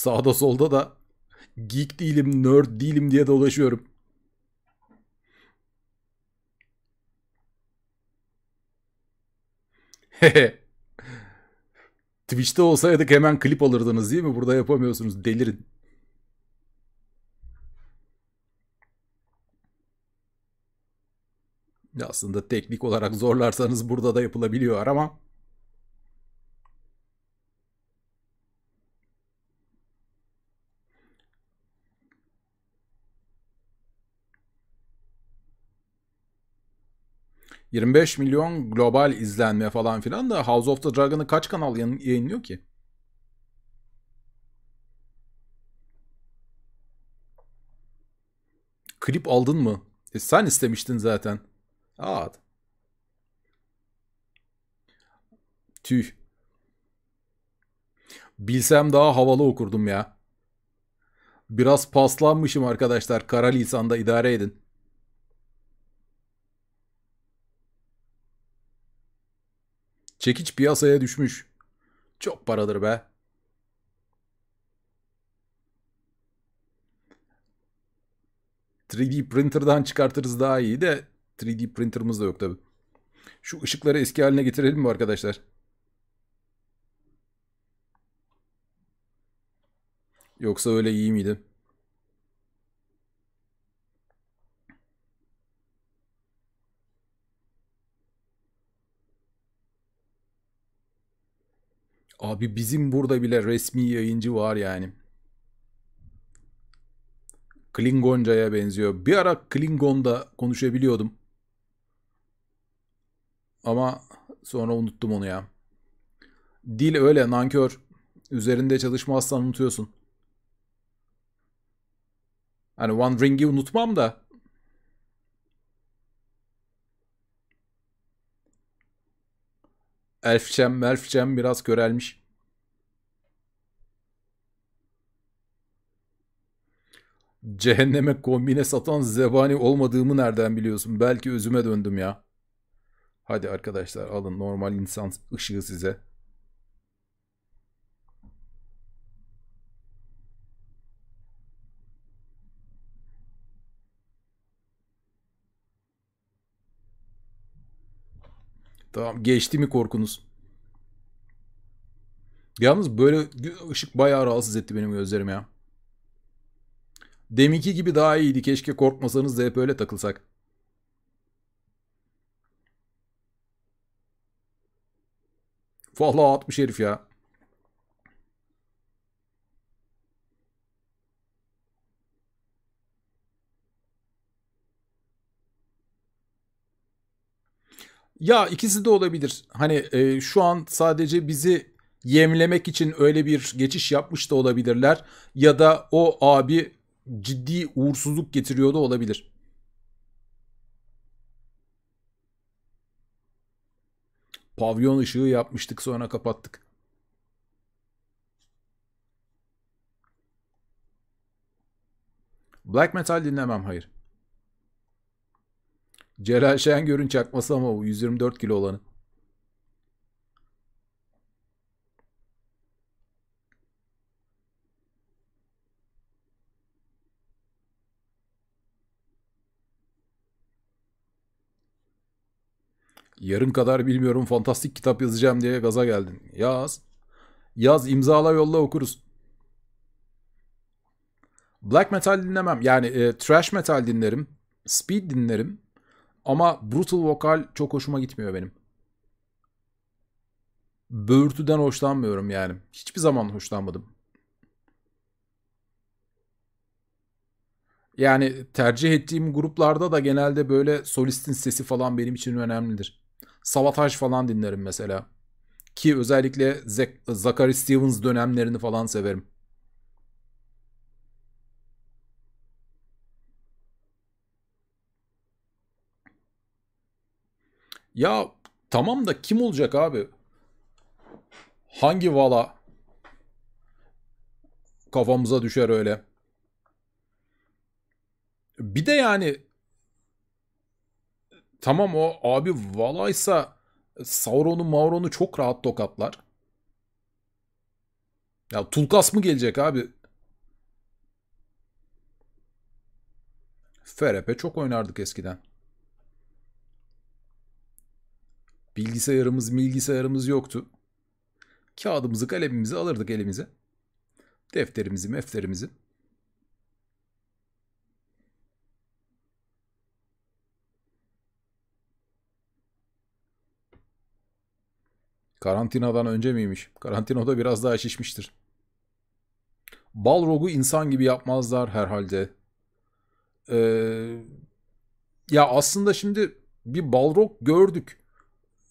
Sağda solda da geek değilim, nerd değilim diye dolaşıyorum. Hehe. [LAUGHS] Twitch'te olsaydık hemen klip alırdınız değil mi? Burada yapamıyorsunuz. Delirin. Aslında teknik olarak zorlarsanız burada da yapılabiliyor ama 25 milyon global izlenme falan filan da House of the Dragon'ı kaç kanal yayınlıyor ki? Klip aldın mı? E sen istemiştin zaten. Aa. Tüh. Bilsem daha havalı okurdum ya. Biraz paslanmışım arkadaşlar. Kara lisanda idare edin. Çekiç piyasaya düşmüş. Çok paradır be. ...3D printer'dan çıkartırız daha iyi de... ...3D printer'ımız da yok tabi. Şu ışıkları eski haline getirelim mi arkadaşlar? Yoksa öyle iyi miydi? Abi bizim burada bile resmi yayıncı var yani. Klingonca'ya benziyor. Bir ara Klingon'da konuşabiliyordum. Ama sonra unuttum onu ya. Dil öyle nankör. Üzerinde çalışmazsan unutuyorsun. Hani One Ring'i unutmam da Elfçem melfçem biraz görelmiş. Cehenneme kombine satan zebani olmadığımı nereden biliyorsun? Belki özüme döndüm ya. Hadi arkadaşlar alın normal insan ışığı size. Tamam geçti mi korkunuz? Yalnız böyle ışık bayağı rahatsız etti benim gözlerimi ya. Deminki gibi daha iyiydi. Keşke korkmasanız da hep öyle takılsak. Vallahi atmış herif ya. Ya ikisi de olabilir. Hani e, şu an sadece bizi yemlemek için öyle bir geçiş yapmış da olabilirler. Ya da o abi ciddi uğursuzluk getiriyor da olabilir. Pavyon ışığı yapmıştık sonra kapattık. Black metal dinlemem hayır. Celal Şengör'ün çakması ama bu 124 kilo olanı. Yarın kadar bilmiyorum fantastik kitap yazacağım diye gaza geldin. Yaz. Yaz imzala yolla okuruz. Black metal dinlemem. Yani e, trash metal dinlerim. Speed dinlerim. Ama brutal vokal çok hoşuma gitmiyor benim. Böğürtüden hoşlanmıyorum yani. Hiçbir zaman hoşlanmadım. Yani tercih ettiğim gruplarda da genelde böyle solistin sesi falan benim için önemlidir. Savataj falan dinlerim mesela. Ki özellikle Zachary Stevens dönemlerini falan severim. Ya tamam da kim olacak abi? Hangi vala kafamıza düşer öyle? Bir de yani tamam o abi valaysa Sauron'u Mauron'u çok rahat tokatlar. Ya Tulkas mı gelecek abi? FRP çok oynardık eskiden. Bilgisayarımız bilgisayarımız yoktu. Kağıdımızı kalemimizi alırdık elimize. Defterimizi mefterimizi. Karantinadan önce miymiş? Karantinada biraz daha şişmiştir. Balrog'u insan gibi yapmazlar herhalde. Ee, ya aslında şimdi bir Balrog gördük.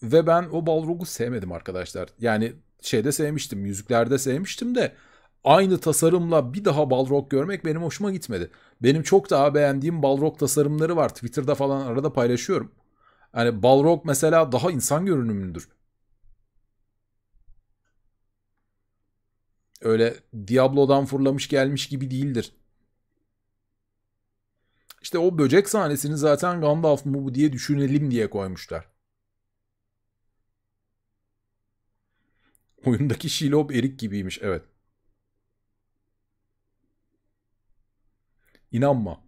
Ve ben o Balrog'u sevmedim arkadaşlar. Yani şeyde sevmiştim, müziklerde sevmiştim de aynı tasarımla bir daha Balrog görmek benim hoşuma gitmedi. Benim çok daha beğendiğim Balrog tasarımları var. Twitter'da falan arada paylaşıyorum. Yani Balrog mesela daha insan görünümlüdür. Öyle Diablo'dan fırlamış gelmiş gibi değildir. İşte o böcek sahnesini zaten Gandalf mı bu diye düşünelim diye koymuşlar. Oyundaki Shilob erik gibiymiş. Evet. İnanma.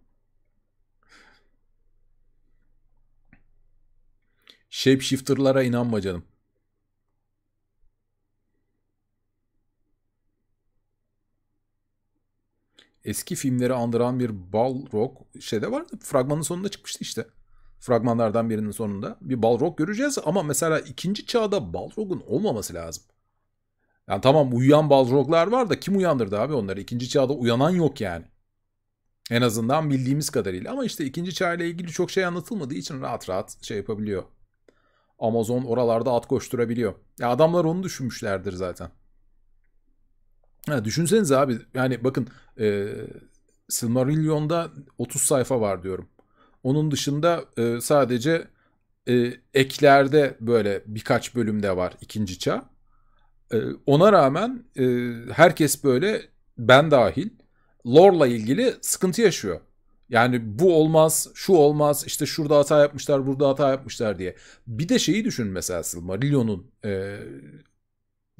Shapeshifter'lara inanma canım. Eski filmleri andıran bir Balrog şeyde vardı. Fragmanın sonunda çıkmıştı işte. Fragmanlardan birinin sonunda. Bir Balrog göreceğiz ama mesela ikinci çağda Balrog'un olmaması lazım. Yani tamam uyuyan balroglar var da kim uyandırdı abi onları? İkinci çağda uyanan yok yani. En azından bildiğimiz kadarıyla. Ama işte ikinci çağla ilgili çok şey anlatılmadığı için rahat rahat şey yapabiliyor. Amazon oralarda at koşturabiliyor. Ya adamlar onu düşünmüşlerdir zaten. Ha, düşünsenize abi yani bakın e, Silmarillion'da 30 sayfa var diyorum. Onun dışında e, sadece e, eklerde böyle birkaç bölümde var ikinci çağ. Ee, ona rağmen e, herkes böyle ben dahil lore'la ilgili sıkıntı yaşıyor. Yani bu olmaz, şu olmaz, işte şurada hata yapmışlar, burada hata yapmışlar diye. Bir de şeyi düşün mesela Silmarillion'un e,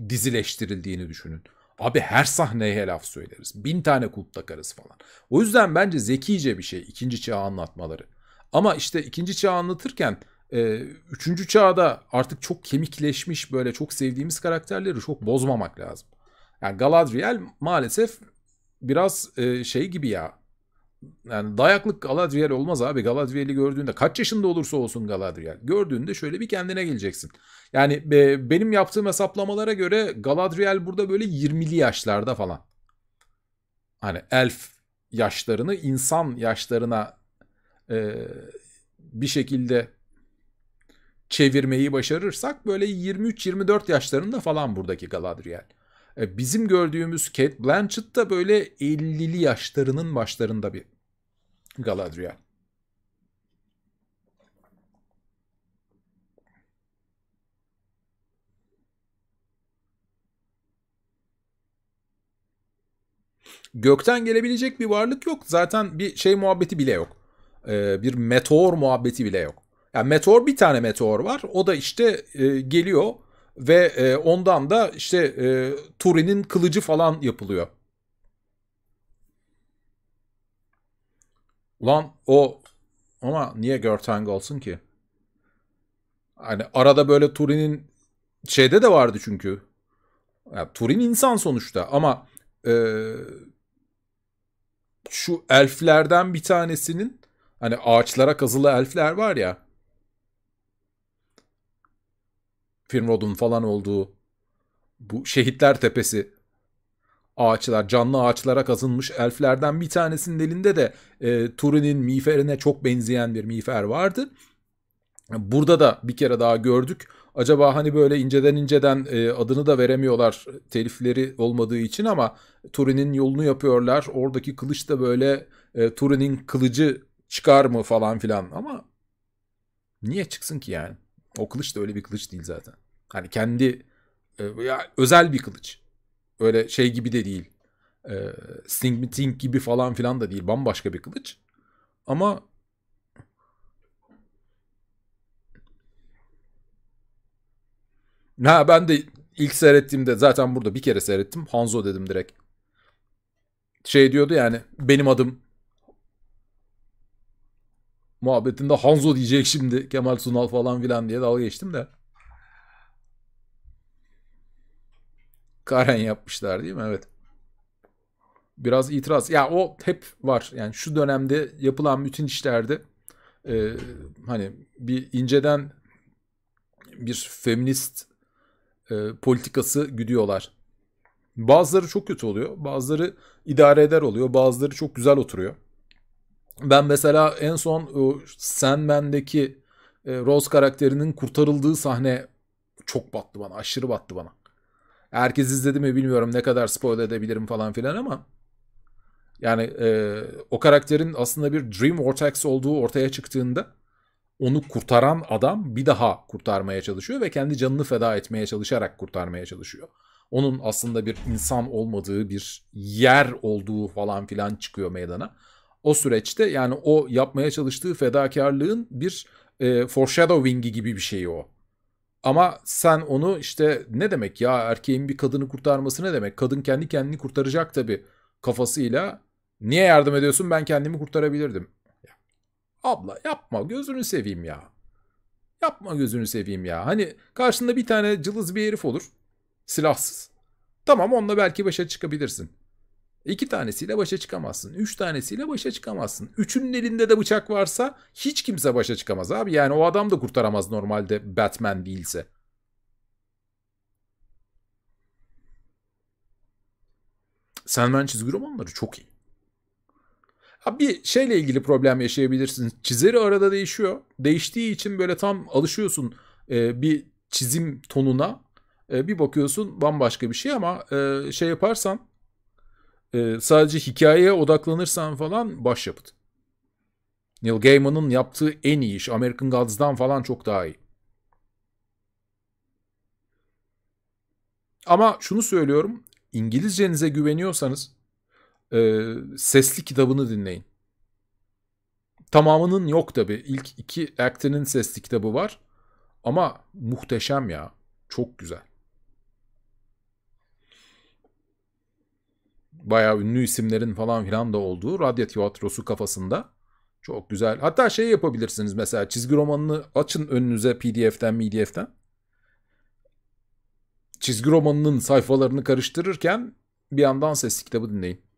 dizileştirildiğini düşünün. Abi her sahneye laf söyleriz. Bin tane kulp takarız falan. O yüzden bence zekice bir şey ikinci çağı anlatmaları. Ama işte ikinci çağı anlatırken e, üçüncü çağda artık çok kemikleşmiş böyle çok sevdiğimiz karakterleri çok bozmamak lazım. Yani Galadriel maalesef biraz e, şey gibi ya. Yani dayaklık Galadriel olmaz abi. Galadriel'i gördüğünde kaç yaşında olursa olsun Galadriel. Gördüğünde şöyle bir kendine geleceksin. Yani e, benim yaptığım hesaplamalara göre Galadriel burada böyle 20'li yaşlarda falan. Hani elf yaşlarını insan yaşlarına e, bir şekilde çevirmeyi başarırsak böyle 23-24 yaşlarında falan buradaki Galadriel. E, bizim gördüğümüz Kate Blanchett da böyle 50'li yaşlarının başlarında bir Galadriel. Gökten gelebilecek bir varlık yok. Zaten bir şey muhabbeti bile yok. E, bir meteor muhabbeti bile yok. Yani meteor bir tane meteor var. O da işte e, geliyor ve e, ondan da işte e, Turin'in kılıcı falan yapılıyor. Ulan o ama niye Gertang olsun ki? Hani arada böyle Turin'in şeyde de vardı çünkü. Yani Turin insan sonuçta ama e, şu elflerden bir tanesinin hani ağaçlara kazılı elfler var ya. Finrod'un falan olduğu bu şehitler tepesi ağaçlar, canlı ağaçlara kazınmış elflerden bir tanesinin elinde de e, Turin'in miğferine çok benzeyen bir miğfer vardı. Burada da bir kere daha gördük. Acaba hani böyle inceden inceden e, adını da veremiyorlar telifleri olmadığı için ama Turin'in yolunu yapıyorlar. Oradaki kılıç da böyle e, Turin'in kılıcı çıkar mı falan filan ama niye çıksın ki yani? O kılıç da öyle bir kılıç değil zaten. Hani kendi e, ya özel bir kılıç. Öyle şey gibi de değil. E, Sting Ting gibi falan filan da değil. Bambaşka bir kılıç. Ama Ha ben de ilk seyrettiğimde zaten burada bir kere seyrettim. Hanzo dedim direkt. Şey diyordu yani benim adım muhabbetinde Hanzo diyecek şimdi Kemal Sunal falan filan diye dalga geçtim de. Karen yapmışlar değil mi? Evet. Biraz itiraz. Ya o hep var. Yani şu dönemde yapılan bütün işlerde e, hani bir inceden bir feminist e, politikası güdüyorlar. Bazıları çok kötü oluyor. Bazıları idare eder oluyor. Bazıları çok güzel oturuyor. Ben mesela en son e, Sandman'deki e, Rose karakterinin kurtarıldığı sahne çok battı bana. Aşırı battı bana. Herkes izledi mi bilmiyorum ne kadar spoil edebilirim falan filan ama yani e, o karakterin aslında bir Dream Vortex olduğu ortaya çıktığında onu kurtaran adam bir daha kurtarmaya çalışıyor ve kendi canını feda etmeye çalışarak kurtarmaya çalışıyor. Onun aslında bir insan olmadığı bir yer olduğu falan filan çıkıyor meydana o süreçte yani o yapmaya çalıştığı fedakarlığın bir e, foreshadowing'i gibi bir şeyi o. Ama sen onu işte ne demek ya erkeğin bir kadını kurtarması ne demek? Kadın kendi kendini kurtaracak tabii kafasıyla. Niye yardım ediyorsun ben kendimi kurtarabilirdim. abla yapma gözünü seveyim ya. Yapma gözünü seveyim ya. Hani karşında bir tane cılız bir herif olur. Silahsız. Tamam onunla belki başa çıkabilirsin. İki tanesiyle başa çıkamazsın. Üç tanesiyle başa çıkamazsın. Üçünün elinde de bıçak varsa hiç kimse başa çıkamaz abi. Yani o adam da kurtaramaz normalde Batman değilse. Sandman çizgi romanları çok iyi. Bir şeyle ilgili problem yaşayabilirsin. Çizeri arada değişiyor. Değiştiği için böyle tam alışıyorsun e, bir çizim tonuna. E, bir bakıyorsun bambaşka bir şey ama e, şey yaparsan e, sadece hikayeye odaklanırsan falan başyapıt. Neil Gaiman'ın yaptığı en iyi iş. American Gods'dan falan çok daha iyi. Ama şunu söylüyorum. İngilizcenize güveniyorsanız e, sesli kitabını dinleyin. Tamamının yok tabi. İlk iki actinin sesli kitabı var. Ama muhteşem ya. Çok güzel. bayağı ünlü isimlerin falan filan da olduğu radyo tiyatrosu kafasında. Çok güzel. Hatta şey yapabilirsiniz mesela çizgi romanını açın önünüze PDF'den, MDF'den. Çizgi romanının sayfalarını karıştırırken bir yandan ses kitabı dinleyin.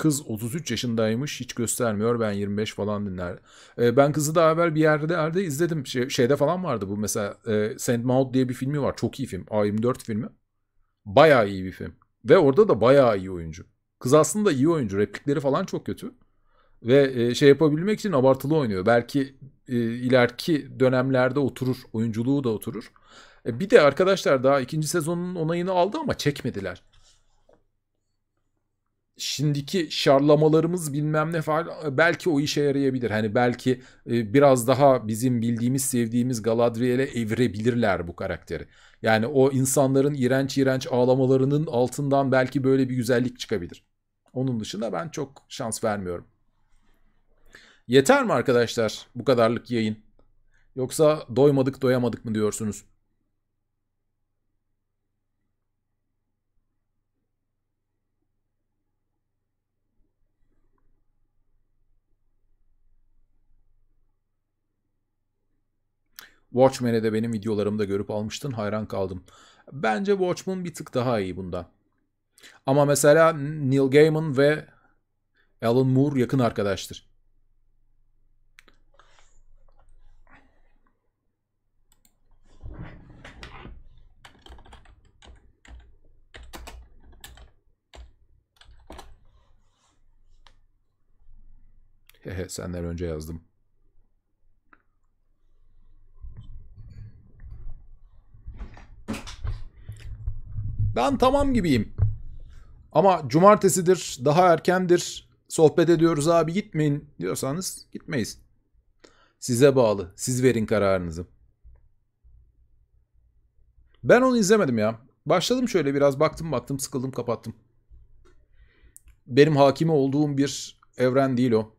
kız 33 yaşındaymış hiç göstermiyor ben 25 falan dinler. E, ben kızı daha evvel bir yerde, erde izledim. Şey, şeyde falan vardı bu mesela e, Saint Maud diye bir filmi var. Çok iyi film. A24 filmi. Bayağı iyi bir film. Ve orada da bayağı iyi oyuncu. Kız aslında iyi oyuncu. Replikleri falan çok kötü. Ve e, şey yapabilmek için abartılı oynuyor. Belki e, ileriki dönemlerde oturur. Oyunculuğu da oturur. E, bir de arkadaşlar daha ikinci sezonun onayını aldı ama çekmediler şimdiki şarlamalarımız bilmem ne falan e, belki o işe yarayabilir. Hani belki e, biraz daha bizim bildiğimiz sevdiğimiz Galadriel'e evirebilirler bu karakteri. Yani o insanların iğrenç iğrenç ağlamalarının altından belki böyle bir güzellik çıkabilir. Onun dışında ben çok şans vermiyorum. Yeter mi arkadaşlar bu kadarlık yayın? Yoksa doymadık doyamadık mı diyorsunuz? Watchmen'i de benim videolarımda görüp almıştın hayran kaldım. Bence Watchmen bir tık daha iyi bunda. Ama mesela Neil Gaiman ve Alan Moore yakın arkadaştır. Hehe senden önce yazdım. Ben tamam gibiyim. Ama cumartesidir, daha erkendir, sohbet ediyoruz abi gitmeyin diyorsanız gitmeyiz. Size bağlı. Siz verin kararınızı. Ben onu izlemedim ya. Başladım şöyle biraz baktım baktım sıkıldım kapattım. Benim hakimi olduğum bir evren değil o.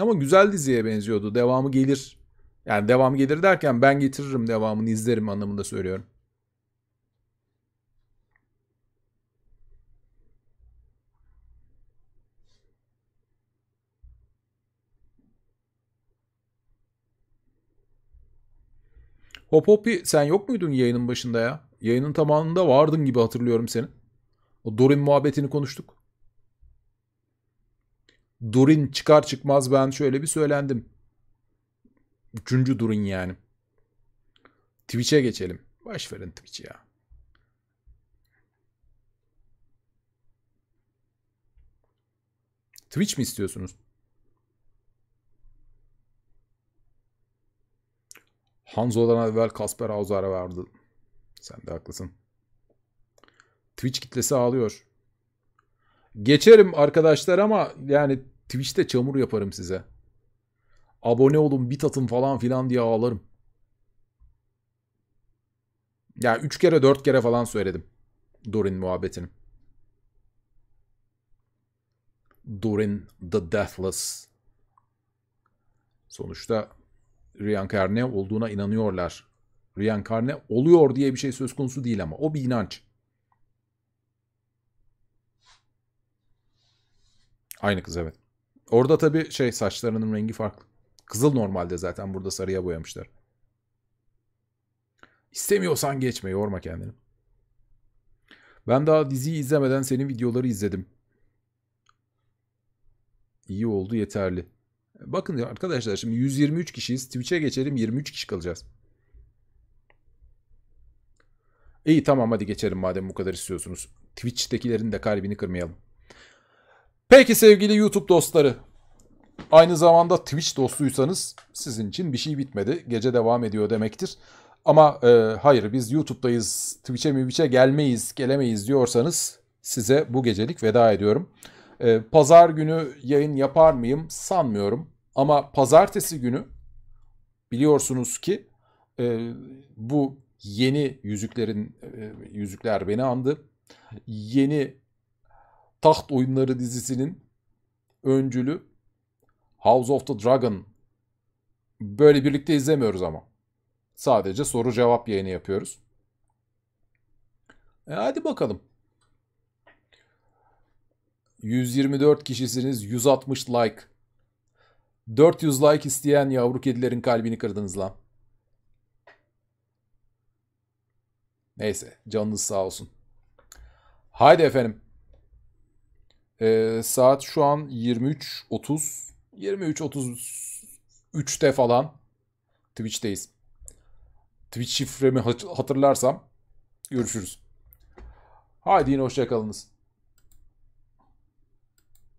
Ama güzel diziye benziyordu. Devamı gelir. Yani devam gelir derken ben getiririm devamını izlerim anlamında söylüyorum. Hop Hopi sen yok muydun yayının başında ya? Yayının tamamında vardın gibi hatırlıyorum seni. O Dorin muhabbetini konuştuk. Dorin çıkar çıkmaz ben şöyle bir söylendim. Üçüncü Dorin yani. Twitch'e geçelim. Baş verin Twitch'i ya. Twitch mi istiyorsunuz? Hanzo'dan evvel Kasper Hauser vardı. Sen de haklısın. Twitch kitlesi ağlıyor. Geçerim arkadaşlar ama yani Twitch'te çamur yaparım size. Abone olun, bit atın falan filan diye ağlarım. Ya yani üç kere dört kere falan söyledim. Dorin muhabbetini. Dorin the Deathless. Sonuçta reenkarne olduğuna inanıyorlar. Reenkarne oluyor diye bir şey söz konusu değil ama o bir inanç. Aynı kız evet. Orada tabii şey saçlarının rengi farklı. Kızıl normalde zaten burada sarıya boyamışlar. İstemiyorsan geçme yorma kendini. Ben daha diziyi izlemeden senin videoları izledim. İyi oldu yeterli. Bakın diyor arkadaşlar şimdi 123 kişiyiz. Twitch'e geçelim 23 kişi kalacağız. İyi tamam hadi geçelim madem bu kadar istiyorsunuz. Twitch'tekilerin de kalbini kırmayalım. Peki sevgili YouTube dostları. Aynı zamanda Twitch dostuysanız sizin için bir şey bitmedi. Gece devam ediyor demektir. Ama e, hayır biz YouTube'dayız, Twitch'e mi Twitch'e gelmeyiz, gelemeyiz diyorsanız size bu gecelik veda ediyorum. E, pazar günü yayın yapar mıyım sanmıyorum. Ama pazartesi günü biliyorsunuz ki e, bu yeni yüzüklerin e, yüzükler beni andı. Yeni Taht Oyunları dizisinin öncülü House of the Dragon. Böyle birlikte izlemiyoruz ama. Sadece soru cevap yayını yapıyoruz. E hadi bakalım. 124 kişisiniz 160 like. 400 like isteyen yavru kedilerin kalbini kırdınız lan. Neyse canınız sağ olsun. Haydi efendim. Ee, saat şu an 23.30. 23.33'te falan Twitch'teyiz. Twitch şifremi hatırlarsam görüşürüz. Haydi yine hoşçakalınız.